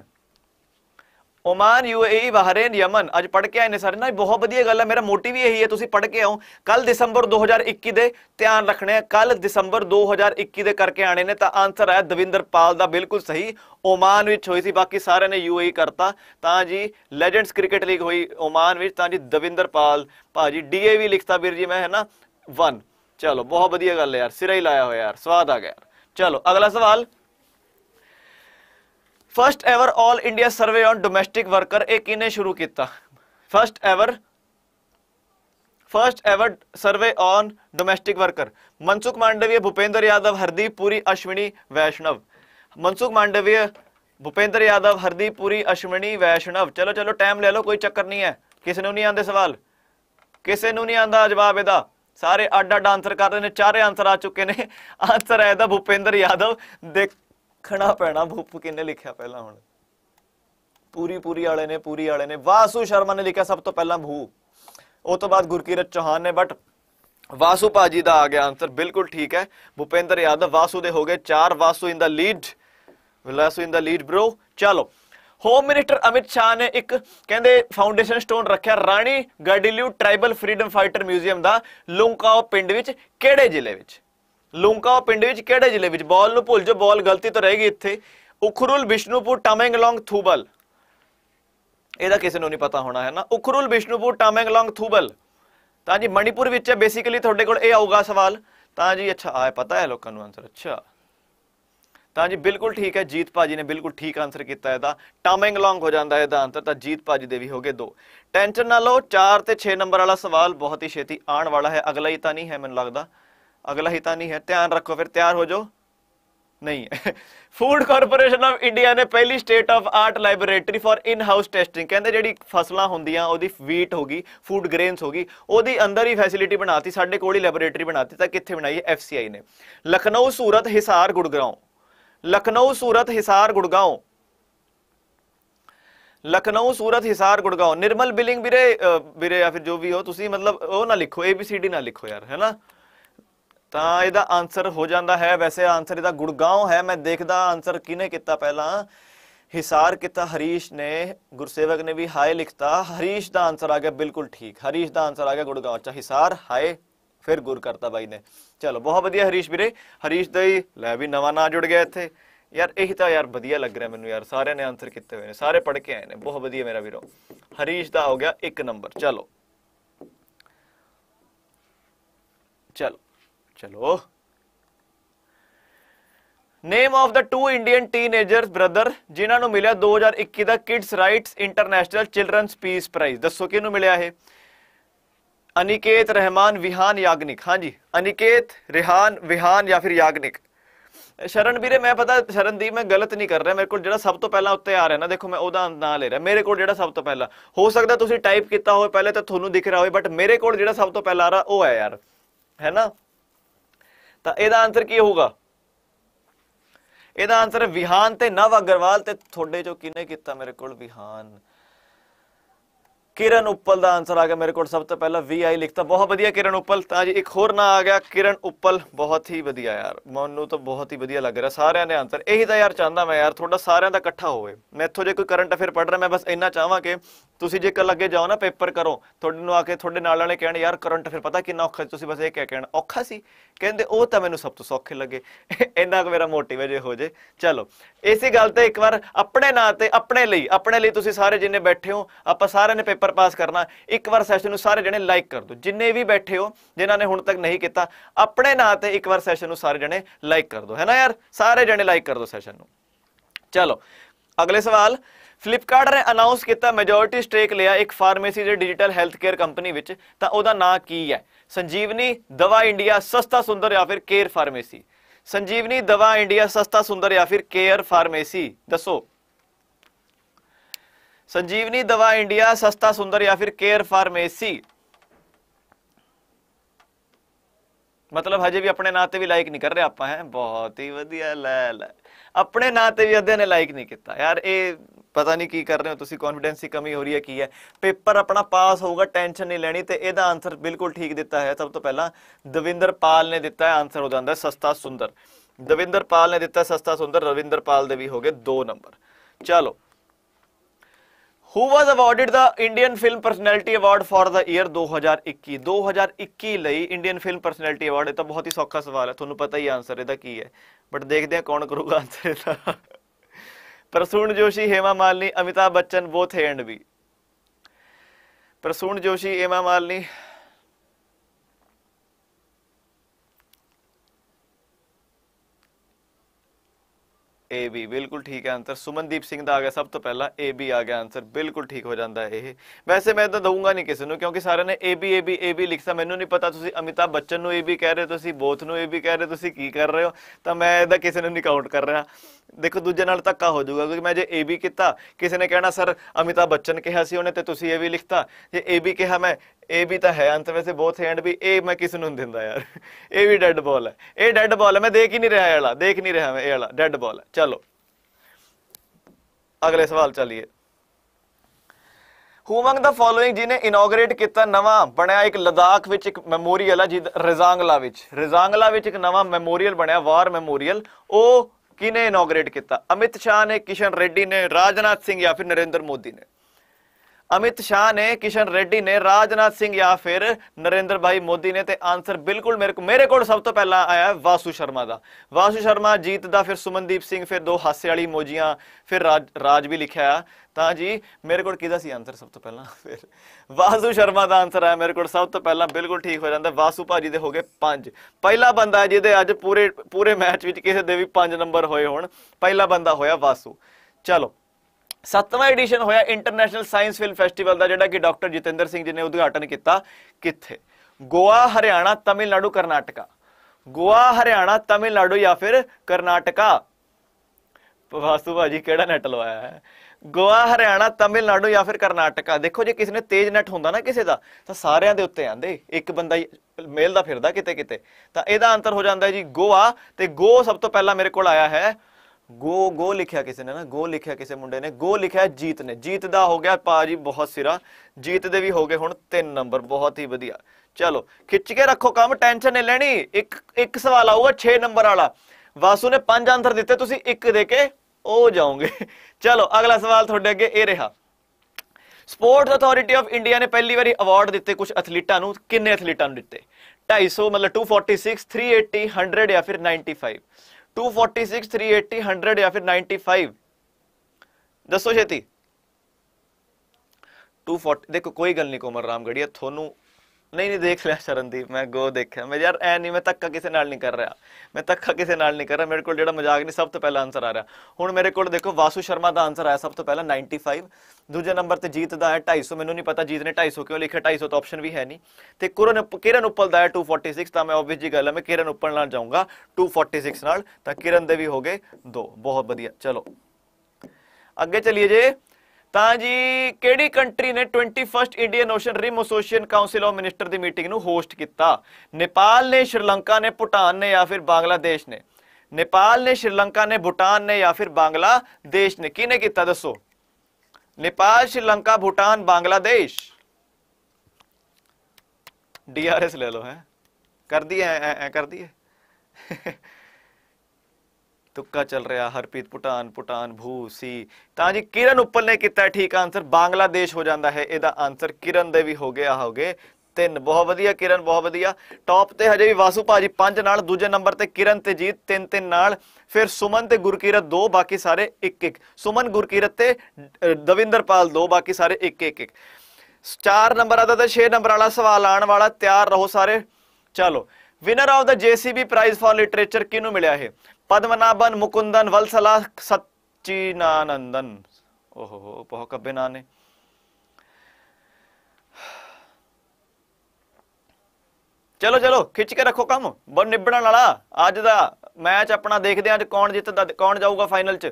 Oman UAE e Bahrain Yemen ਅੱਜ ਪੜ ਕੇ ਆਏ ਨੇ ਸਾਰੇ ਨਾ ਬਹੁਤ ਵਧੀਆ ਗੱਲ ਹੈ ਮੇਰਾ ਮੋਟਿਵ ਇਹੀ ਹੈ ਤੁਸੀਂ ਪੜ ਕੇ ਆਓ ਕੱਲ ਦਸੰਬਰ 2021 ਦੇ ਧਿਆਨ ਰੱਖਣੇ ਕੱਲ ਦਸੰਬਰ 2021 ਦੇ ਕਰਕੇ ਆਣੇ ਨੇ ਤਾਂ ਆਨਸਰ ਆਇਆ ਦਵਿੰਦਰ ਪਾਲ ਦਾ ਬਿਲਕੁਲ ਸਹੀ ਓਮਾਨ ਵਿੱਚ ਹੋਈ ਸੀ ਬਾਕੀ ਸਾਰਿਆਂ ਨੇ ਯੂਏਈ e ਕਰਤਾ ਤਾਂ ਜੀ ਲੈਜੈਂਡਸ ਕ੍ਰਿਕਟ ਲੀਗ ਹੋਈ ਓਮਾਨ ਵਿੱਚ ਤਾਂ ਜੀ ਦਵਿੰਦਰ ਪਾਲ ਭਾਜੀ ਡੀਏਵੀ ਲਿਖਤਾ ਵੀਰ ਜੀ ਮੈਂ ਹੈ ਨਾ 1 ਚਲੋ ਬਹੁਤ ਵਧੀਆ ਗੱਲ ਹੈ ਯਾਰ ਸਿਰਾ ਹੀ ਲਾਇਆ ਹੋਇਆ ਯਾਰ ਸਵਾਦ ਆ ਗਿਆ ਚਲੋ ਅਗਲਾ ਸਵਾਲ first ever 올 India survey on domestic worker ਇਹ ਕਿਨੇ ਸ਼ੁਰੂ ਕੀਤਾ first ever first ever survey on domestic worker Mansukh Mandaviya Bhupender Yadav Hardeep Puri Ashwini Vaishnaw Mansukh Mandaviya Bhupender Yadav Hardeep Puri Ashwini Vaishnaw ਚਲੋ ਚਲੋ ਟਾਈਮ ਲੈ ਲਓ ਕੋਈ ਚੱਕਰ ਨਹੀਂ ਹੈ ਕਿਸੇ ਨੂੰ ਨਹੀਂ ਆਂਦੇ ਸਵਾਲ ਕਿਸੇ ਨੂੰ ਨਹੀਂ ਆਂਦਾ ਜਵਾਬ ਇਹਦਾ ਸਾਰੇ ਅੱਡ ਅੱਡ ਆਨਸਰ ਕਰ ਰਹੇ ਨੇ ਚਾਰੇ ਆਨਸਰ ਆ ਚੁੱਕੇ ਨੇ ਆਨਸਰ ਹੈ ਇਹਦਾ ਭੁਪੇਂਦਰ ਯਾਦਵ ਦੇਖ ਖਣਾ ਪੈਣਾ ਭੁੱਪ ਕਿੰਨੇ ਲਿਖਿਆ ਪਹਿਲਾਂ ਹੁਣ ਪੂਰੀ ਪੂਰੀ ਵਾਲੇ ਨੇ ਪੂਰੀ ਵਾਲੇ ਨੇ ਵਾਸੂ ਸ਼ਰਮਾ ਨੇ ਲਿਖਿਆ ਸਭ ਤੋਂ ਪਹਿਲਾਂ ਭੂ ਉਹ ਤੋਂ ਬਾਅਦ ਗੁਰਕੀਰਤ ਚੌਹਾਨ ਨੇ ਬਟ ਵਾਸੂ ਭਾਜੀ ਦਾ ਆ ਗਿਆ ਆਨਸਰ ਬਿਲਕੁਲ ਠੀਕ ਹੈ ਭੁਪੇਂਦਰ ਯਾਦਵ ਵਾਸੂ ਦੇ ਹੋ ਗਏ 4 Vasu in the lead Vasu in the lead bro ਚਲੋ ਹੋਮ ਮਿਨਿਸਟਰ ਅਮਿਤ ਸ਼ਾਹ ਨੇ ਇੱਕ ਕਹਿੰਦੇ ਫਾਊਂਡੇਸ਼ਨ ਸਟੋਨ ਰੱਖਿਆ Rani Gaidinliu tribal freedom fighter museum ਦਾ ਲੁੰਕਾਓ ਪਿੰਡ ਵਿੱਚ ਕਿਹੜੇ ਜ਼ਿਲ੍ਹੇ ਵਿੱਚ ਲੂੰਕਾ ਪਿੰਡ ਵਿੱਚ ਕਿਹੜੇ ਜ਼ਿਲ੍ਹੇ ਵਿੱਚ ਬਾਲ ਨੂੰ ਭੁੱਲ ਜੋ ਬਾਲ ਗਲਤੀ ਤੋਂ ਰਹਿ ਗਈ ਇੱਥੇ ਉਖਰੂਲ ਵਿਸ਼ਨੂਪੁਰ ਟਾਮੈਂਗਲੋਂਗ ਥੂਬਲ ਇਹਦਾ ਕਿਸੇ ਨੂੰ ਨਹੀਂ ਪਤਾ ਹੋਣਾ ਹੈ ਨਾ ਉਖਰੂਲ ਵਿਸ਼ਨੂਪੁਰ ਟਾਮੈਂਗਲੋਂਗ ਥੂਬਲ ਤਾਂ ਜੀ ਮਣੀਪੁਰ ਵਿੱਚ ਹੈ ਬੇਸਿਕਲੀ ਤੁਹਾਡੇ ਕੋਲ ਇਹ ਆਊਗਾ ਸਵਾਲ ਤਾਂ ਜੀ ਅੱਛਾ ਆਇਆ ਪਤਾ ਹੈ ਲੋਕਾਂ ਨੂੰ ਆਨਸਰ ਅੱਛਾ ਤਾਂ ਜੀ ਬਿਲਕੁਲ ਠੀਕ ਹੈ ਜੀਤ ਭਾਜੀ ਨੇ ਬਿਲਕੁਲ ਠੀਕ ਆਨਸਰ ਕੀਤਾ ਇਹਦਾ ਟਾਮੈਂਗਲੋਂਗ ਹੋ ਜਾਂਦਾ ਇਹਦਾ ਆਨਸਰ ਤਾਂ ਜੀਤ ਭਾਜੀ ਦੇ ਵੀ ਹੋਗੇ ਦੋ ਟੈਨਸ਼ਨ ਨਾ ਲਓ 4 ਤੇ 6 ਨੰਬਰ ਵਾਲਾ ਸਵਾਲ ਬਹੁਤ ਹੀ ਛੇਤੀ ਆਉਣ ਵਾਲਾ ਹੈ ਅਗਲਾ ਹੀ ਤਾਂ ਨਹੀਂ ਹੈ ਮੈਨੂੰ ਲੱਗਦਾ ਅਗਲਾ ਹਿੱਤਾ ਨਹੀਂ ਹੈ ਧਿਆਨ ਰੱਖੋ ਫਿਰ ਤਿਆਰ ਹੋ ਜਾਓ ਨਹੀਂ ਫੂਡ ਕਾਰਪੋਰੇਸ਼ਨ ਆਫ ਇੰਡੀਆ ਨੇ ਪਹਿਲੀ state of art laboratory for in house testing ਕਹਿੰਦੇ ਜਿਹੜੀ ਫਸਲਾਂ ਹੁੰਦੀਆਂ ਉਹਦੀ ਵੀਟ ਹੋਗੀ ਫੂਡ ਗ੍ਰੇਨਸ ਹੋਗੀ ਉਹਦੀ ਅੰਦਰ ਹੀ ਫੈਸਿਲਿਟੀ ਬਣਾਤੀ ਸਾਡੇ ਕੋਲ ਹੀ ਲੈਬੋਰੇਟਰੀ ਬਣਾਤੀ ਤਾਂ ਕਿੱਥੇ ਬਣਾਈ ਐ ਐਫਸੀਆਈ ਨੇ ਲਖਨਊ ਸੂਰਤ ਹਿਸਾਰ ਗੁੜਗਾਉਂ ਲਖਨਊ ਸੂਰਤ ਹਿਸਾਰ ਗੁੜਗਾਉਂ ਲਖਨਊ ਸੂਰਤ ਹਿਸਾਰ ਗੁੜਗਾਉਂ ਨਿਰਮਲ ਬਿਲਿੰਗ ਵੀਰੇ ਵੀਰੇ ਜਾਂ ਫਿਰ ਜੋ ਵੀ ਹੋ ਤੁਸੀਂ ਮਤਲਬ ਉਹ ਨਾ ਲਿਖੋ ਏ ਬੀ ਸੀ ਡੀ ਨਾ ਲਿਖੋ ਯਾਰ ਹੈਨਾ तो यद हो जाता है वैसे आंसर यदा गुड़गांव है मैं देखता आंसर किने किता पहला हिसार किता हरीश ने गुरसेवक ने भी हाय लिखता हरीश का आंसर आ गया बिल्कुल ठीक हरीश का आंसर आ गया गुड़गांव अच्छा हिसार हाय फिर गुर करता ने चलो बहुत बढ़िया हरीश भीरे हरीश दी नवा ना जुड़ गया इतने यार यही तो यार बढ़िया लग रहा है मैंने यार सारे ने आंसर किए हुए सारे पढ़ के आए हैं बहुत बढ़िया मेरा भीरो हरीश का हो गया एक नंबर चलो चलो ਚਲੋ name of the two Indian teenagers brother ਜਿਨ੍ਹਾਂ ਨੂੰ ਮਿਲਿਆ 2021 ਦਾ kids rights international children's peace prize ਦੱਸੋ ਕਿਹਨੂੰ ਮਿਲਿਆ ਇਹ ਅਨਿਕੇਤ ਰਹਿਮਾਨ ਵਿਹਾਨ ਯਾਗਨਿਕ ਹਾਂਜੀ ਅਨਿਕੇਤ ਰਿਹਾਨ ਵਿਹਾਨ ਜਾਂ ਫਿਰ ਯਾਗਨਿਕ ਸ਼ਰਨ ਵੀਰੇ ਮੈਂ ਪਤਾ ਸ਼ਰਨਦੀਪ ਮੈਂ ਗਲਤ ਨਹੀਂ ਕਰ ਰਿਹਾ ਮੇਰੇ ਕੋਲ ਜਿਹੜਾ ਸਭ ਤੋਂ ਪਹਿਲਾਂ ਉੱਤੇ ਆ ਰਿਹਾ ਨਾ ਦੇਖੋ ਮੈਂ ਉਹਦਾ ਨਾਂ ਲੈ ਰਿਹਾ ਮੇਰੇ ਕੋਲ ਜਿਹੜਾ ਸਭ ਤੋਂ ਪਹਿਲਾਂ ਹੋ ਸਕਦਾ ਤੁਸੀਂ ਟਾਈਪ ਕੀਤਾ ਹੋਵੇ ਪਹਿਲੇ ਤਾਂ ਤੁਹਾਨੂੰ ਦਿਖ ਰਿਹਾ ਹੋਵੇ ਬਟ ਮੇਰੇ ਕੋਲ ਜਿਹੜਾ ਸਭ ਤੋਂ ਪਹਿਲਾਂ ਆ ਰਿਹਾ ਉਹ ਹੈ ਯਾਰ ਹੈ ਨਾ ਤਾਂ ਇਹਦਾ ਆਨਸਰ ਕੀ ਹੋਊਗਾ ਇਹਦਾ ਆਨਸਰ ਵਿਹਾਨ ਤੇ ਨਵ ਅਗਰਵਾਲ ਤੇ ਤੁਹਾਡੇ ਚੋਂ ਕਿਨੇ ਕੀਤਾ ਮੇਰੇ ਕੋਲ ਵਿਹਾਨ ਕਿਰਨ ਉੱਪਲ ਦਾ ਆਨਸਰ ਆ ਗਿਆ ਮੇਰੇ ਕੋਲ ਸਭ ਤੋਂ ਪਹਿਲਾਂ ਵੀ ਆਈ ਲਿਖਤਾ ਬਹੁਤ ਵਧੀਆ ਕਿਰਨ ਉੱਪਲ ਤਾਂ ਜੀ ਇੱਕ ਹੋਰ ਨਾਂ ਆ ਗਿਆ ਕਿਰਨ ਉੱਪਲ ਬਹੁਤ ਹੀ ਵਧੀਆ ਯਾਰ ਮੈਨੂੰ ਤਾਂ ਬਹੁਤ ਹੀ ਵਧੀਆ ਲੱਗ ਰਿਹਾ ਸਾਰਿਆਂ ਦੇ ਆਨਸਰ ਇਹੀ ਤਾਂ ਯਾਰ ਚਾਹੁੰਦਾ ਮੈਂ ਯਾਰ ਤੁਹਾਡਾ ਸਾਰਿਆਂ ਦਾ ਇਕੱਠਾ ਹੋਵੇ ਮੈਂ ਇੱਥੋਂ ਜੇ ਕੋਈ ਕਰੰਟ ਅਫੇਅਰ ਪੜ ਰਿਹਾ ਮੈਂ ਬਸ ਇੰਨਾ ਚਾਹਾਂ ਕਿ ਤੁਸੀਂ ਜੇ ਕੱਲ ਅੱਗੇ ਜਾਓ ਨਾ ਪੇਪਰ ਕਰੋ ਤੁਹਾਡੇ ਨੂੰ ਆ ਕੇ ਤੁਹਾਡੇ ਨਾਲ ਵਾਲੇ ਕਹਿਣ ਯਾਰ ਕਰੰਟ ਅਫੇਅਰ ਪਤਾ ਕਿੰਨਾ ਔਖਾ ਤੁਸੀਂ ਬਸ ਇਹ ਕਹਿ ਕਹਿਣ ਔਖਾ ਸੀ ਕਹਿੰਦੇ ਉਹ ਤਾਂ ਮੈਨੂੰ ਸਭ ਤੋਂ ਸੌਖੇ ਲੱਗੇ ਇੰਨਾ ਕੁ ਮੇਰਾ ਮੋਟਿਵ ਜੇ ਹੋ ਜੇ ਚਲੋ ਇਸੇ ਗੱਲ ਤੇ ਇੱਕ ਵਾਰ ਆਪਣੇ ਨਾਂ ਤੇ ਆਪਣੇ ਲਈ ਆਪਣੇ ਲਈ ਤੁਸੀਂ ਸਾਰੇ ਜਿੰਨੇ ਬੈਠੇ ਹੋ ਆਪਾਂ ਸਾਰਿਆਂ ਨੇ ਪੇਪਰ ਪਾਸ ਕਰਨਾ ਇੱਕ ਵਾਰ ਸੈਸ਼ਨ ਨੂੰ ਸਾਰੇ ਜਣੇ ਲਾਈਕ ਕਰ ਦਿਓ ਜਿੰਨੇ ਵੀ ਬੈਠੇ ਹੋ ਜਿਨ੍ਹਾਂ ਨੇ ਹੁਣ ਤੱਕ ਨਹੀਂ ਕੀਤਾ ਆਪਣੇ ਨਾਂ ਤੇ ਇੱਕ ਵਾਰ ਸੈਸ਼ਨ ਨੂੰ ਸਾਰੇ ਜਣੇ ਲਾਈਕ ਕਰ ਦਿਓ ਹੈਨਾ ਯਾਰ ਸਾਰੇ ਜਣੇ ਲਾਈਕ ਕਰ ਦਿਓ ਸੈਸ਼ਨ ਨੂੰ ਚਲੋ ਅਗਲੇ ਸਵਾਲ ਫਲਿੱਪਕਾਰਟ ਨੇ ਅਨਾਉਂਸ ਕੀਤਾ ਮੈਜੋਰਟੀ ਸਟੇਕ ਲਿਆ ਇੱਕ ਫਾਰਮੇਸੀ ਦੇ ਡਿਜੀਟਲ ਹੈਲਥ ਕੇਅਰ ਕੰਪਨੀ ਵਿੱਚ ਤਾਂ ਉਹਦਾ ਨਾਂ ਕੀ ਹੈ ਸੰਜੀਵਨੀ ਦਵਾ ਇੰਡੀਆ ਸਸਤਾ ਸੁੰਦਰ ਜਾਂ ਫਿਰ ਕੇਅਰ ਫਾਰਮੇਸੀ ਸੰਜੀਵਨੀ ਦਵਾ ਇੰਡੀਆ ਸਸਤਾ ਸੁੰਦਰ ਜਾਂ ਫਿਰ ਕੇਅਰ ਫਾਰਮੇਸੀ ਦੱਸੋ ਸੰਜੀਵਨੀ ਦਵਾ ਇੰਡੀਆ ਸਸਤਾ ਸੁੰਦਰ ਜਾਂ ਫਿਰ ਕੇਅਰ ਫਾਰਮੇਸੀ ਮਤਲਬ ਹਜੇ ਵੀ ਆਪਣੇ ਨਾਂ ਤੇ ਵੀ ਲਾਈਕ ਨਹੀਂ ਕਰ ਰਿਹਾ ਆਪਾਂ ਹੈ ਬਹੁਤ ਹੀ ਵਧੀਆ ਲੈ ਲੈ ਆਪਣੇ ਨਾਂ ਤੇ ਵੀ ਅੱਧੇ ਨੇ ਲਾਈਕ ਨਹੀਂ ਕੀਤਾ ਯਾਰ ਇਹ ਪਤਾ ਨਹੀਂ ਕੀ ਕਰ ਰਹੇ ਹੋ ਤੁਸੀਂ ਕੌਨਫੀਡੈਂਸ ਦੀ ਕਮੀ ਹੋ ਰਹੀ ਹੈ ਕੀ ਹੈ ਪੇਪਰ ਆਪਣਾ ਪਾਸ ਹੋਊਗਾ ਟੈਨਸ਼ਨ ਨਹੀਂ ਲੈਣੀ ਤੇ ਇਹਦਾ ਆਨਸਰ ਬਿਲਕੁਲ ਠੀਕ ਦਿੱਤਾ ਹੈ ਸਭ ਤੋਂ ਪਹਿਲਾਂ ਦਵਿੰਦਰ ਪਾਲ ਨੇ ਦਿੱਤਾ ਹੈ ਆਨਸਰ ਹੋ ਜਾਂਦਾ ਸਸਤਾ ਸੁੰਦਰ ਦਵਿੰਦਰ ਪਾਲ ਨੇ ਦਿੱਤਾ ਸਸਤਾ ਸੁੰਦਰ ਰਵਿੰਦਰ ਪਾਲ ਦੇ ਵੀ ਹੋ ਗਏ 2 ਨੰਬਰ ਚਲੋ who was awarded the indian film personality award for the year 2021 2021 ਲਈ indian film personality award ਇਹ ਤਾਂ ਬਹੁਤ ਹੀ ਸੌਖਾ ਸਵਾਲ ਹੈ ਤੁਹਾਨੂੰ ਪਤਾ ਹੀ ਆਨਸਰ ਇਹਦਾ ਕੀ ਹੈ ਬਟ ਦੇਖਦੇ ਹਾਂ ਕੌਣ ਕਰੂਗਾ ਆਨਸਰ ਇਹਦਾ ਪ੍ਰਸੂਨ ਜੋਸ਼ੀ ਹੇਮਾ ਮਾਲਨੀ ਅਮਿਤਾ ਬੱਚਨ ਬੋਥ ਐਂਡ ਵੀ ਪ੍ਰਸੂਨ ਜੋਸ਼ੀ ਹੇਮਾ ਮਾਲਨੀ ਏ ਬੀ ਬਿਲਕੁਲ ਠੀਕ ਹੈ ਆਨਸਰ ਸੁਮਨਦੀਪ ਸਿੰਘ ਦਾ ਆ ਗਿਆ ਸਭ ਤੋਂ ਪਹਿਲਾਂ ਏ ਬੀ ਆ ਗਿਆ ਆਨਸਰ ਬਿਲਕੁਲ ਠੀਕ ਹੋ ਜਾਂਦਾ ਇਹ ਵੈਸੇ ਮੈਂ ਤਾਂ ਦਊਂਗਾ ਨਹੀਂ ਕਿਸੇ ਨੂੰ ਕਿਉਂਕਿ ਸਾਰਿਆਂ ਨੇ A B A B A B ਲਿਖਤਾ ਮੈਨੂੰ ਨਹੀਂ ਪਤਾ ਤੁਸੀਂ ਅਮਿਤਾਭ ਬੱਚਨ ਨੂੰ ਏ ਬੀ ਕਹਿ ਰਹੇ ਹੋ ਤੁਸੀਂ ਬੋਥ ਨੂੰ ਏ ਬੀ ਕਹਿ ਰਹੇ ਤੁਸੀਂ ਕੀ ਕਰ ਰਹੇ ਹੋ ਤਾਂ ਮੈਂ ਇਹਦਾ ਕਿਸੇ ਨੂੰ ਨਹੀਂ ਕਾਊਂਟ ਕਰ ਰਿਹਾ ਦੇਖੋ ਦੂਜੇ ਨਾਲ ਧੱਕਾ ਹੋ ਜਾਊਗਾ ਕਿਉਂਕਿ ਮੈਂ ਜੇ ਏ ਬੀ ਕੀਤਾ ਕਿਸੇ ਨੇ ਕਹਿਣਾ ਸਰ ਅਮਿਤਾਭ ਬੱਚਨ ਕਿਹਾ ਸੀ ਉਹਨੇ ਤੇ ਤੁਸੀਂ ਏ ਵੀ ਲਿਖਤਾ ਜੇ ਏ ਬੀ ਕਿਹਾ ਮੈਂ ਇਹ ਵੀ ਤਾਂ ਹੈ ਅੰਤ ਵੈਸੇ ਬੋਥ ਹੈਂਡ ਵੀ ਇਹ ਮੈਂ ਕਿਸ ਨੂੰ ਦਿੰਦਾ ਯਾਰ ਇਹ ਵੀ ਡੈੱਡ ਬਾਲ ਹੈ ਇਹ ਡੈੱਡ ਬਾਲ ਹੈ ਮੈਂ ਦੇਖ ਹੀ ਨਹੀਂ ਰਿਹਾ ਇਹ ਵਾਲਾ ਦੇਖ ਨਹੀਂ ਰਿਹਾ ਮੈਂ ਇਹ ਵਾਲਾ ਡੈੱਡ ਬਾਲ ਹੈ ਚਲੋ ਅਗਲੇ ਸਵਾਲ ਚੱਲੀਏ ਹੂ ਮੰਗ ਦਾ ਫਾਲੋਇੰਗ ਜਿਹਨੇ ਇਨੋਗਰੇਟ ਕੀਤਾ ਨਵਾਂ ਬਣਿਆ ਇੱਕ ਲਦਾਖ ਵਿੱਚ ਇੱਕ ਮੈਮੋਰੀਅਲ ਹੈ ਜਿਹ ਰਜ਼ਾਂਗਲਾ ਵਿੱਚ ਰਜ਼ਾਂਗਲਾ ਵਿੱਚ ਇੱਕ ਨਵਾਂ ਮੈਮੋਰੀਅਲ ਬਣਿਆ ਵਾਰ ਮੈਮੋਰੀਅਲ ਉਹ ਕਿਨੇ ਇਨੋਗਰੇਟ ਕੀਤਾ ਅਮਿਤ ਸ਼ਾਹ ਨੇ ਕਿਸ਼ਨ ਰੈੱਡੀ ਨੇ ਰਾਜਨਾਥ ਸਿੰਘ ਜਾਂ ਫਿਰ ਨਰਿੰਦਰ ਮੋਦੀ ਨੇ ਅਮਿਤ ਸ਼ਾਹ ਨੇ ਕਿਸ਼ਨ ਰੈੱਡੀ ਨੇ ਰਾਜਨਾਥ ਸਿੰਘ ਜਾਂ ਫਿਰ ਨਰਿੰਦਰ ਭਾਈ ਮੋਦੀ ਨੇ ਤੇ ਆਨਸਰ ਬਿਲਕੁਲ ਮੇਰੇ ਕੋਲ ਮੇਰੇ ਕੋਲ ਸਭ ਤੋਂ ਪਹਿਲਾਂ ਆਇਆ ਵਾਸੂ ਸ਼ਰਮਾ ਦਾ ਵਾਸੂ ਸ਼ਰਮਾ ਜੀਤ ਦਾ ਫਿਰ ਸੁਮਨਦੀਪ ਸਿੰਘ ਫਿਰ ਦੋ ਹਾਸੇ ਵਾਲੀ ਮੋਜੀਆਂ ਫਿਰ ਰਾਜ ਵੀ ਲਿਖਿਆ ਆ ਤਾਂ ਜੀ ਮੇਰੇ ਕੋਲ ਕਿਹਦਾ ਸੀ ਆਨਸਰ ਸਭ ਤੋਂ ਪਹਿਲਾਂ ਫਿਰ ਵਾਸੂ ਸ਼ਰਮਾ ਦਾ ਆਨਸਰ ਆਇਆ ਮੇਰੇ ਕੋਲ ਸਭ ਤੋਂ ਪਹਿਲਾਂ ਬਿਲਕੁਲ ਠੀਕ ਹੋ ਜਾਂਦਾ ਵਾਸੂ ਭਾਜੀ ਦੇ ਹੋ ਗਏ 5 ਪਹਿਲਾ ਬੰਦਾ ਜਿਹਦੇ ਅੱਜ ਪੂਰੇ ਪੂਰੇ ਮੈਚ ਵਿੱਚ ਕਿਸੇ ਦੇ ਵੀ 5 ਨੰਬਰ ਹੋਏ ਹੋਣ ਪਹਿਲਾ ਬੰਦਾ ਹੋਇਆ ਵਾਸੂ ਚਲੋ ਸੱਤਵਾਂ ਐਡੀਸ਼ਨ ਹੋਇਆ ਇੰਟਰਨੈਸ਼ਨਲ ਸਾਇੰਸ ਫਿਲਮ ਫੈਸਟੀਵਲ ਦਾ ਜਿਹੜਾ ਕਿ ਡਾਕਟਰ ਜਤਿੰਦਰ ਸਿੰਘ ਜੀ ਨੇ ਉਦਘਾਟਨ ਕੀਤਾ ਕਿੱਥੇ ਗੋਆ ਹਰਿਆਣਾ ਤਾਮਿਲਨਾਡੂ ਕਰਨਾਟਕਾ ਗੋਆ ਹਰਿਆਣਾ ਤਾਮਿਲਨਾਡੂ ਜਾਂ ਫਿਰ ਕਰਨਾਟਕਾ ਵਾਸੂ ਭਾਜੀ ਕਿਹੜਾ ਨੈਟ ਲਵਾਇਆ ਹੈ ਗੋਆ ਹਰਿਆਣਾ ਤਾਮਿਲਨਾਡੂ ਜਾਂ ਫਿਰ ਕਰਨਾਟਕਾ ਦੇਖੋ ਜੇ ਕਿਸੇ ਨੇ ਤੇਜ਼ ਨੈਟ ਹੁੰਦਾ ਨਾ ਕਿਸੇ ਦਾ ਤਾਂ ਸਾਰਿਆਂ ਦੇ ਉੱਤੇ ਆਂਦੇ ਇੱਕ ਬੰਦਾ ਹੀ ਮੇਲ ਦਾ ਫਿਰਦਾ ਕਿਤੇ ਕਿਤੇ ਤਾਂ ਇਹਦਾ ਅੰਤਰ ਹੋ ਜਾਂਦਾ ਜੀ ਗੋਆ ਤੇ ਗੋ ਸਭ ਤੋਂ ਪਹਿਲਾਂ ਮੇਰੇ ਕੋਲ ਆਇਆ ਹੈ ਗੋ ਗੋ ਲਿਖਿਆ ਕਿਸੇ ਨੇ ਨਾ ਗੋ ਲਿਖਿਆ ਕਿਸੇ ਮੁੰਡੇ ਨੇ ਗੋ ਲਿਖਿਆ ਜੀਤ ਨੇ ਜੀਤ ਦਾ ਹੋ ਗਿਆ ਪਾਜੀ ਬਹੁਤ ਸਿਰਾ ਜੀਤ ਦੇ ਵੀ ਹੋ ਗਏ ਹੁਣ 3 ਨੰਬਰ ਬਹੁਤ ਹੀ ਵਧੀਆ ਚਲੋ ਖਿੱਚ ਕੇ ਰੱਖੋ ਕੰਮ ਟੈਨਸ਼ਨ ਨਹੀਂ ਲੈਣੀ ਇੱਕ ਇੱਕ ਸਵਾਲ ਆਊਗਾ 6 ਨੰਬਰ ਵਾਲਾ ਵਾਸੂ ਨੇ ਪੰਜ ਆਨਸਰ ਦਿੱਤੇ ਤੁਸੀਂ ਇੱਕ ਦੇ ਕੇ ਉਹ ਜਾਓਗੇ ਚਲੋ ਅਗਲਾ ਸਵਾਲ ਤੁਹਾਡੇ ਅੱਗੇ ਇਹ ਰਿਹਾ ਸਪੋਰਟਸ ਅਥਾਰਟੀ ਆਫ ਇੰਡੀਆ ਨੇ ਪਹਿਲੀ ਵਾਰੀ ਅਵਾਰਡ ਦਿੱਤੇ ਕੁਝ ਐਥਲੀਟਾਂ ਨੂੰ ਕਿੰਨੇ ਐਥਲੀਟਾਂ ਨੂੰ ਦਿੱਤੇ 250 ਮਤਲਬ 246 380 100 ਜਾਂ ਫਿਰ 95 246 380 100 ਜਾਂ ਫਿਰ 95 ਦੱਸੋ ਛੇਤੀ 240 ਦੇਖੋ ਕੋਈ ਗੱਲ ਨਹੀਂ ਕੋਮਰ ਰਾਮਗੜੀਆ ਤੁਹਾਨੂੰ ਨਹੀਂ ਨਹੀਂ ਦੇਖ ਲਿਆ ਸ਼ਰਨਦੀਪ ਮੈਂ ਗੋ ਦੇਖਿਆ ਮੈਂ ਯਾਰ ਐ ਨਹੀਂ ਮੈਂ ਤੱਕਾ ਕਿਸੇ ਨਾਲ ਨਹੀਂ ਕਰ ਰਿਹਾ ਮੈਂ ਤੱਕਾ ਕਿਸੇ ਨਾਲ ਨਹੀਂ ਕਰ ਰਿਹਾ ਮੇਰੇ ਕੋਲ ਜਿਹੜਾ ਮਜ਼ਾਕ ਨਹੀਂ ਸਭ ਤੋਂ ਪਹਿਲਾ ਆਨਸਰ ਆ ਰਿਹਾ ਹੁਣ ਮੇਰੇ ਕੋਲ ਦੇਖੋ ਵਾਸੂ ਸ਼ਰਮਾ ਦਾ ਆਨਸਰ ਆਇਆ ਸਭ ਤੋਂ ਪਹਿਲਾਂ 95 ਦੂਜੇ ਨੰਬਰ ਤੇ ਜੀਤ ਦਾ ਹੈ 250 ਮੈਨੂੰ ਨਹੀਂ ਪਤਾ ਜੀਤ ਨੇ 250 ਕਿਉਂ ਲਿਖਿਆ 250 ਤਾਂ ਆਪਸ਼ਨ ਵੀ ਹੈ ਨਹੀਂ ਤੇ ਕਿਰਨ ਕਿਰਨ ਉੱਪਰ ਦਾ ਹੈ 246 ਤਾਂ ਮੈਂ ਆਬਵੀਅਸ ਜੀ ਗੱਲ ਹੈ ਮੈਂ ਕਿਰਨ ਉੱਪਰ ਨਾਲ ਜਾਊਂਗਾ 246 ਨਾਲ ਤਾਂ ਕਿਰਨ ਦੇ ਵੀ ਹੋ ਗਏ ਦੋ ਬਹੁਤ ਵਧੀਆ ਚਲੋ ਅੱਗੇ ਚੱਲੀਏ ਜੇ ਤਾਂ ਜੀ ਕਿਹੜੀ ਕੰਟਰੀ ਨੇ 21st Indian Ocean rim association council of minister ਦੀ ਮੀਟਿੰਗ ਨੂੰ ਹੋਸਟ ਕੀਤਾ ਨੇਪਾਲ ਨੇ ਸ਼੍ਰੀਲੰਕਾ ਨੇ ਭੂਟਾਨ ਨੇ ਜਾਂ ਫਿਰ ਬੰਗਲਾਦੇਸ਼ ਨੇ ਨੇਪਾਲ ਨੇ ਸ਼੍ਰੀਲੰਕਾ ਨੇ ਭੂਟਾਨ ਨੇ ਜਾਂ ਫਿਰ ਬੰਗਲਾਦੇਸ਼ ਨੇ ਕਿਹਨੇ ਕੀਤਾ ਦੱਸੋ नेपाल श्रीलंका भूटान बांग्लादेश डीआरएस ले लो है कर दिए कर दिए ਤੁੱਕਾ ਚੱਲ ਰਿਹਾ ਹਰਪ੍ਰੀਤ ਪੁਟਾਨ ਪੁਟਾਨ ਭੂਸੀ ਤਾਂ ਜੀ ਕਿਰਨ ਉੱਪਰ ਨੇ ਕੀਤਾ ਠੀਕ ਆਨਸਰ ਬੰਗਲਾਦੇਸ਼ ਹੋ ਜਾਂਦਾ ਹੈ ਇਹਦਾ ਆਨਸਰ ਕਿਰਨ ਦੇ ਵੀ ਹੋ ਗਿਆ ਹੋਗੇ ਤਿੰਨ ਬਹੁਤ ਵਧੀਆ ਕਿਰਨ ਬਹੁਤ ਵਧੀਆ ਟੌਪ ਤੇ ਹਜੇ ਵੀ ਵਾਸੂ ਭਾਜੀ 5 ਨਾਲ ਦੂਜੇ ਨੰਬਰ ਤੇ ਕਿਰਨ ਤੇ ਜੀਤ ਤਿੰਨ ਤਿੰਨ ਨਾਲ ਫਿਰ ਸੁਮਨ ਤੇ ਗੁਰਕੀਰਤ ਦੋ ਬਾਕੀ ਸਾਰੇ ਇੱਕ ਇੱਕ ਸੁਮਨ ਗੁਰਕੀਰਤ ਤੇ ਦਵਿੰਦਰਪਾਲ ਦੋ ਬਾਕੀ ਸਾਰੇ ਇੱਕ ਇੱਕ ਇੱਕ ਚਾਰ ਨੰਬਰ ਆਦਾ ਤੇ 6 ਨੰਬਰ ਵਾਲਾ ਸਵਾਲ ਆਣ ਵਾਲਾ ਤਿਆਰ ਰਹੋ ਸਾਰੇ ਚਲੋ winner of the JCB prize for literature ਕਿਹਨੂੰ ਮਿਲਿਆ ਇਹ ਮੁਕੁੰਦਨ ਸੱਚੀ ਨਾਨੰਦਨ ਓਹੋ సచ్చినానందన్ ఓహో పొహక ਨੇ ਚਲੋ ਚਲੋ ਖਿੱਚ ਕੇ ਰੱਖੋ ਕੰਮ ਬਣ ਨਿਬੜਨ ਵਾਲਾ ਅੱਜ ਦਾ ਮੈਚ ਆਪਣਾ ਦੇਖਦੇ ਆਂ ਅੱਜ ਕੌਣ ਜਿੱਤਦਾ ਕੌਣ ਜਾਊਗਾ ਫਾਈਨਲ 'ਚ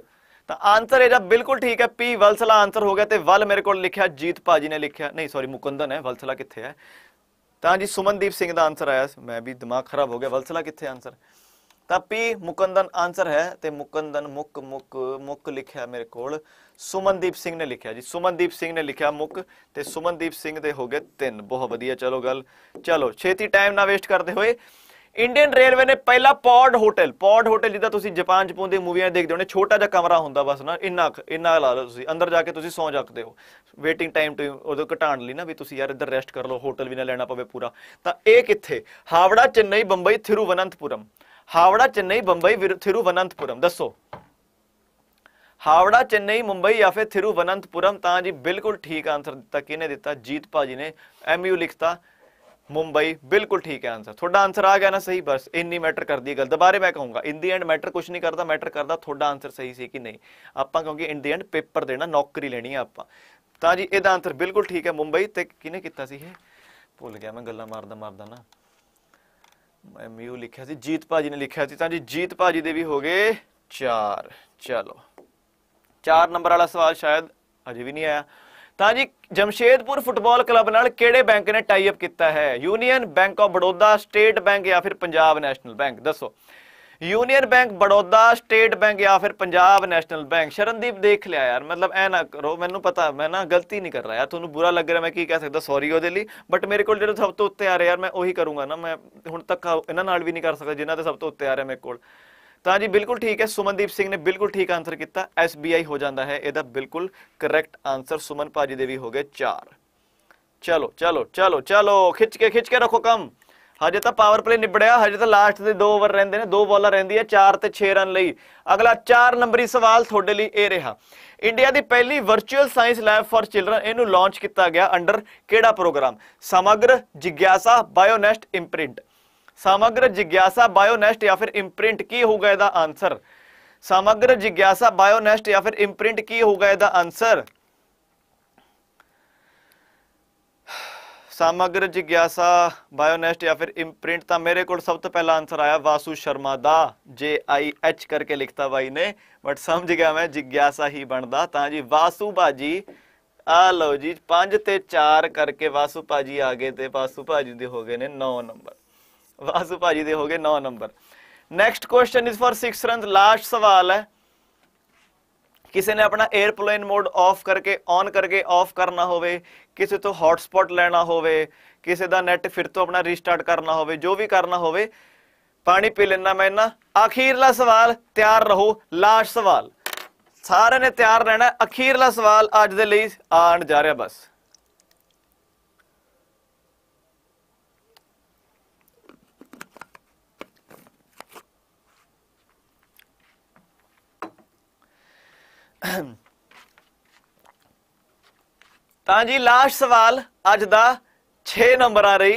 ਤਾਂ ਆਨਸਰ ਇਹਦਾ ਬਿਲਕੁਲ ਠੀਕ ਹੈ ਪੀ ਵਲਸਲਾ ਆਨਸਰ ਹੋ ਗਿਆ ਤੇ ਵਲ ਮੇਰੇ ਕੋਲ ਲਿਖਿਆ ਜੀਤ ਭਾਜੀ ਨੇ ਲਿਖਿਆ ਨਹੀਂ ਸੌਰੀ ਮੁਕੰਦਨ ਹੈ ਵਲਸਲਾ ਕਿੱਥੇ ਹੈ ਤਾਂ ਜੀ ਸੁਮਨਦੀਪ ਸਿੰਘ ਦਾ ਆਨਸਰ ਆਇਆ ਮੈਂ ਵੀ ਦਿਮਾਗ ਖਰਾਬ ਹੋ ਗਿਆ ਵਲਸਲਾ ਕਿੱਥੇ ਆਨਸਰ ਤਾਂ ਪੀ ਮੁਕੰਦਨ ਆਨਸਰ ਹੈ ਤੇ ਮੁਕੰਦਨ ਮੁਕ ਮੁਕ ਮੁਕ ਲਿਖਿਆ ਮੇਰੇ ਕੋਲ ਸੁਮਨਦੀਪ ਸਿੰਘ ਨੇ ਲਿਖਿਆ ਜੀ ਸੁਮਨਦੀਪ ਸਿੰਘ ਨੇ ਲਿਖਿਆ ਮੁਕ ਤੇ ਸੁਮਨਦੀਪ ਸਿੰਘ ਦੇ ਹੋ ਗਏ ਤਿੰਨ ਬਹੁਤ ਵਧੀਆ ਚਲੋ ਗੱਲ ਚਲੋ ਛੇਤੀ ਟਾਈਮ ਨਾ ਵੇਸਟ ਕਰਦੇ ਹੋਏ ਇੰਡੀਅਨ ਰੇਲਵੇ ਨੇ ਪਹਿਲਾ ਪੌਡ ਹੋਟਲ ਪੌਡ ਹੋਟਲ ਜਿੱਦਾਂ ਤੁਸੀਂ ਜਾਪਾਨ ਚ ਪਉਂਦੇ ਮੂਵੀਆਂ ਦੇਖਦੇ ਹੋਣੇ ਛੋਟਾ ਜਿਹਾ ਕਮਰਾ ਹੁੰਦਾ ਬਸ ਨਾ ਇੰਨਾ ਇੰਨਾ ਲਾ ਲਓ ਤੁਸੀਂ ਅੰਦਰ ਜਾ ਕੇ ਤੁਸੀਂ ਸੌਂ ਜਾਂਦੇ ਹੋ ਵੇਟਿੰਗ ਟਾਈਮ ਟੂ ਉਦੋਂ ਘਟਾਣ ਲਈ ਨਾ ਵੀ ਤੁਸੀਂ ਯਾਰ ਇੱਧਰ ਰੈਸਟ ਕਰ ਲਓ ਹੋਟਲ ਵੀ ਨਾ ਲੈਣਾ ਪਵੇ ਪੂਰਾ ਤਾਂ ਇਹ ਕਿੱਥੇ ਹਾਵੜਾ ਚੇਨਈ ਬੰਬਈ ਥਿਰੂਵਨੰਤਪੁਰਮ ਹਾਵੜਾ ਚੇਨਈ ਬੰਬਈ ਥਿਰੂਵਨੰਤਪੁਰਮ ਦੱਸੋ ਹਾਵੜਾ ਚੇਨਈ ਮੁੰਬਈ ਜਾਂ ਫਿਰ ਥਿਰੂਵਨੰਤਪੁਰਮ ਤਾਂ ਜੀ ਬਿਲਕੁਲ ਠੀਕ ਆਨਸਰ ਦਿੱਤਾ ਕਿਹਨੇ ਦਿੱਤਾ ਜੀਤ ਭਾਜੀ ਨੇ ਐਮਯੂ ਲਿਖਤਾ ਮੁੰਬਈ ਬਿਲਕੁਲ ਠੀਕ ਹੈ ਆਨਸਰ ਤੁਹਾਡਾ ਆਨਸਰ ਆ ਗਿਆ ਨਾ ਸਹੀ ਬਸ ਇੰਨੀ ਮੈਟਰ ਕਰਦੀ ਗੱਲ ਦੁਬਾਰੇ ਮੈਂ ਕਹੂੰਗਾ ਇਨ ਦੀ ਐਂਡ ਮੈਟਰ ਕੁਝ ਨਹੀਂ ਕਰਦਾ ਮੈਟਰ ਕਰਦਾ ਤੁਹਾਡਾ ਆਨਸਰ ਸਹੀ ਸੀ ਕਿ ਨਹੀਂ ਆਪਾਂ ਕਿਉਂਕਿ ਇਨ ਦੀ ਐਂਡ ਪੇਪਰ ਦੇਣਾ ਨੌਕਰੀ ਲੈਣੀ ਹੈ ਆਪਾਂ ਤਾਂ ਜੀ ਇਹਦਾ ਆਨਸਰ ਬਿਲਕੁਲ ਠੀਕ ਹੈ ਮੁੰਬਈ ਤੇ ਕਿਹਨੇ ਕੀਤਾ ਸੀ ਇਹ ਭੁੱਲ ਗਿਆ ਮੈਂ ਗੱਲਾਂ ਮਾਰਦਾ ਮਾਰਦਾ ਨਾ ਮੈਂ ਮਿਊ ਲਿਖਿਆ ਸੀ ਜੀਤ ਭਾਜੀ ਨੇ ਲਿਖਿਆ ਸੀ ਤਾਂ ਜੀ ਜੀਤ ਭਾਜੀ ਦੇ ਵੀ ਹੋ ਗਏ 4 ਚਲੋ 4 ਨੰਬਰ ਵਾਲਾ ਸਵਾਲ ਸ਼ਾਇਦ ਅਜੇ ਵੀ ਨਹੀਂ ਆਇਆ ਤਾਂ ਜੀ ਜਮਸ਼ੇਦਪੁਰ ਫੁੱਟਬਾਲ ਕਲੱਬ ਨਾਲ ਕਿਹੜੇ ਬੈਂਕ ਨੇ ਟਾਈ ਅਪ ਕੀਤਾ ਹੈ union bank of Baroda state bank ਜਾਂ ਫਿਰ ਪੰਜਾਬ ਨੈਸ਼ਨਲ ਬੈਂਕ ਦੱਸੋ union bank Baroda state bank ਜਾਂ ਫਿਰ ਪੰਜਾਬ ਨੈਸ਼ਨਲ ਬੈਂਕ ਸ਼ਰਨਦੀਪ ਦੇਖ ਲਿਆ ਯਾਰ ਮਤਲਬ ਐ ਨਾ ਕਰੋ ਮੈਨੂੰ ਪਤਾ ਮੈਂ ਨਾ ਗਲਤੀ ਨਹੀਂ ਕਰ ਰਿਹਾ ਯਾਰ ਤੁਹਾਨੂੰ ਬੁਰਾ ਲੱਗ ਰਿਹਾ ਮੈਂ ਕੀ ਕਹਿ ਸਕਦਾ ਸੌਰੀ ਉਹਦੇ ਲਈ ਬਟ ਮੇਰੇ ਕੋਲ ਜਿਹੜਾ ਸਭ ਤੋਂ ਉੱਤੇ ਆ ਰਿਹਾ ਯਾਰ ਮੈਂ ਉਹੀ ਕਰੂੰਗਾ ਨਾ ਮੈਂ ਹੁਣ ਤੱਕ ਇਹਨਾਂ ਨਾਲ ਵੀ ਨਹੀਂ ਕਰ ਸਕਦਾ ਜਿਨ੍ਹਾਂ ਦੇ ਸਭ ਤੋਂ ਉੱਤੇ ਆ ਰਿਹਾ ਮੇਰੇ ਕੋਲ ਤਾਂ ਜੀ ਬਿਲਕੁਲ ਠੀਕ ਹੈ ਸੁਮਨਦੀਪ ਸਿੰਘ ਨੇ ਬਿਲਕੁਲ ਠੀਕ ਆਨਸਰ ਕੀਤਾ ਐਸਬੀਆਈ ਹੋ ਜਾਂਦਾ ਹੈ ਇਹਦਾ ਬਿਲਕੁਲ ਕਰੈਕਟ ਆਨਸਰ ਸੁਮਨ ਭਾਜੀ ਦੇ ਵੀ ਹੋ ਗਏ 4 ਚਲੋ ਚਲੋ ਚਲੋ ਚਲੋ ਖਿੱਚ ਕੇ ਖਿੱਚ ਕੇ ਰੱਖੋ ਕੰਮ ਹਜੇ ਤਾਂ ਪਾਵਰ ਪਲੇ ਨਿਬੜਿਆ ਹਜੇ ਤਾਂ ਲਾਸਟ ਦੇ 2 ਓਵਰ ਰਹਿੰਦੇ ਨੇ 2 ਬਾਲਾਂ ਰਹਿੰਦੀ ਹੈ 4 ਤੇ 6 ਰਨ ਲਈ ਅਗਲਾ 4 ਨੰਬਰੀ ਸਵਾਲ ਤੁਹਾਡੇ ਲਈ ਇਹ ਰਿਹਾ ਇੰਡੀਆ ਦੀ ਪਹਿਲੀ virtual science lab for children ਇਹਨੂੰ ਲਾਂਚ ਕੀਤਾ ਗਿਆ ਅੰਡਰ ਕਿਹੜਾ ਪ੍ਰੋਗਰਾਮ ਸਮਗਰ ਜਿਗਿਆਸਾ ਬਾਇਓਨੈਸਟ ਇੰਪ੍ਰਿੰਟ ਸਮਗਰ ਜਿਗਿਆਸਾ ਬਾਇਓਨੈਸਟ ਜਾਂ ਫਿਰ ਇੰਪ੍ਰਿੰਟ ਕੀ ਹੋਊਗਾ ਇਹਦਾ ਆਨਸਰ ਸਮਗਰ ਜਿਗਿਆਸਾ ਬਾਇਓਨੈਸਟ ਜਾਂ ਫਿਰ ਇੰਪ੍ਰਿੰਟ ਕੀ ਹੋਊਗਾ ਇਹਦਾ ਆਨਸਰ ਸਮਗਰ ਜਿਗਿਆਸਾ ਬਾਇਓਨੈਸਟ ਜਾਂ ਫਿਰ ਇੰਪ੍ਰਿੰਟ ਤਾਂ ਮੇਰੇ ਕੋਲ ਸਭ ਤੋਂ ਪਹਿਲਾ ਆਨਸਰ ਆਇਆ ਵਾਸੂ ਸ਼ਰਮਾ ਦਾ ਜੇ ਆਈ ਐਚ ਕਰਕੇ ਲਿਖਤਾ ਬਾਈ ਨੇ ਬਟ ਸਮਝ ਗਿਆ ਮੈਂ ਜਿਗਿਆਸਾ ਹੀ ਬਣਦਾ ਤਾਂ ਜੀ ਵਾਸੂ ਬਾਜੀ ਆ ਲਓ ਜੀ 5 ਤੇ 4 ਕਰਕੇ ਵਾਸੂ ਭਾਜੀ ਆ ਗਏ ਤੇ ਵਾਸੂ ਭਾਜੀ ਦੇ ਹੋ ਗਏ ਨੇ 9 ਨੰਬਰ ਵਾਸੂ ਭਾਜੀ ਦੇ ਹੋ ਗਏ 9 number next question is for 6 runs last ਸਵਾਲ ਹੈ ਕਿਸੇ ਨੇ ਆਪਣਾ 에어ਪਲੇਨ ਮੋਡ ਆਫ ਕਰਕੇ ਔਨ ਕਰਕੇ ਆਫ ਕਰਨਾ ਹੋਵੇ ਕਿਸੇ ਤੋਂ ਹੌਟਸਪੌਟ ਲੈਣਾ ਹੋਵੇ ਕਿਸੇ ਦਾ ਨੈਟ ਫਿਰ ਤੋਂ ਆਪਣਾ ਰੀਸਟਾਰਟ ਕਰਨਾ ਹੋਵੇ ਜੋ ਵੀ ਕਰਨਾ ਹੋਵੇ ਪਾਣੀ ਪੀ ਲੈਣਾ ਮੈਂ ਨਾ ਅਖੀਰਲਾ ਸਵਾਲ ਤਿਆਰ ਰਹੋ ਲਾਸਟ ਸਵਾਲ ਸਾਰਿਆਂ ਨੇ ਤਿਆਰ ਰਹਿਣਾ ਅਖੀਰਲਾ ਸਵਾਲ ਅੱਜ ਦੇ ਲਈ ਆਣ ਜਾ ਰਿਹਾ ਬਸ ਤਾਂ ਜੀ ਲਾਸਟ ਸਵਾਲ ਅੱਜ ਦਾ 6 ਨੰਬਰ ਆ ਰਹੀ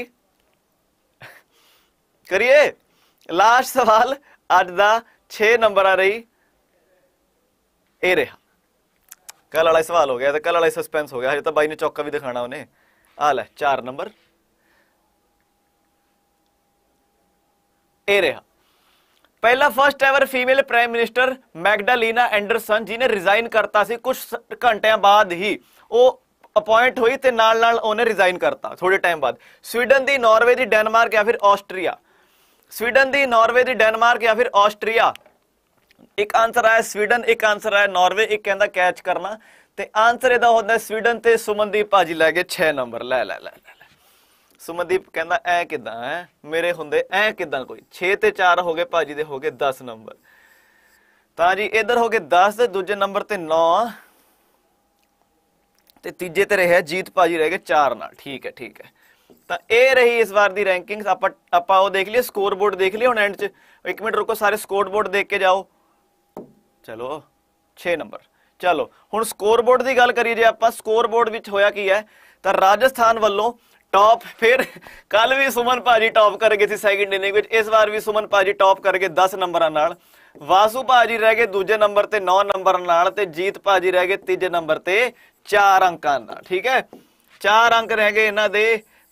ਕਰੀਏ ਲਾਸਟ ਸਵਾਲ ਅੱਜ ਦਾ 6 ਨੰਬਰ ਆ ਰਹੀ ਇਹ ਰਿਹਾ ਕੱਲ ਵਾਲਾ ਸਵਾਲ ਹੋ ਗਿਆ ਤੇ ਕੱਲ ਵਾਲਾ ਸਸਪੈਂਸ ਹੋ ਗਿਆ ਹਜੇ ਤਾਂ ਬਾਈ ਨੇ ਚੌਕਾ ਵੀ ਦਿਖਾਣਾ ਉਹਨੇ ਆ ਲੈ 4 ਨੰਬਰ ਇਹ ਰਿਹਾ ਪਹਿਲਾ first ever female prime minister Magdalena Andersson ji ਨੇ ਰਿਜ਼ਾਈਨ ਕਰਤਾ ਸੀ ਕੁਝ ਘੰਟਿਆਂ ਬਾਅਦ ਹੀ ਉਹ ਅਪਾਇੰਟ ਹੋਈ ਤੇ ਨਾਲ ਨਾਲ ਉਹਨੇ ਰਿਜ਼ਾਈਨ ਕਰਤਾ ਥੋੜੇ ਟਾਈਮ ਬਾਅਦ ਸਵੀਡਨ ਦੀ ਨਾਰਵੇ ਦੀ ਡੈਨਮਾਰਕ ਜਾਂ ਫਿਰ ਆਸਟਰੀਆ ਸਵੀਡਨ ਦੀ ਨਾਰਵੇ ਦੀ ਡੈਨਮਾਰਕ ਜਾਂ ਫਿਰ ਆਸਟਰੀਆ ਇੱਕ ਆਨਸਰ ਆਇਆ ਸਵੀਡਨ ਇੱਕ ਆਨਸਰ ਆਇਆ ਨਾਰਵੇ ਇੱਕ ਕਹਿੰਦਾ ਕੈਚ ਕਰਨਾ ਤੇ ਆਨਸਰ ਇਹਦਾ ਹੁੰਦਾ ਸਵੀਡਨ ਤੇ ਸੁਮਨਦੀਪ ਭਾਜੀ ਲੈ ਗਏ 6 ਨੰਬਰ ਲੈ ਲੈ ਲੈ ਸੁਮਨਦੀਪ ਕਹਿੰਦਾ ਐ ਕਿਦਾਂ ਐ ਮੇਰੇ ਹੁੰਦੇ ਐ ਕਿਦਾਂ ਕੋਈ 6 ਤੇ 4 ਹੋ ਗਏ ਭਾਜੀ ਦੇ ਹੋ ਗਏ 10 ਨੰਬਰ ਤਾਂ ਜੀ ਇਧਰ ਹੋ ਗਏ 10 ਤੇ ਦੂਜੇ ਨੰਬਰ ਤੇ 9 ਤੇ ਤੀਜੇ ਤੇ ਰਹਿ ਜੀਤ ਭਾਜੀ ਰਹਿ ਗਏ 4 ਨਾਲ ਠੀਕ ਹੈ ਠੀਕ ਹੈ ਤਾਂ ਇਹ ਰਹੀ ਇਸ ਵਾਰ ਦੀ ਰੈਂਕਿੰਗਸ ਆਪਾਂ ਆਪਾਂ ਉਹ ਦੇਖ ਲਈਏ ਸਕੋਰ ਬੋਰਡ ਦੇਖ ਲਈਏ ਹੁਣ ਐਂਡ 'ਚ 1 ਮਿੰਟ ਰੁਕੋ ਸਾਰੇ ਸਕੋਰ ਬੋਰਡ ਦੇਖ ਕੇ ਜਾਓ ਚਲੋ 6 ਨੰਬਰ ਚਲੋ ਹੁਣ ਸਕੋਰ ਬੋਰਡ ਦੀ ਗੱਲ ਕਰੀਏ ਜੇ ਆਪਾਂ ਸਕੋਰ ਬੋਰਡ ਵਿੱਚ ਹੋਇਆ ਕੀ ਹੈ ਤਾਂ ਰਾਜਸਥਾਨ ਵੱਲੋਂ ਟੌਪ ਫਿਰ ਕੱਲ ਵੀ ਸੁਮਨ ਭਾਜੀ ਟੌਪ ਕਰ ਗਏ ਸੀ ਸੈਕਿੰਡ ਇਨਿੰਗ ਵਿੱਚ ਇਸ ਵਾਰ ਵੀ ਸੁਮਨ ਭਾਜੀ ਟੌਪ ਕਰ ਗਏ 10 ਨੰਬਰਾਂ ਨਾਲ ਵਾਸੂ ਭਾਜੀ ਰਹਿ ਗਏ ਦੂਜੇ ਨੰਬਰ ਤੇ 9 ਨੰਬਰ ਨਾਲ ਤੇ ਜੀਤ ਭਾਜੀ ਰਹਿ ਗਏ ਤੀਜੇ ਨੰਬਰ ਤੇ 4 ਅੰਕਾਂ ਨਾਲ ਠੀਕ ਹੈ 4 ਅੰਕ ਰਹਿ ਗਏ ਇਹਨਾਂ ਦੇ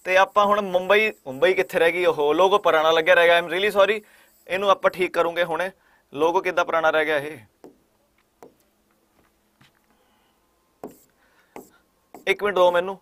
ਤੇ ਆਪਾਂ ਹੁਣ ਮੁੰਬਈ ਮੁੰਬਈ ਕਿੱਥੇ ਰਹਿ ਗਈ ਉਹ ਲੋਗੋ ਪੁਰਾਣਾ ਲੱਗਿਆ ਰਹਿ ਗਿਆ ਆਮ ਰੀਲੀ ਸੌਰੀ ਇਹਨੂੰ ਆਪਾਂ ਠੀਕ ਕਰੂਗੇ ਹੁਣੇ ਲੋਗੋ ਕਿੱਦਾਂ ਪੁਰਾਣਾ ਰਹਿ ਗਿਆ ਇਹ ਇੱਕ ਮਿੰਟ ਦੋ ਮੈਨੂੰ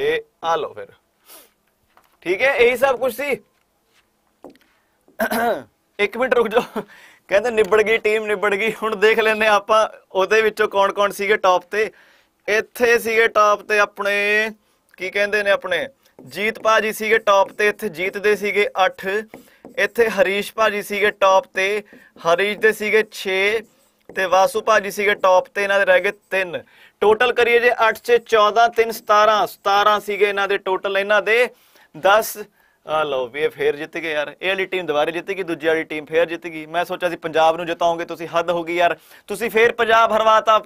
ਤੇ ਆ ਲਓ ਫਿਰ ਠੀਕ ਹੈ ਇਹੀ ਸਭ ਕੁਝ ਸੀ ਇੱਕ ਮਿੰਟ ਰੁਕ ਜਾਓ ਕਹਿੰਦੇ ਨਿਬੜ ਗਈ ਟੀਮ ਨਿਬੜ ਗਈ ਹੁਣ ਦੇਖ ਲੈਨੇ ਆਪਾਂ ਉਹਦੇ ਵਿੱਚੋਂ ਕੌਣ-ਕੌਣ ਸੀਗੇ ਟੌਪ ਤੇ ਇੱਥੇ ਸੀਗੇ ਟੌਪ ਤੇ ਆਪਣੇ ਕੀ ਕਹਿੰਦੇ ਨੇ ਆਪਣੇ ਜੀਤ ਭਾਜੀ ਸੀਗੇ ਟੌਪ ਤੇ ਇੱਥੇ ਜੀਤ ਦੇ ਸੀਗੇ 8 ਇੱਥੇ ਹਰੀਸ਼ ਭਾਜੀ ਸੀਗੇ ਟੌਪ ਤੇ ਹਰੀਸ਼ ਦੇ ਸੀਗੇ 6 ਤੇ ਵਾਸੂ ਭਾਜੀ ਸੀਗੇ ਟੌਪ ਤੇ ਇਹਨਾਂ ਦੇ ਰਹਿ ਗਏ 3 ਟੋਟਲ ਕਰੀਏ ਜੇ 8 6 14 3 17 17 ਸੀਗੇ ਇਹਨਾਂ ਦੇ ਟੋਟਲ ਇਹਨਾਂ ਦੇ 10 ਆ ਲਓ ਵੀ ਇਹ ਫੇਰ ਜਿੱਤ ਗਏ ਯਾਰ ਇਹ ਵਾਲੀ ਟੀਮ ਦੁਬਾਰੇ ਜਿੱਤ ਗਈ ਦੂਜੀ ਵਾਲੀ ਟੀਮ ਫੇਰ ਜਿੱਤ ਗਈ ਮੈਂ ਸੋਚਿਆ ਸੀ ਪੰਜਾਬ ਨੂੰ ਜਿਤਾਉਂਗੇ ਤੁਸੀਂ ਹੱਦ ਹੋ ਗਈ ਯਾਰ ਤੁਸੀਂ ਫੇਰ ਪੰਜਾਬ ਹਰਵਾਤਾ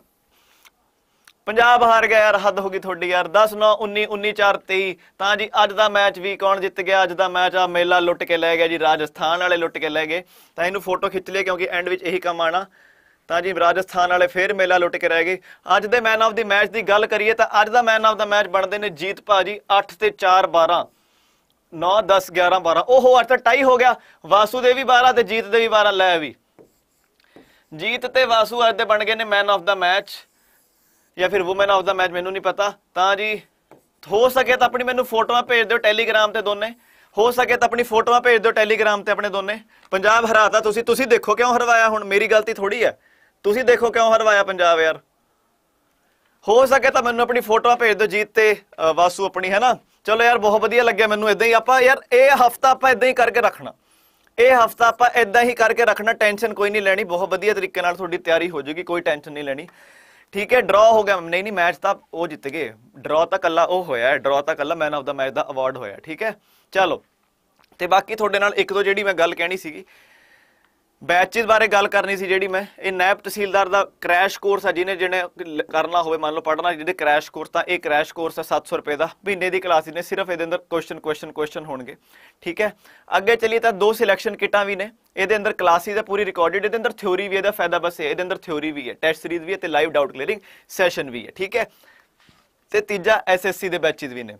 ਪੰਜਾਬ ਹਾਰ ਗਿਆ ਯਾਰ ਹੱਦ ਹੋ ਗਈ ਤੁਹਾਡੀ ਯਾਰ 10 9 19 19 4 23 ਤਾਂ ਜੀ ਅੱਜ ਦਾ ਮੈਚ ਵੀ ਕੌਣ ਜਿੱਤ ਗਿਆ ਅੱਜ ਦਾ ਮੈਚ ਆ ਮੇਲਾ ਲੁੱਟ ਕੇ ਲੈ ਗਿਆ ਜੀ ਰਾਜਸਥਾਨ ਵਾਲੇ ਲੁੱਟ ਕੇ ਲੈ ਗਏ ਤਾਂ ਇਹਨੂੰ ਫੋਟੋ ਖਿੱਚ ਲਿਆ ਕਿਉਂਕਿ ਐਂਡ ਵਿੱਚ ਇਹੀ ਕੰਮ ਆਣਾ ਤਾਂ ਜੀ ਰਾਜਸਥਾਨ ਵਾਲੇ ਫੇਰ ਮੇਲਾ ਲੁੱਟ ਕੇ ਰਹਿ ਗਏ ਅੱਜ ਦੇ ਮੈਨ ਆਫ ਦੀ ਮੈਚ ਦੀ ਗੱਲ ਕਰੀਏ ਤਾਂ ਅੱਜ ਦਾ ਮੈਨ ਆਫ ਦਾ ਮੈਚ ਬਣਦੇ ਨੇ ਜੀਤ ਭਾਜੀ 8 ਤੇ 4 12 9 10 11 12 ਓਹੋ ਅੱਜ ਤਾਂ ਟਾਈ ਹੋ ਗਿਆ ਵਾਸੂ ਦੇ ਵੀ 12 ਤੇ ਜੀਤ ਦੇ ਵੀ 12 ਲੈ ਵੀ ਜੀਤ ਤੇ ਵਾਸੂ ਅੱਜ ਦੇ ਬਣ ਗਏ ਨੇ ਮੈਨ ਆਫ ਦਾ ਮੈਚ ਜਾਂ ਫਿਰ ਔਮਨ ਆਫ ਦਾ ਮੈਚ ਮੈਨੂੰ ਨਹੀਂ ਪਤਾ ਤਾਂ ਜੀ ਹੋ ਸਕੇ ਤਾਂ ਆਪਣੀ ਮੈਨੂੰ ਫੋਟੋਆਂ ਭੇਜ ਦਿਓ ਟੈਲੀਗ੍ਰਾਮ ਤੇ ਦੋਨੇ ਹੋ ਸਕੇ ਤਾਂ ਆਪਣੀ ਫੋਟੋਆਂ ਭੇਜ ਦਿਓ ਟੈਲੀਗ੍ਰਾਮ ਤੇ ਆਪਣੇ ਦੋਨੇ ਪੰਜਾਬ ਹਰਾਤਾ ਤੁਸੀਂ ਤੁਸੀਂ ਦੇਖੋ ਕਿਉਂ ਹਰਵਾਇਆ ਹੁਣ ਮੇਰੀ ਗਲਤੀ ਥੋੜੀ ਹੈ ਤੁਸੀਂ ਦੇਖੋ ਕਿਉਂ ਹਰਵਾਇਆ ਪੰਜਾਬ ਯਾਰ ਹੋ ਸਕੇ ਤਾਂ ਮੈਨੂੰ ਆਪਣੀ ਫੋਟੋਆਂ ਭੇਜ ਦਿਓ ਜੀਤ ਤੇ ਵਾਸੂ ਆਪਣੀ ਹੈ ਨਾ ਚਲੋ ਯਾਰ ਬਹੁਤ ਵਧੀਆ ਲੱਗਿਆ ਮੈਨੂੰ ਇਦਾਂ ਹੀ ਆਪਾਂ ਯਾਰ ਇਹ ਹਫਤਾ ਆਪਾਂ ਇਦਾਂ ਹੀ ਕਰਕੇ ਰੱਖਣਾ ਇਹ ਹਫਤਾ ਆਪਾਂ ਇਦਾਂ ਹੀ ਕਰਕੇ ਰੱਖਣਾ ਟੈਨਸ਼ਨ ਕੋਈ ਨਹੀਂ ਲੈਣੀ ਬਹੁਤ ਵਧੀਆ ਤਰੀਕੇ ਨਾਲ ਤੁਹਾਡੀ ਤਿਆਰੀ ਹੋ ਜੂਗੀ ਕੋਈ ਟੈਨਸ਼ਨ ਨਹੀਂ ਲੈਣੀ ਠੀਕ ਹੈ ਡਰਾ ਹੋ ਗਿਆ ਨਹੀਂ ਨਹੀਂ ਮੈਚ ਤਾਂ ਉਹ ਜਿੱਤ ਗਏ ਡਰਾ ਤਾਂ ਕੱਲਾ ਉਹ ਹੋਇਆ ਡਰਾ ਤਾਂ ਕੱਲਾ ਮੈਨ ਆਫ ਦਾ ਮੈਚ ਦਾ ਅਵਾਰਡ ਹੋਇਆ ਠੀਕ ਹੈ ਚਲੋ ਤੇ ਬਾਕੀ ਤੁਹਾਡੇ ਨਾਲ ਇੱਕ ਦੋ ਜਿਹੜੀ ਮੈਂ ਗੱਲ ਕਹਿਣੀ ਸੀਗੀ ਬੈਚਸ ਬਾਰੇ ਗੱਲ ਕਰਨੀ ਸੀ ਜਿਹੜੀ ਮੈਂ ਇਹ ਨੈਬ ਤਹਿਸੀਲਦਾਰ ਦਾ ਕ੍ਰੈਸ਼ ਕੋਰਸ ਆ ਜਿਹਨੇ ਜਿਹਨੇ ਕਰਨਾ ਹੋਵੇ ਮੰਨ ਲਓ ਪੜਨਾ ਜਿਹਦੇ ਕ੍ਰੈਸ਼ ਕੋਰਸ ਤਾਂ ਇਹ ਕ੍ਰੈਸ਼ ਕੋਰਸ ਆ 700 ਰੁਪਏ ਦਾ ਮਹੀਨੇ ਦੀ ਕਲਾਸ ਨੇ ਸਿਰਫ ਇਹਦੇ ਅੰਦਰ ਕੁਐਸਚਨ ਕੁਐਸਚਨ ਕੁਐਸਚਨ ਹੋਣਗੇ ਠੀਕ ਹੈ ਅੱਗੇ ਚਲੀਏ ਤਾਂ ਦੋ ਸਿਲੈਕਸ਼ਨ ਕਿਟਾਂ ਵੀ ਨੇ ਇਹਦੇ ਅੰਦਰ ਕਲਾਸਿਸ ਆ ਪੂਰੀ ਰਿਕਾਰਡਡ ਇਹਦੇ ਅੰਦਰ ਥਿਉਰੀ ਵੀ ਇਹਦਾ ਫਾਇਦਾ ਬਸ ਇਹਦੇ ਅੰਦਰ ਥਿਉਰੀ ਵੀ ਹੈ ਟੈਸਟ ਸੀਰੀਜ਼ ਵੀ ਹੈ ਤੇ ਲਾਈਵ ਡਾਊਟ ਕਲੀਅਰਿੰਗ ਸੈਸ਼ਨ ਵੀ ਹੈ ਠੀਕ ਹੈ ਤੇ ਤੀਜਾ ਐਸਐਸਸੀ ਦੇ ਬੈਚਸ ਵੀ ਨੇ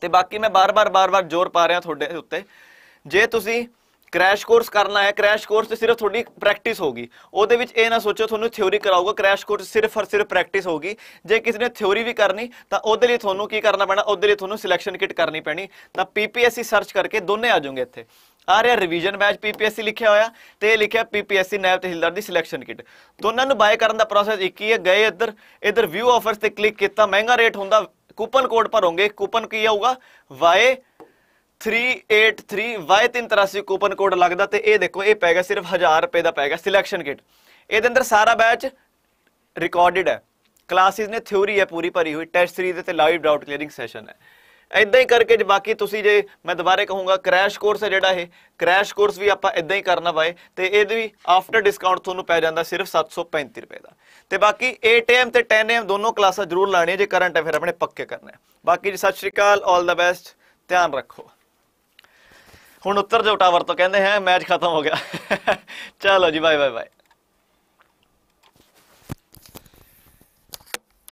ਤੇ ਬਾਕੀ ਮੈਂ ਬਾਰ-ਬਾਰ ਬਾਰ-ਬਾਰ ਜ਼ੋਰ ਪਾ ਰਿਹਾ ਤੁਹਾਡੇ ਉੱਤੇ ਜੇ ਤੁਸੀਂ ਕ੍ਰੈਸ਼ ਕੋਰਸ ਕਰਨਾ ਹੈ ਕ੍ਰੈਸ਼ ਕੋਰਸ ਤੇ ਸਿਰਫ ਤੁਹਾਡੀ ਪ੍ਰੈਕਟਿਸ ਹੋਗੀ ਉਹਦੇ ਵਿੱਚ ਇਹ ਨਾ ਸੋਚੋ ਤੁਹਾਨੂੰ ਥਿਉਰੀ ਕਰਾਊਗਾ ਕ੍ਰੈਸ਼ ਕੋਰਸ ਸਿਰਫ ਔਰ ਸਿਰਫ ਪ੍ਰੈਕਟਿਸ ਹੋਗੀ ਜੇ ਕਿਸੇ ਨੇ ਥਿਉਰੀ ਵੀ ਕਰਨੀ ਤਾਂ ਉਹਦੇ ਲਈ ਤੁਹਾਨੂੰ ਕੀ ਕਰਨਾ ਪੈਣਾ ਉਹਦੇ ਲਈ ਤੁਹਾਨੂੰ ਸਿਲੈਕਸ਼ਨ ਕਿਟ ਕਰਨੀ ਪੈਣੀ ਤਾਂ ਪੀਪੀਐਸਸੀ ਸਰਚ ਕਰਕੇ ਦੋਨੇ ਆ ਜਾਓਗੇ ਇੱਥੇ ਆ ਰਿਹਾ ਰਿਵੀਜ਼ਨ ਬੈਚ ਪੀਪੀਐਸਸੀ ਲਿਖਿਆ ਹੋਇਆ ਤੇ ਇਹ ਲਿਖਿਆ ਪੀਪੀਐਸਸੀ ਨਾਇਬ ਤਹਿਸੀਲਦਾਰ ਦੀ ਸਿਲੈਕਸ਼ਨ ਕਿਟ ਦੋਨਾਂ ਨੂੰ ਬਾਏ ਕਰਨ ਦਾ ਪ੍ਰੋਸੈਸ ਇੱਕ ਹੀ ਹੈ ਗਏ ਇੱਧਰ ਇੱਧਰ ਵਿਊ ਆਫਰਸ ਤੇ ਕਲਿੱਕ ਕੀਤਾ ਮਹਿੰਗਾ ਰੇਟ ਹੁੰਦਾ ਕੂਪਨ ਕੋਡ ਭਰੋਗੇ ਕੂਪਨ ਕੀ ਆਊਗਾ ਵਾਏ 383 Y383 ਕੂਪਨ ਕੋਡ ਲੱਗਦਾ ਤੇ ਇਹ ਦੇਖੋ ਇਹ ਪੈ ਗਿਆ ਸਿਰਫ 1000 ਰੁਪਏ ਦਾ ਪੈ ਗਿਆ ਸਿਲੈਕਸ਼ਨ ਕਿਟ ਇਹਦੇ ਅੰਦਰ ਸਾਰਾ ਬੈਚ ਰਿਕਾਰਡਡ ਹੈ ਕਲਾਸਿਸ ਨੇ ਥਿਉਰੀ ਹੈ ਪੂਰੀ ਭਰੀ ਹੋਈ ਟੈਸਟ ਸੀਰੀਜ਼ ਤੇ ਲਾਈਵ ਡਾਊਟ ਕਲੀਅਰਿੰਗ ਸੈਸ਼ਨ ਹੈ ਇਦਾਂ ਹੀ ਕਰਕੇ ਜੇ ਬਾਕੀ ਤੁਸੀਂ ਜੇ ਮੈਂ ਦੁਬਾਰੇ ਕਹੂੰਗਾ ਕ੍ਰੈਸ਼ ਕੋਰਸ ਹੈ ਜਿਹੜਾ ਇਹ ਕ੍ਰੈਸ਼ ਕੋਰਸ ਵੀ ਆਪਾਂ ਇਦਾਂ ਹੀ ਕਰਨਾ ਵਾਏ ਤੇ ਇਹਦੇ ਵੀ ਆਫਟਰ ਡਿਸਕਾਊਂਟ ਤੁਹਾਨੂੰ ਪੈ ਜਾਂਦਾ ਸਿਰਫ 735 ਰੁਪਏ ਦਾ ਤੇ ਬਾਕੀ 8am ਤੇ 10am ਦੋਨੋਂ ਕਲਾਸਾਂ ਜ਼ਰੂਰ ਲਾਣੀਆਂ ਜੇ ਕਰੰਟ ਹੈ ਫਿਰ ਆਪਣੇ ਪੱਕੇ ਕਰਨਾ ਹੈ ਬਾਕੀ ਜੀ ਸਤਿ ਸ਼੍ਰੀ ਅਕਾਲ ਆਲ ਦਾ ਬੈਸਟ ਧਿਆਨ ਰੱਖੋ ਹੁਣ ਉੱਤਰ ਜੋ ਟਾਵਰ ਤੋਂ ਕਹਿੰਦੇ ਹੈ ਮੈਚ ਖਤਮ ਹੋ ਗਿਆ ਚਲੋ ਜੀ ਬਾਏ ਬਾਏ ਬਾਏ